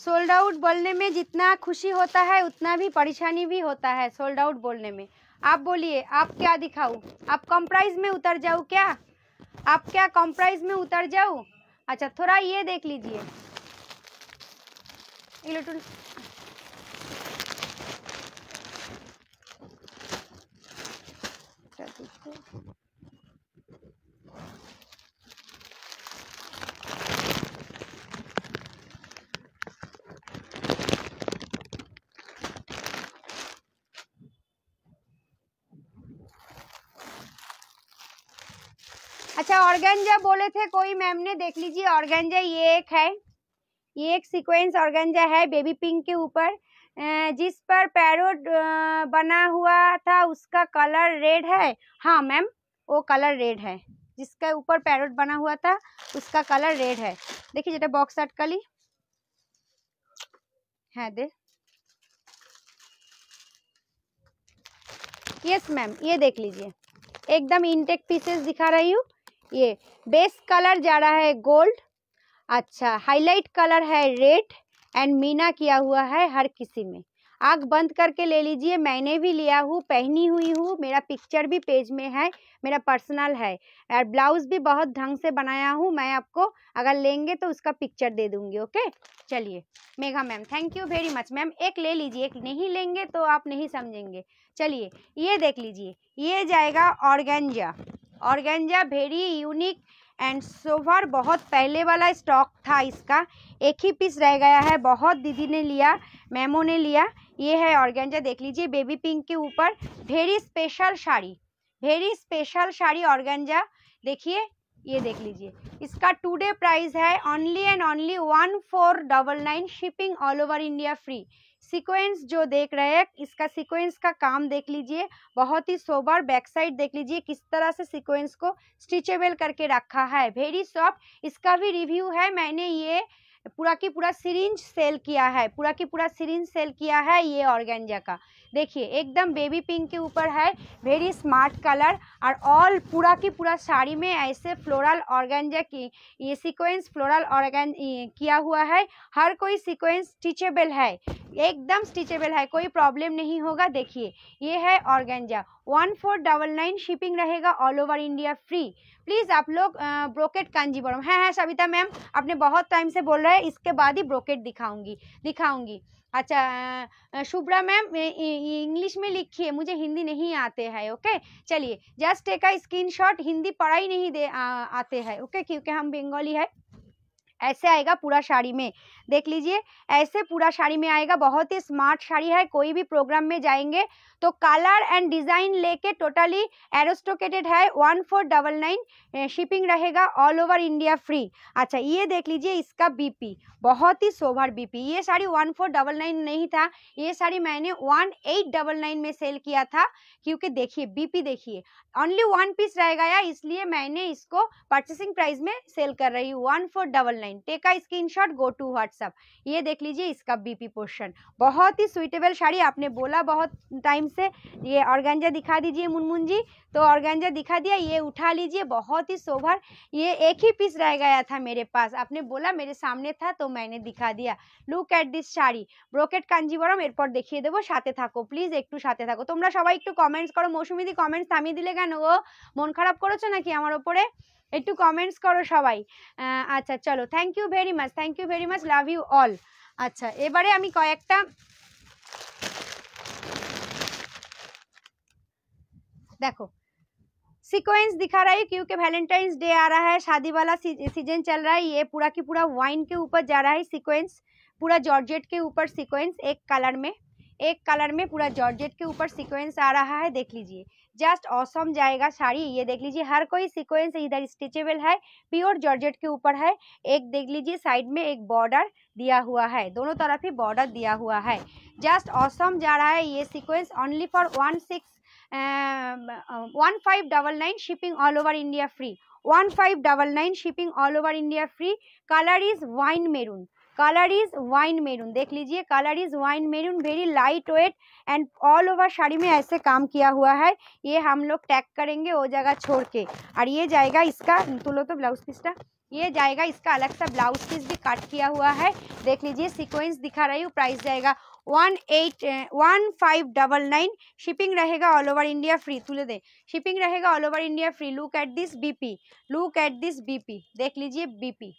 सोल्ड आउट बोलने में जितना खुशी होता है उतना भी परेशानी भी होता है सोल्ड आउट बोलने में आप बोलिए आप क्या दिखाऊँ आप कॉम्प्राइज में उतर जाऊँ क्या आप क्या कॉम्प्राइज में उतर जाऊँ अच्छा थोड़ा ये देख लीजिए दूसरा देखते अच्छा ऑर्गेंजा बोले थे कोई मैम ने देख लीजिए ऑर्गेंजा ये एक है ये एक सीक्वेंस ऑर्गेंजा है बेबी पिंक के ऊपर जिस पर पैरोड बना हुआ था उसका कलर रेड है हाँ मैम वो कलर रेड है जिसके ऊपर पैरोट बना हुआ था उसका कलर रेड है देखिए जेटा बॉक्स अटकली है दे यस मैम ये देख लीजिए एकदम इनटेक पीसेस दिखा रही हूँ ये बेस कलर जा रहा है गोल्ड अच्छा हाईलाइट कलर है रेड एंड मीना किया हुआ है हर किसी में आग बंद करके ले लीजिए मैंने भी लिया हूँ पहनी हुई हूँ मेरा पिक्चर भी पेज में है मेरा पर्सनल है और ब्लाउज भी बहुत ढंग से बनाया हूँ मैं आपको अगर लेंगे तो उसका पिक्चर दे दूँगी ओके चलिए Megha ma'am thank you very much ma'am एक ले लीजिए एक नहीं लेंगे तो आप नहीं समझेंगे चलिए ये देख लीजिए ये जाएगा organza organza very unique and sober बहुत पहले वाला स्टॉक था इसका एक ही पीस रह गया है बहुत दीदी ने लिया मैमो ने लिया ये है ऑर्गेंजा देख लीजिए बेबी पिंक के ऊपर very special sari very special sari organza देखिए ये देख लीजिए इसका टुडे प्राइस है only and only one four double nine shipping all over India free sequence जो देख रहे हैं इसका सीक्वेंस का काम देख लीजिए बहुत ही सोबर बैक साइड देख लीजिए किस तरह से सीक्वेंस को स्टिचेबल करके रखा है वेरी सॉफ्ट इसका भी रिव्यू है मैंने ये पूरा की पूरा सीरिंज सेल किया है पूरा की पूरा सीरिंज सेल किया है ये ऑर्गेंजा का देखिए एकदम बेबी पिंक के ऊपर है वेरी स्मार्ट कलर और ऑल पूरा की पूरा साड़ी में ऐसे फ्लोरल ऑर्गेंजा की ये सीक्वेंस फ्लोरल ऑर्गेन किया हुआ है हर कोई सीक्वेंस स्टिचेबल है एकदम स्टिचेबल है कोई प्रॉब्लम नहीं होगा देखिए ये है organza one four double nine shipping रहेगा all over India free please आप लोग ब्रोकेट कांजीवरम हैं हैं सविता मैम आपने बहुत टाइम से बोल रहे हैं इसके बाद ही ब्रोकेट दिखाऊंगी दिखाऊंगी अच्छा शुभ्रा मैम इंग्लिश में लिखिए मुझे हिंदी नहीं आते हैं ओके चलिए just take screenshot Hindi पढ़ाई नहीं दे आ, आते हैं ओके क्योंकि हम बंगाली है ऐसे आएगा पूरा साड़ी में देख लीजिए ऐसे पूरा साड़ी में आएगा बहुत ही स्मार्ट साड़ी है कोई भी प्रोग्राम में जाएंगे तो कलर एंड डिज़ाइन लेके टोटली एरोस्टोकेटेड है one four double nine shipping रहेगा ऑल ओवर इंडिया फ्री अच्छा ये देख लीजिए इसका बीपी बहुत ही सोभर बीपी ये sari one four double nine नहीं था ये साड़ी मैंने वन एट डबल नाइन में सेल किया था क्योंकि देखिए बीपी देखिए ओनली वन पीस रहेगा या इसलिए मैंने इसको परचेसिंग प्राइस में सेल कर रही हूँ one four double nine take a screen go to whats सब ये देख लीजिए इसका बीपी पोर्शन बहुत ही सुइटेबल साड़ी आपने बोला बहुत टाइम से ये ऑर्गेंजा दिखा दीजिए मुनमुन जी तो ऑर्गेंजा दिखा दिया ये उठा लीजिए बहुत ही सोभर ये एक ही पीस रह गया था मेरे पास आपने बोला मेरे सामने था तो मैंने दिखा दिया look at this sari brocade Kanjivaram এরপর দেখিয়ে দেবো সাথে प्लीज एक একটু সাথে থাকো তোমরা সবাই একটু কমেন্টস করো মৌসুমিদি কমেন্টস থামিয়ে দিলে কেন গো মন খারাপ করেছো নাকি আমার ওপরে একটু কমেন্টস করো সবাই আচ্ছা চলো thank you very much thank you very much love you all আচ্ছা এবারে আমি কয়েকটা देखो सिक्वेंस दिखा रहा है क्योंकि वैलेंटाइंस डे आ रहा है शादी वाला सीजन चल रहा है ये पूरा की पूरा वाइन के ऊपर जा रहा है सीक्वेंस पूरा जॉर्जेट के ऊपर सीक्वेंस एक कलर में एक कलर में पूरा जॉर्जेट के ऊपर सीक्वेंस आ रहा है देख लीजिए जस्ट ऑसम जाएगा साड़ी ये देख लीजिए हर कोई सीक्वेंस इधर स्टिचेबल है प्योर जॉर्जेट के ऊपर है एक देख लीजिए साइड में एक बॉर्डर दिया हुआ है दोनों तरफ ही बॉर्डर दिया हुआ है जस्ट ऑसम जा रहा है ये sequence only for one six one five double nine shipping all over India free one five double nine shipping all over India free colour is wine maroon colour is wine maroon देख लीजिए colour is wine maroon very light weight and all over sari में ऐसे काम किया हुआ है ये हम लोग टैग करेंगे वो जगह छोड़ के और ये जाएगा इसका तुलो तो ब्लाउज का ये जाएगा इसका अलग सा ब्लाउज पीस भी कट किया हुआ है देख लीजिए सीक्वेंस दिखा रही हूँ प्राइस जाएगा one eight one five double nine shipping रहेगा ऑल ओवर इंडिया फ्री तुले दे शिपिंग रहेगा all over India free look at this BP look at this BP देख लीजिए बीपी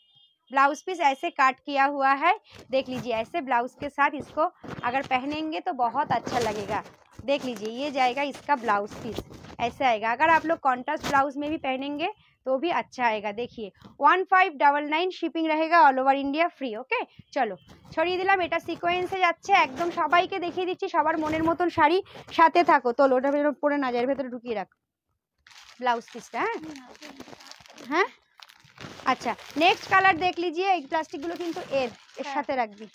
ब्लाउज पीस ऐसे काट किया हुआ है देख लीजिए ऐसे ब्लाउज के साथ इसको अगर पहनेंगे तो बहुत अच्छा लगेगा देख लीजिए ये जाएगा इसका ब्लाउज पीस ऐसे आएगा अगर आप लोग कॉन्ट्रास्ट ब्लाउज में भी पहनेंगे तो भी अच्छा आएगा देखिए one five double nine shipping रहेगा all over India free okay चलो छड़िए दिलाम एट सिकुएन्से जाचे सबाई के देखिए दीची सब मन मतन शाड़ी साथे थको तो लोटा पड़े नजर भेतर ढुकिए रख ब्लाउज पिसा हाँ हाँ আচ্ছা নেক্সট কালার দেখ लीजिए এই প্লাস্টিকগুলো কিন্তু এর এর সাথে রাখবি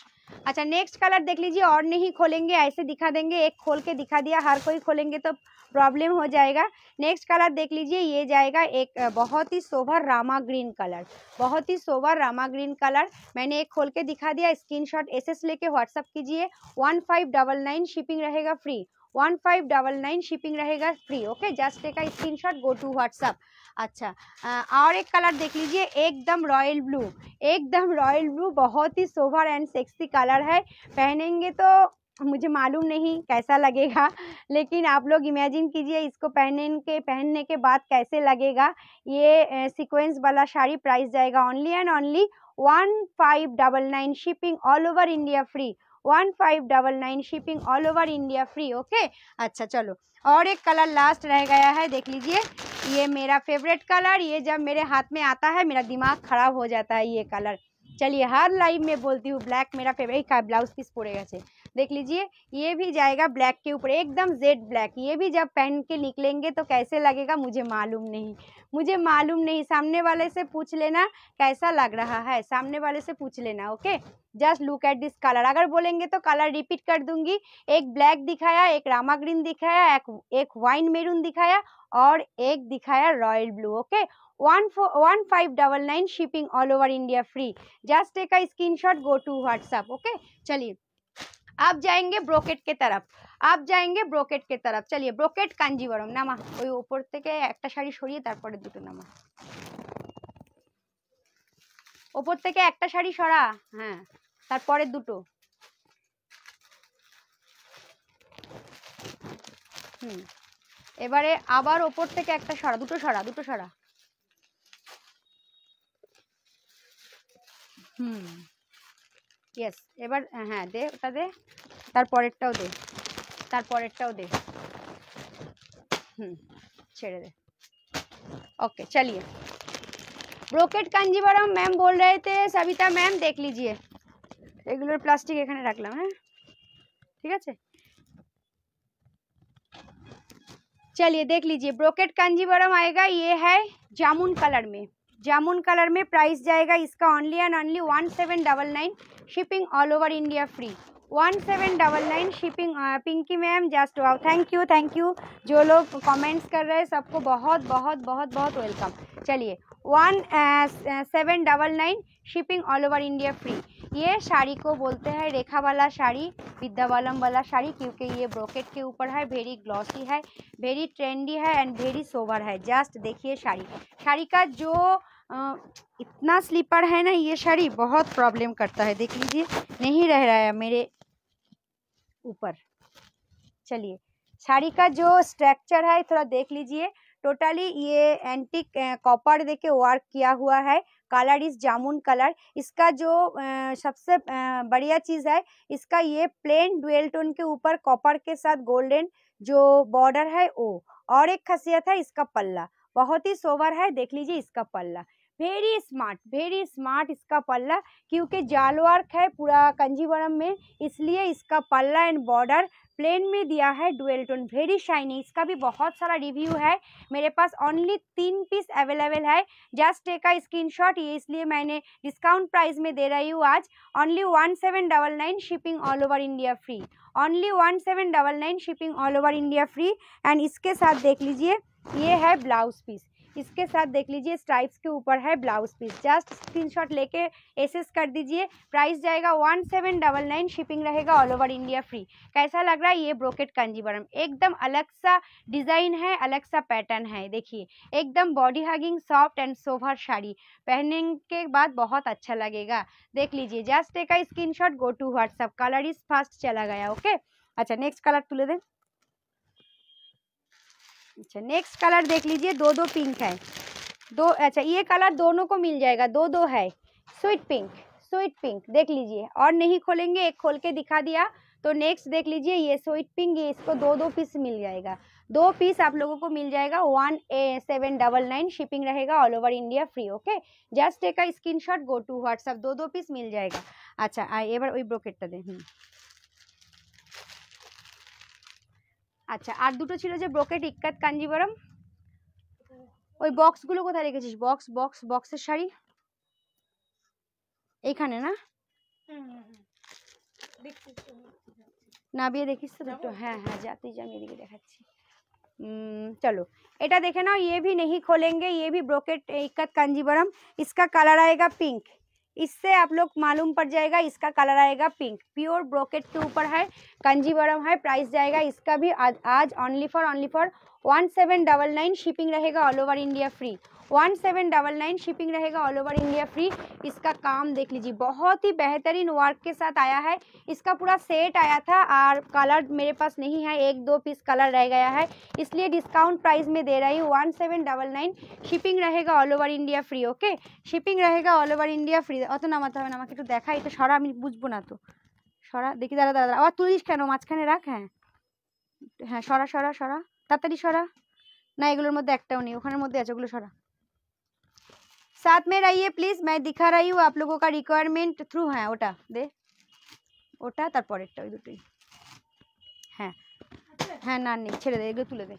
अच्छा नेक्स्ट कलर देख लीजिए और नहीं खोलेंगे ऐसे दिखा देंगे एक खोल के दिखा दिया हर कोई खोलेंगे तो प्रॉब्लम हो जाएगा नेक्स्ट कलर देख लीजिए ये जाएगा एक बहुत ही सोवर रामा ग्रीन कलर बहुत ही सोवर रामा ग्रीन कलर मैंने एक खोल के दिखा दिया स्क्रीनशॉट एसएस लेके व्हाट्सअप कीजिए one five double nine shipping रहेगा free one five double nine shipping रहेगा फ्री ओके जस्ट एक का screenshot go to WhatsApp अच्छा और एक कलर देख लीजिए एकदम रॉयल ब्लू एकदम रॉयल ब्लू बहुत ही सोभर एंड सेक्सी कलर है पहनेंगे तो मुझे मालूम नहीं कैसा लगेगा लेकिन आप लोग इमेजिन कीजिए इसको पहने के पहनने के बाद कैसे लगेगा ये सीक्वेंस वाला साड़ी प्राइस जाएगा only and only one five double nine shipping all over India free one five double nine shipping all over India free okay अच्छा चलो और एक कलर लास्ट रह गया है देख लीजिए ये मेरा फेवरेट कलर ये जब मेरे हाथ में आता है मेरा दिमाग खराब हो जाता है ये कलर चलिए हर लाइव में बोलती हूँ ब्लैक मेरा फेवरेट का ब्लाउज पीस पड़े गए देख लीजिए ये भी जाएगा ब्लैक के ऊपर एकदम जेड ब्लैक ये भी जब पहन के निकलेंगे तो कैसे लगेगा मुझे मालूम नहीं मुझे मालूम नहीं सामने वाले से पूछ लेना कैसा लग रहा है सामने वाले से पूछ लेना okay just look at this colour अगर बोलेंगे तो कलर रिपीट कर दूंगी एक ब्लैक दिखाया एक रामा ग्रीन दिखाया एक एक वाइन मेरून दिखाया और एक दिखाया royal blue okay one one five double nine shipping all over India free just एक screenshot go to WhatsApp okay चलिए आप जाएंगे ब्रोकेट के तरफ आप जाएंगे ब्रोकेट के तरफ চলিয়ে ব্রোকেট কাঞ্জিবরম নামা ওই উপর থেকে একটা শাড়ি সরিয়ে তারপরে দুটো নামা ওপর থেকে একটা শাড়ি সরা হ্যাঁ তারপরে দুটো হুম এবারে আবার ওপর থেকে একটা সরা দুটো সরা দুটো সরা হুম ইয়েস এবার হ্যাঁ দে दे দে তারপরেরটাও দে दे দে হুম ছেড়ে दे ओके चलिए ब्रोकेट कांजीवरम मैम बोल रहे थे सविता मैम देख लीजिए रेगुलर प्लास्टिक এখানে রাখলাম হ্যাঁ ঠিক আছে चलिए देख लीजिए ब्रोकेट कांजीवरम आएगा ये है जामुन कलर में जामुन कलर में प्राइस जाएगा इसका only and only one seven double nine shipping all over India free one seven double nine shipping Pinky ma'am just wow thank you thank you जो लोग कमेंट्स कर रहे हैं सबको बहुत बहुत बहुत बहुत वेलकम चलिए one seven double nine shipping all over India free ये साड़ी को बोलते हैं रेखा वाला साड़ी विद्यावलम वाला साड़ी क्योंकि ये ब्रोकेट के ऊपर है वेरी ग्लॉसी है वेरी ट्रेंडी है एंड वेरी सोवर है जस्ट देखिए साड़ी साड़ी का जो इतना स्लीपर है ना ये साड़ी बहुत प्रॉब्लम करता है देख लीजिए नहीं रह रहा है मेरे ऊपर चलिए साड़ी का जो स्ट्रक्चर है थोड़ा देख लीजिए टोटली ये एंटिक कॉपर देके वर्क किया हुआ है कलर इस जामुन कलर इसका जो सबसे बढ़िया चीज़ है इसका ये प्लेन डुएल टोन के ऊपर कॉपर के साथ गोल्डन जो बॉर्डर है वो और एक खासियत है इसका पल्ला बहुत ही सोवर है देख लीजिए इसका पल्ला वेरी स्मार्ट वेरी स्मार्ट इसका पल्ला क्योंकि जाल वर्क है पूरा कंजीवरम में इसलिए इसका पल्ला एंड बॉर्डर प्लेन में दिया है डुएल टोन वेरी शाइनी इसका भी बहुत सारा रिव्यू है मेरे पास ओनली तीन पीस अवेलेबल है जस्ट एक का स्क्रीनशॉट ये इसलिए मैंने डिस्काउंट प्राइस में दे रही हूँ आज only one seven double nine shipping all over India free only one seven double nine shipping all over India free and इसके साथ देख लीजिए ये है ब्लाउज पीस इसके साथ देख लीजिए स्ट्राइप्स के ऊपर है ब्लाउज पीस जस्ट स्क्रीनशॉट लेके एसेस कर दीजिए प्राइस जाएगा one seven double nine shipping रहेगा ऑल ओवर इंडिया फ्री कैसा लग रहा है ये ब्रोकेट कंजीवरम एकदम अलग सा डिज़ाइन है अलग सा पैटर्न है देखिए एकदम body hugging soft and sober sari पहनने के बाद बहुत अच्छा लगेगा देख लीजिए जस्ट एक screen go to WhatsApp colour is fast चला गया ओके अच्छा नेक्स्ट कलर तुले दें अच्छा नेक्स्ट कलर देख लीजिए दो दो पिंक है दो अच्छा ये कलर दोनों को मिल जाएगा दो दो है स्वीट पिंक स्वीट पिंक देख लीजिए और नहीं खोलेंगे एक खोल के दिखा दिया तो नेक्स्ट देख लीजिए ये स्वीट पिंक ये इसको दो दो पीस मिल जाएगा दो पीस आप लोगों को मिल जाएगा one A seven double nine shipping रहेगा all over India free okay just take a screenshot go to WhatsApp दो दो पीस मिल जाएगा अच्छा एबार वही ব্রোকেটটা दे हम्म। আচ্ছা আর দুটো ছিল যে ব্রোকেট ইক্কাত কাঞ্জিবরম ওই বক্সগুলো কোথায় রেখেছিস বক্স বক্স বক্সের শাড়ি এইখানে না নাবিয়ে দেখিস তো দুটো হ্যাঁ হ্যাঁ যা তুই যা আমি এদিকে দেখাচ্ছি চলো এটা দেখে নাও ইয়ে ভি নেহি खोलेंगे ইয়ে ভি ব্রোকেট इक्कत कांजीवरम इसका কালার আয়েগা পিঙ্ক इससे आप लोग मालूम पड़ जाएगा इसका कलर आएगा पिंक प्योर ब्रोकेट के ऊपर है कंजीवरम है प्राइस जाएगा इसका भी आज only for only for one seven double nine shipping रहेगा all over India free one seven double nine shipping रहेगा ऑल ओवर इंडिया फ्री इसका काम देख लीजिए बहुत ही बेहतरीन वर्क के साथ आया है इसका पूरा सेट आया था और कलर मेरे पास नहीं है एक दो पीस कलर रह गया है इसलिए डिस्काउंट प्राइस में दे रही हूँ one seven double nine shipping रहेगा all over India free okay shipping रहेगा ऑल ओवर इंडिया फ्री अत नाम হবে না तो देखा तो सरा সরা ना तो सरा देखी दादा दादा दादा तुलिस আবার তুলিস কেন মাঝখানে हाँ হ্যাঁ सरा सरा সরা সরা ना সরা मध्य एक मध्य একটাও सरा साथ में रहिए प्लीज मैं दिखा रही हूँ आप लोगों का रिक्वायरमेंट थ्रू हाँ ओटा दे ओटा তারপর একটা ওই দুটোই হ্যাঁ হ্যাঁ না নেই ছেড়ে দে এগুলো তুলে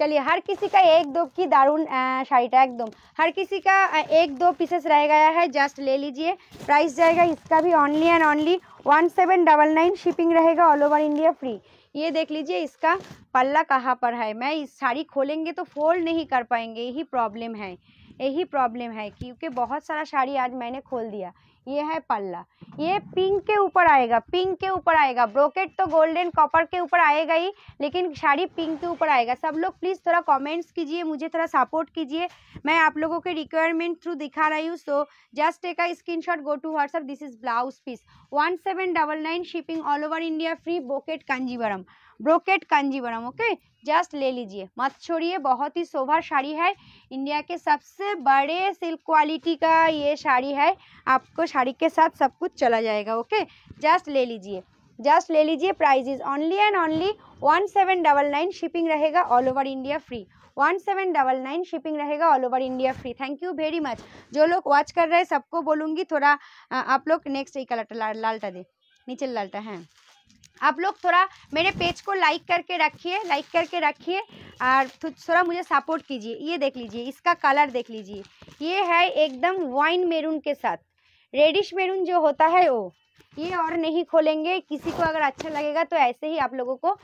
चलिए हर किसी का एक दो की दारुण साड़ी एकदम हर किसी का एक दो पीसेस रह गया है जस्ट ले लीजिए प्राइस जाएगा इसका भी only and only one seven double nine shipping रहेगा ऑल ओवर इंडिया फ्री ये देख लीजिए इसका पल्ला कहाँ पर है मैं इस साड़ी खोलेंगे तो फोल्ड नहीं कर पाएंगे यही प्रॉब्लम है यही प्रॉब्लम है क्योंकि बहुत सारा साड़ी आज मैंने खोल दिया ये है पल्ला ये पिंक के ऊपर आएगा पिंक के ऊपर आएगा ब्रोकेट तो गोल्डन कॉपर के ऊपर आएगा ही लेकिन साड़ी पिंक के ऊपर आएगा सब लोग प्लीज़ थोड़ा कमेंट्स कीजिए मुझे थोड़ा सपोर्ट कीजिए मैं आप लोगों के रिक्वायरमेंट थ्रू दिखा रही हूँ so just take a screenshot go to WhatsApp this is blouse piece one seven double nine shipping all over India free brocade Kanjeevaram brocade Kanjeevaram okay just ले लीजिए मत छोड़िए बहुत ही शोभा साड़ी है इंडिया के सबसे बड़े सिल्क क्वालिटी का ये साड़ी है आपको साड़ी के साथ सब कुछ चला जाएगा ओके जस्ट ले लीजिए जस्ट ले लीजिए price is only and only one seven double nine shipping रहेगा all over India free one seven double nine shipping रहेगा all over India free thank you very much जो लोग वॉच कर रहे हैं सबको बोलूँगी थोड़ा आप लोग नेक्स्ट ये कलर लालटा दे नीचे लालटा है हाँ। आप लोग थोड़ा मेरे पेज को लाइक करके रखिए लाइक करके रखिए और थोड़ा मुझे सपोर्ट कीजिए ये देख लीजिए इसका कलर देख लीजिए ये है एकदम वाइन मेरून के साथ रेडिश मेरून जो होता है वो ये और नहीं खोलेंगे किसी को अगर अच्छा लगेगा तो ऐसे ही आप लोगों को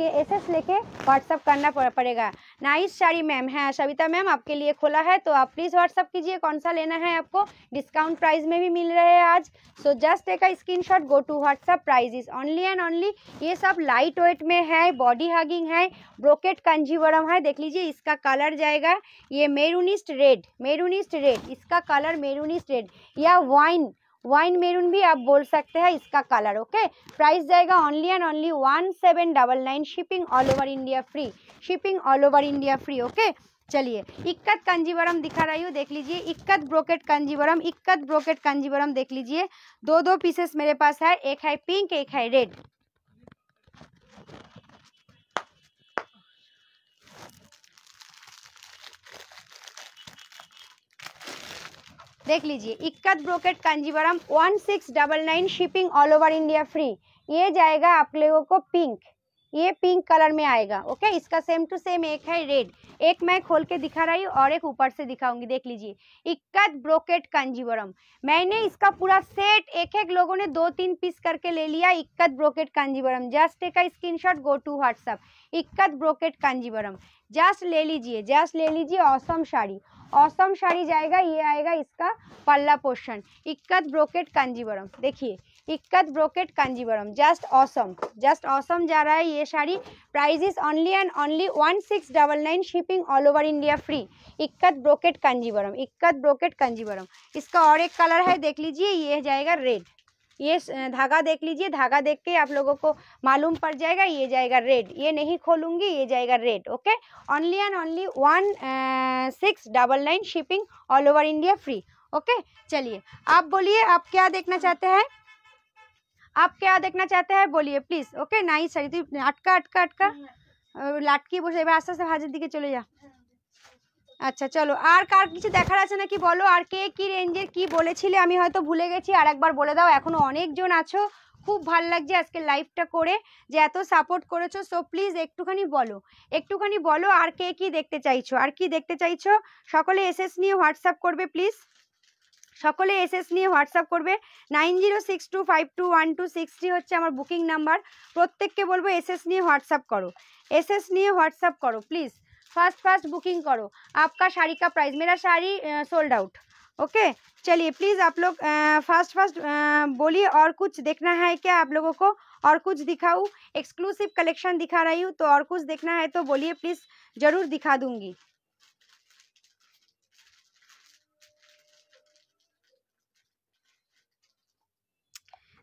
के एस लेके व्हाट्सअप करना पड़ेगा नाइस साड़ी मैम है सविता मैम आपके लिए खुला है तो आप प्लीज़ व्हाट्सअप कीजिए कौन सा लेना है आपको डिस्काउंट प्राइस में भी मिल रहे हैं आज सो जस्ट एक screenshot go to WhatsApp price is only and only ये सब लाइट वेट में है बॉडी हगिंग है ब्रोकेट कंजीवरम है देख लीजिए इसका कलर जाएगा ये मेरूनिस्ट रेड मेरूनिस्ट रेड इसका कलर मेरूनिस्ट रेड या वाइन वाइन मेरून भी आप बोल सकते हैं इसका कलर ओके प्राइस जाएगा only and only one seven double nine shipping all over India free shipping all over India free okay चलिए इक्कत कंजीवरम दिखा रही हूँ देख लीजिए इक्कत ब्रोकेट कंजीवरम इक्कत ब्रोकेट कंजीवरम देख लीजिए दो दो पीसेस मेरे पास है एक है पिंक एक है रेड देख लीजिए ikat brocade Kanjeevaram one six double nine shipping all over India free ये जाएगा आप लोगों को पिंक ये पिंक कलर में आएगा ओके इसका सेम टू सेम एक है रेड एक मैं खोल के दिखा रही हूँ और एक ऊपर से दिखाऊंगी देख लीजिए इक्कत ब्रोकेट कांजीवरम मैंने इसका पूरा सेट एक एक लोगों ने दो तीन पीस करके ले लिया इक्कत ब्रोकेट कांजीवरम जस्ट एक screenshot go to WhatsApp ikat brocade Kanjeevaram just ले लीजिए जस्ट ले लीजिए औसम साड़ी औसम साड़ी जाएगा ये आएगा इसका पल्ला पोर्शन इक्कत ब्रोकेट कांजीवरम देखिए ikat brocade Kanjeevaram just awesome just awesome जा रहा है ये sari price is only and only one six double nine shipping all over India free ikat brocade Kanjeevaram ikat brocade Kanjeevaram इसका और एक कलर है देख लीजिए ये जाएगा रेड ये धागा देख लीजिए धागा देख के आप लोगों को मालूम पड़ जाएगा ये जाएगा रेड ये नहीं खोलूंगी ये जाएगा red okay only and only one six double nine shipping all over India free okay चलिए आप बोलिए आप क्या देखना चाहते हैं आप क्या देखना चाहते हैं बोलिए প্লিজ ওকে নাই সারি তুই আটকা আটকা আটকা लाटकी বসে এবার आस्ते আস্তে ভাজের দিকে চলে যা আচ্ছা চলো আর কার কিছু দেখার আছে নাকি বলো আর কে কি রেঞ্জের কি বলেছিলে আমি হয়তো ভুলে গেছি আর একবার বলে দাও এখনো অনেকজন আছো খুব ভাল লাগছে আজকে লাইভটা করে যে এত সাপোর্ট করেছো সো প্লিজ একটুখানি বলো একটুখানি বলো আর কে কি দেখতে চাইছো আর কি দেখতে চাইছো সকলে এসএস নিয়ে হোয়াটসঅ্যাপ করবে প্লিজ সকলে এসএস নিয়ে হোয়াটসঅ্যাপ করবে 9062521260 হচ্ছে আমার বুকিং নাম্বার প্রত্যেককে বলবো এসএস নিয়ে হোয়াটসঅ্যাপ করো এসএস নিয়ে হোয়াটসঅ্যাপ করো প্লিজ ফাস্ট ফাস্ট বুকিং করো আপনার শারিকা প্রাইস মেলা শাড়ি সোল্ড আউট ওকে चलिए प्लीज आप लोग फास्ट फास्ट बोलिए और कुछ देखना है क्या आप लोगों को और कुछ दिखाऊं এক্সক্লুসিভ কালেকশন দেখা رہی हूं तो और कुछ देखना है तो बोलिए प्लीज जरूर दिखा दूंगी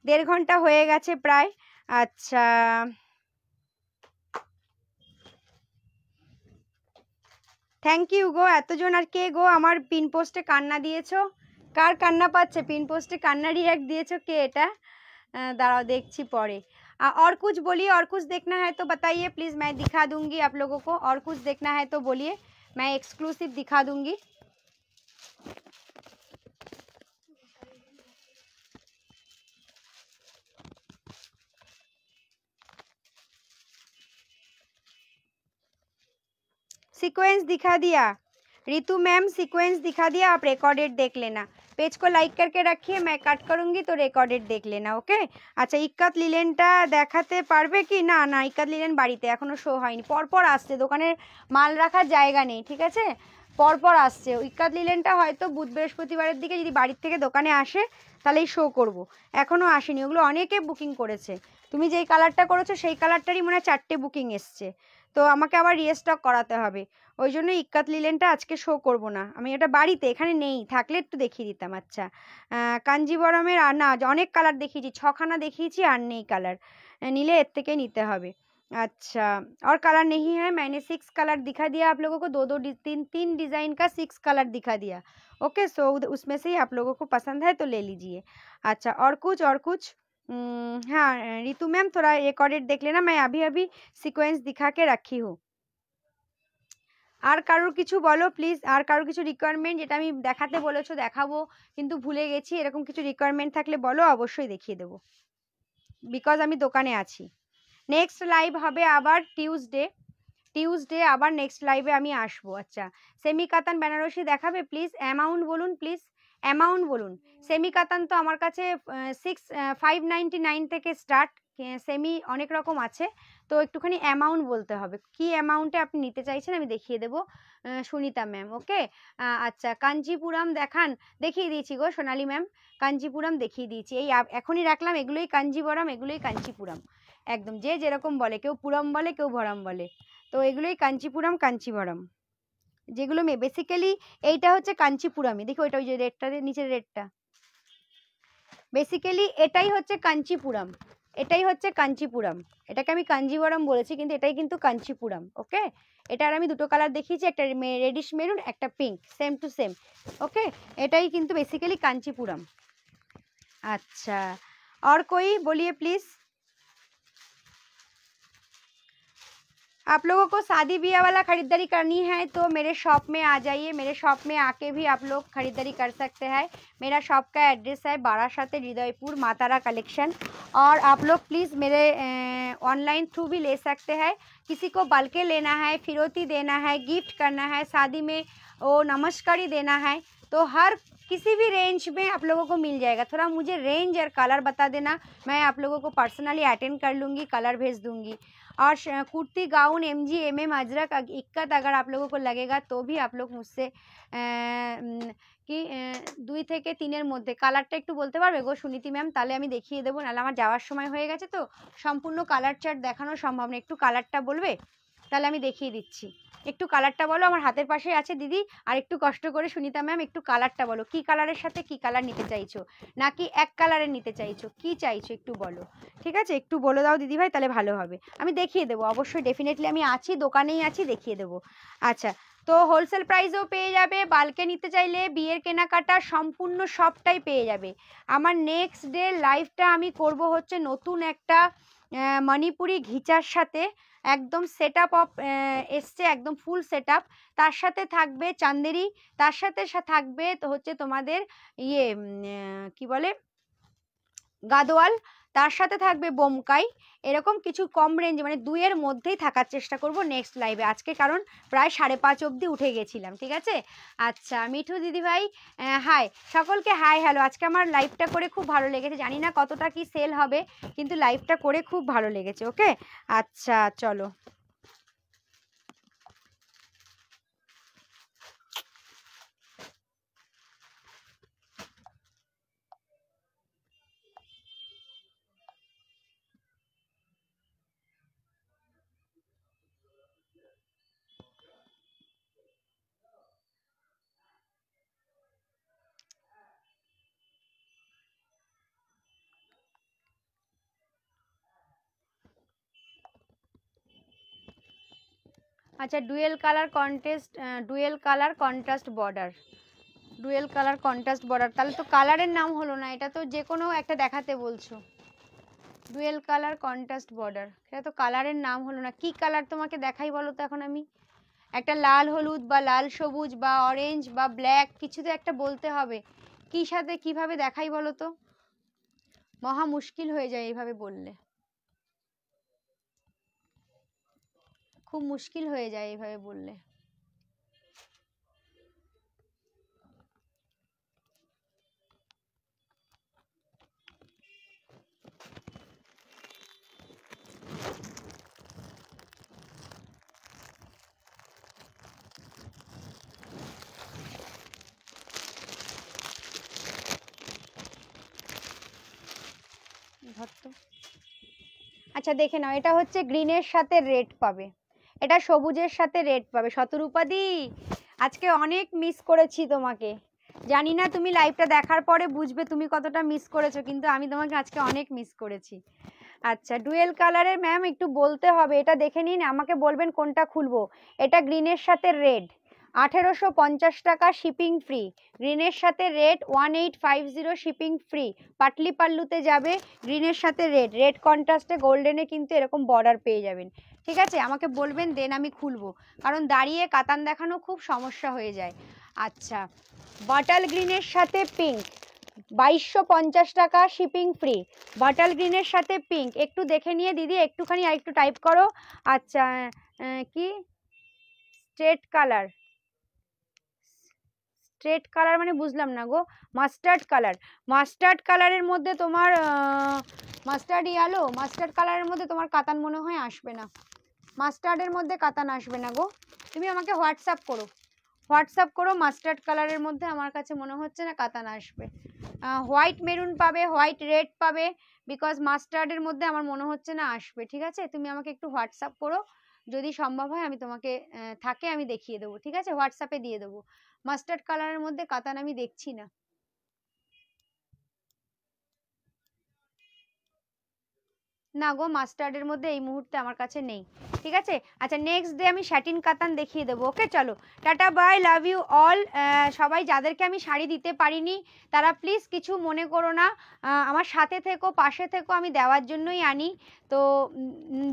দেড় ঘন্টা হয়ে গেছে প্রায় আচ্ছা থ্যাংক ইউ গো এতজন আর কে গো আমার পিন পোস্টে কান্না দিয়েছো কার কান্না পাচ্ছে পিন পোস্টে কান্না রিয়াক্ট দিয়েছো কে এটা দাঁড়াও দেখছি পরে আর কুছ বলি আর কুছ দেখনা হ্যাঁ তো বতাইয়ে প্লিজ मैं দিখা দুঙ্গি आप लोगों को और कुछ देखना है तो बोलिए मैं एक्सक्लूसिव दिखा सीक्वेंस दिखा दिया रितु मैम सीक्वेंस दिखा दिया आप रिकॉर्डेड देख लेना पेज को लाइक करके रखिए मैं কাট করুঙ্গি তো রেকর্ডেড দেখ লেনা ওকে আচ্ছা ইক্কাত লিলেনটা দেখাতে পারবে কি না না ইক্কাত লিলেন বাড়িতে এখনও শো হয়নি পরপর আসছে দোকানের মাল রাখার জায়গা নেই ঠিক আছে পরপর আসছে ইক্কাত লিলেনটা হয়তো বুধ বৃহস্পতিবারের দিকে যদি বাড়ির থেকে দোকানে আসে তাহলেই শো করব। এখনও আসেনি ওগুলো অনেকে বুকিং করেছে তুমি যেই কালারটা করেছো সেই কালারটারই মনে হয় চারটে বুকিং এসছে তো আমাকে আবার রিস্টক করাতে হবে ওই জন্য ইক্কাত লিলেনটা আজকে শো করব না আমি ওটা বাড়িতে এখানে নেই থাকলে একটু দেখিয়ে দিতাম আচ্ছা কাঞ্জিবরমের আর না অনেক কালার দেখিয়েছি ছখানা দেখিয়েছি আর নেই কালার নিলে এর থেকে নিতে হবে আচ্ছা আর কালার নেই হ্যাঁ মানে সিক্স কালার দিখা দিয়ে আপ लोगों को দো তিন তিন तीन डिज़ाइन का सिक्स कलर दिखा दिया ओके सो उसमें से ही आप लोगों को पसंद है तो ले लीजिए আর কুছ হ্যাঁ रितु ম্যাম তোরা एक ऑडिट देख लेना मैं अभी अभी सिक्वेंस दिखा के रखी আর কারোর কিছু বলো প্লিজ আর কারোর কিছু রিকোয়ারমেন্ট যেটা আমি দেখাতে বলেছো দেখাবো কিন্তু ভুলে গেছি এরকম কিছু রিকোয়ারমেন্ট থাকলে বলো অবশ্যই দেখিয়ে দেবো বিকজ আমি দোকানে আছি নেক্সট লাইভ হবে আবার টিউজডে টিউজডে আবার নেক্সট লাইভে আমি আসবো আচ্ছা সেমিকাতান বেনারসি দেখাবে প্লিজ অ্যামাউন্ট বলুন প্লিজ অ্যামাউন্ট বলুন সেমি কাতান তো আমার কাছে সিক্স ফাইভ নাইন থেকে স্টার্ট সেমি অনেক রকম আছে তো একটুখানি অ্যামাউন্ট বলতে হবে কি অ্যামাউন্টে আপনি নিতে চাইছেন আমি দেখিয়ে দেবো সুনিতা ম্যাম ওকে আচ্ছা কাঞ্জিপুরাম দেখান দেখিয়ে দিয়েছি গো সোনালি ম্যাম কাঞ্জিপুরাম দেখিয়ে দিয়েছি এই এখনই রাখলাম এগুলোই কাঞ্জিপুরাম এগুলোই কাঞ্চিপুরাম একদম যে যেরকম বলে কেউ পুরম বলে কেউ ভরম বলে তো এগুলোই কাঞ্চিপুরাম কাঞ্চিভরম যেগুলো মেয়ে বেসিক্যালি এইটা হচ্ছে কাঞ্চিপুরামি দেখি ওইটা ওই যে রেডটা নিচের রেডটা বেসিক্যালি এটাই হচ্ছে কাঞ্চিপুরাম এটাই হচ্ছে কাঞ্চিপুরাম এটাকে আমি কাঞ্জিবরম বলেছি কিন্তু এটাই কিন্তু কাঞ্চিপুরাম ওকে এটার আমি দুটো কালার দেখিয়েছি একটা রেডিশ মেরুন একটা pink same to same okay এটাই কিন্তু বেসিক্যালি কাঞ্চিপুরাম আচ্ছা আর কই বলিয়ে প্লিজ आप लोगों को शादी ब्याह वाला ख़रीदारी करनी है तो मेरे शॉप में आ जाइए मेरे शॉप में आके भी आप लोग ख़रीदारी कर सकते हैं मेरा शॉप का एड्रेस है बारासात हृदयपुर मातारा कलेक्शन और आप लोग प्लीज़ मेरे ऑनलाइन थ्रू भी ले सकते हैं किसी को बल्कि लेना है फिरौती देना है गिफ्ट करना है शादी में वो नमस्कारी देना है तो हर किसी भी रेंज में आप लोगों को मिल जाएगा थोड़ा मुझे रेंज और कलर बता देना मैं आप लोगों को पर्सनली अटेंड कर लूँगी कलर भेज दूँगी और kurti gown M G M M ajrakh ikat अगर आप लोगों को लगेगा तो भी आप लोग मुझसे কি দুই থেকে তিনের মধ্যে কালারটা একটু বলতে পারবে গো সুনীতি ম্যাম তাহলে আমি দেখিয়ে দেবো নাহলে আমার যাওয়ার সময় হয়ে গেছে তো সম্পূর্ণ কালার চার্ট দেখানো সম্ভব না একটু কালারটা বলবে তাহলে আমি দেখিয়ে দিচ্ছি একটু কালারটা বলো আমার হাতের পাশে আছে দিদি আর একটু কষ্ট করে সুনিতা ম্যাম একটু কালারটা বলো কি কালারের সাথে কি কালার নিতে চাইছো নাকি এক কালারের নিতে চাইছো কি চাইছো একটু বলো ঠিক আছে একটু বলে দাও দিদি ভাই তাহলে ভালো হবে আমি দেখিয়ে দেবো অবশ্যই ডেফিনেটলি আমি আছি দোকানেই আছি দেখিয়ে দেবো আচ্ছা তো হোলসেল প্রাইসেও পেয়ে যাবে বালকে নিতে চাইলে বিয়ের কেনাকাটা সম্পূর্ণ সবটাই পেয়ে যাবে আমার নেক্সট ডে লাইভটা আমি করব হচ্ছে নতুন একটা মণিপুরি ঘিচার সাথে একদম সেট আপ অফ এসছে একদম ফুল সেট আপ তার সাথে থাকবে চান্দেরি তার সাথে থাকবে হচ্ছে তোমাদের ইয়ে কি বলে গাদোয়াল তার সাথে থাকবে বোমকাই এরকম কিছু কম রেঞ্জ মানে দুইয়ের মধ্যেই থাকার চেষ্টা করব নেক্সট লাইভে আজকে কারণ প্রায় সাড়ে পাঁচ অবধি উঠে গেছিলাম ঠিক আছে আচ্ছা মিঠু দিদিভাই হাই সকলকে হাই হ্যালো আজকে আমার লাইভটা করে খুব ভালো লেগেছে জানি না কতটা কি সেল হবে কিন্তু লাইভটা করে খুব ভালো লেগেছে ওকে আচ্ছা চলো আচ্ছা dual colour contest dual colour contrast border dual colour contrast border তাহলে তো কালারের নাম হলো না এটা তো যে কোনো একটা দেখাতে বলছো ডুয়েল কালার কন্ট্রাস্ট বর্ডার এটা তো কালারের নাম হলো না কি কালার তোমাকে দেখাই বলো তো এখন আমি একটা লাল হলুদ বা লাল সবুজ বা অরেঞ্জ বা ব্ল্যাক কিছু তো একটা বলতে হবে কী সাথে কিভাবে দেখাই বলো তো মহা মুশকিল হয়ে যায় এইভাবে বললে খুব মুশকিল হয়ে যায় এভাবে বললে আচ্ছা দেখে নাও এটা হচ্ছে গ্রিনের সাথে রেড পাবে এটা সবুজের সাথে রেড পাবে শতরূপাদি আজকে অনেক মিস করেছি তোমাকে জানি না তুমি লাইভটা দেখার পরে বুঝবে তুমি কতটা মিস করেছো কিন্তু আমি তোমাকে আজকে অনেক মিস করেছি আচ্ছা ডুয়েল কালারের ম্যাম একটু বলতে হবে এটা দেখে নিন আমাকে বলবেন কোনটা খুলবো এটা গ্রিনের সাথে রেড আঠেরোশো পঞ্চাশ টাকা শিপিং ফ্রি গ্রিনের সাথে red one eight five zero shipping free পাটলি পাল্লুতে যাবে গ্রিনের সাথে রেড রেড কন্ট্রাস্টে গোল্ডেনে কিন্তু এরকম বর্ডার পেয়ে যাবেন ঠিক আছে আমাকে বলবেন দেন আমি খুলবো কারণ দাঁড়িয়ে কাতান দেখানো খুব সমস্যা হয়ে যায় আচ্ছা বাটাল গ্রিনের সাথে পিঙ্ক বাইশশো পঞ্চাশ টাকা শিপিং ফ্রি বাটাল গ্রিনের সাথে পিঙ্ক একটু দেখে নিয়ে দিদি একটুখানি আর একটু টাইপ করো আচ্ছা কি স্ট্রেট কালার স্ট্রেট কালার মানে বুঝলাম না গো মাস্টার্ড কালার মাস্টার্ড কালারের মধ্যে তোমার মাস্টার্ড ইয়ালো মাস্টার্ড কালারের মধ্যে তোমার কাতান মনে হয় আসবে না মাস্টার্ডের মধ্যে কাতান আসবে না গো তুমি আমাকে হোয়াটসঅ্যাপ করো হোয়াটসঅ্যাপ করো মাস্টার্ড কালারের মধ্যে আমার কাছে মনে হচ্ছে না কাতান আসবে হোয়াইট মেরুন পাবে হোয়াইট রেড পাবে বিকজ মাস্টার্ডের মধ্যে আমার মনে হচ্ছে না আসবে ঠিক আছে তুমি আমাকে একটু হোয়াটসঅ্যাপ করো যদি সম্ভব হয় আমি তোমাকে থাকে আমি দেখিয়ে দেবো ঠিক আছে হোয়াটসঅ্যাপে দিয়ে দেবো মাস্টার্ড কালারের মধ্যে কাতান আমি দেখছি না না গো মাস্টার্ডের মধ্যে এই মুহূর্তে আমার কাছে নেই ঠিক আছে আচ্ছা নেক্সট ডে আমি শ্যাটিন কাতান দেখিয়ে দেবো ওকে চলো tata bye love you all সবাই যাদেরকে আমি শাড়ি দিতে পারিনি তারা প্লিজ কিছু মনে করো না আমার সাথে থেকো পাশে থেকো আমি দেওয়ার জন্যই আনি তো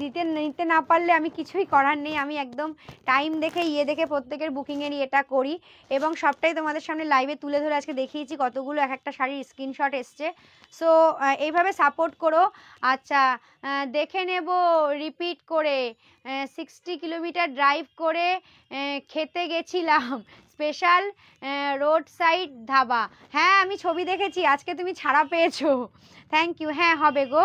দিতে নিতে না পারলে আমি কিছুই করার নেই আমি একদম টাইম দেখে ইয়ে দেখে প্রত্যেকের বুকিংয়ের ইয়েটা করি এবং সবটাই তোমাদের সামনে লাইভে তুলে ধরে আজকে দেখিয়েছি কতগুলো এক একটা শাড়ির স্ক্রিনশট এসছে সো এইভাবে সাপোর্ট করো আচ্ছা দেখে নেব রিপিট করে সিক্সটি কিলোমিটার ড্রাইভ করে খেতে গেছিলাম স্পেশাল রোড সাইড ধাবা হ্যাঁ আমি ছবি দেখেছি আজকে তুমি ছাড়া পেয়েছো থ্যাংক ইউ হ্যাঁ হবে গো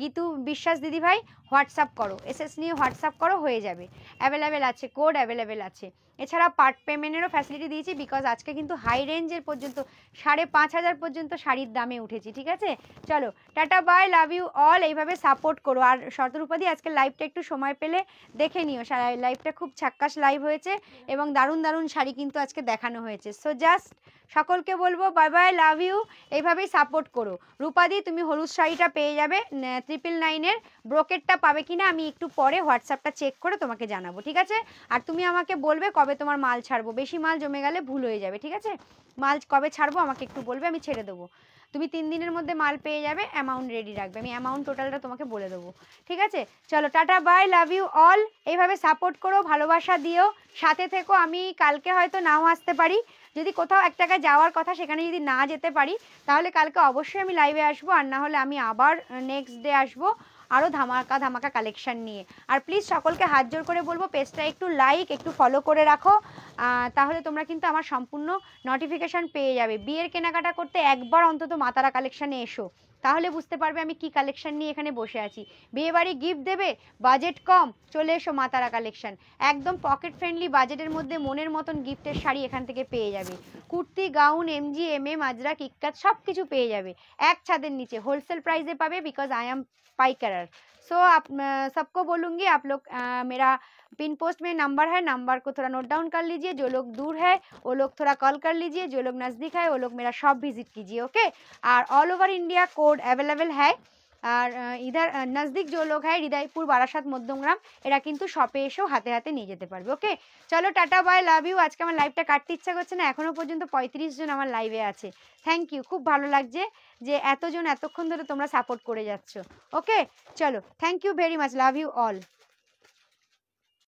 গীতু বিশ্বাস দিদিভাই হোয়াটসঅ্যাপ করো এসএস নিয়ে হোয়াটসঅ্যাপ করো হয়ে যাবে অ্যাভেলেবেল আছে কোড অ্যাভেলেবেল আছে এছাড়া পার্ট পেমেন্টেরও ফ্যাসিলিটি দিয়েছি বিকজ আজকে কিন্তু হাই রেঞ্জের পর্যন্ত সাড়ে পাঁচ হাজার পর্যন্ত শাড়ির দামে উঠেছি ঠিক আছে চলো tata bye love you all এইভাবে সাপোর্ট করো আর শর্তরূপাদি আজকে লাইভটা একটু সময় পেলে পেলে দেখে নিও সারা লাইভটা খুব ছাক্কাস লাইভ হয়েছে এবং দারুণ দারুণ শাড়ি কিন্তু আজকে দেখানো হয়েছে সো জাস্ট সকলকে বলবো বাই বাই লাভ ইউ এইভাবেই সাপোর্ট করো রূপাদি তুমি হলুদ শাড়িটা পেয়ে যাবে ট্রিপল নাইনের ব্রোকেটটা পাবে না আমি একটু পরে হোয়াটসঅ্যাপটা চেক করে তোমাকে জানাবো ঠিক আছে আর তুমি আমাকে বলবে কবে তোমার মাল ছাড়বো বেশি মাল জমে গেলে ভুল হয়ে যাবে ঠিক আছে মাল কবে ছাড়বো আমাকে একটু বলবে আমি ছেড়ে দেবো তুমি তিন দিনের মধ্যে মাল পেয়ে যাবে অ্যামাউন্ট রেডি রাখবে আমি অ্যামাউন্ট টোটালটা তোমাকে বলে দেবো ঠিক আছে চলো tata bye love you all এইভাবে সাপোর্ট করো ভালোবাসা দিও সাথে থেকো আমি কালকে হয়তো নাও আসতে পারি যদি কোথাও এক জায়গায় যাওয়ার কথা সেখানে যদি না যেতে পারি তাহলে কালকে অবশ্যই আমি লাইভে আসবো আর না হলে আমি আবার নেক্সট ডে আসবো আরও ধামাকা ধামাকা কালেকশান নিয়ে আর প্লিজ সকলকে হাত জোর করে বলবো পেজটা একটু লাইক একটু ফলো করে রাখো তাহলে তোমরা কিন্তু আমার সম্পূর্ণ নোটিফিকেশান পেয়ে যাবে বিয়ের কেনাকাটা করতে একবার অন্তত মাতারা কালেকশানে এসো তাহলে বুঝতে পারবে আমি কি কালেকশন নিয়ে এখানে বসে আছি বিয়েবাড়ি গিফট দেবে বাজেট কম চলে এসো মাতারা কালেকশন একদম পকেট ফ্রেন্ডলি বাজেটের মধ্যে মনের মতন গিফটের শাড়ি এখান থেকে পেয়ে যাবে kurti gown M G M M মাজরা কিক্কাত সব কিছু পেয়ে যাবে এক ছাদের নিচে হোলসেল প্রাইসে পাবে বিকজ আই এম পাইকারার সো আপ आप বলুঙ্গি बोलूँगी মেরা पिन पोस्ट में नंबर है नंबर को थोड़ा नोट डाउन कर लीजिए जो लोग दूर है वो लोग थोड़ा कॉल कर लीजिए जो लोग नज़दीक है वो लोग मेरा शॉप विजिट कीजिए ओके और all over India code available है আর ইধার নজদিক যে লোক হয় হৃদয়পুর বারাসাত মধ্যমগ্রাম এরা কিন্তু শপে এসেও হাতে হাতে নিয়ে যেতে পারবে ওকে চলো টাটা বাই লাভ ইউ আজকে আমার লাইভটা কাটতে ইচ্ছা করছে না এখনও পর্যন্ত পঁয়ত্রিশ জন আমার লাইভে আছে থ্যাংক ইউ খুব ভালো লাগছে যে এতজন এতক্ষণ ধরে তোমরা সাপোর্ট করে যাচ্ছ ওকে চলো thank you very much love you all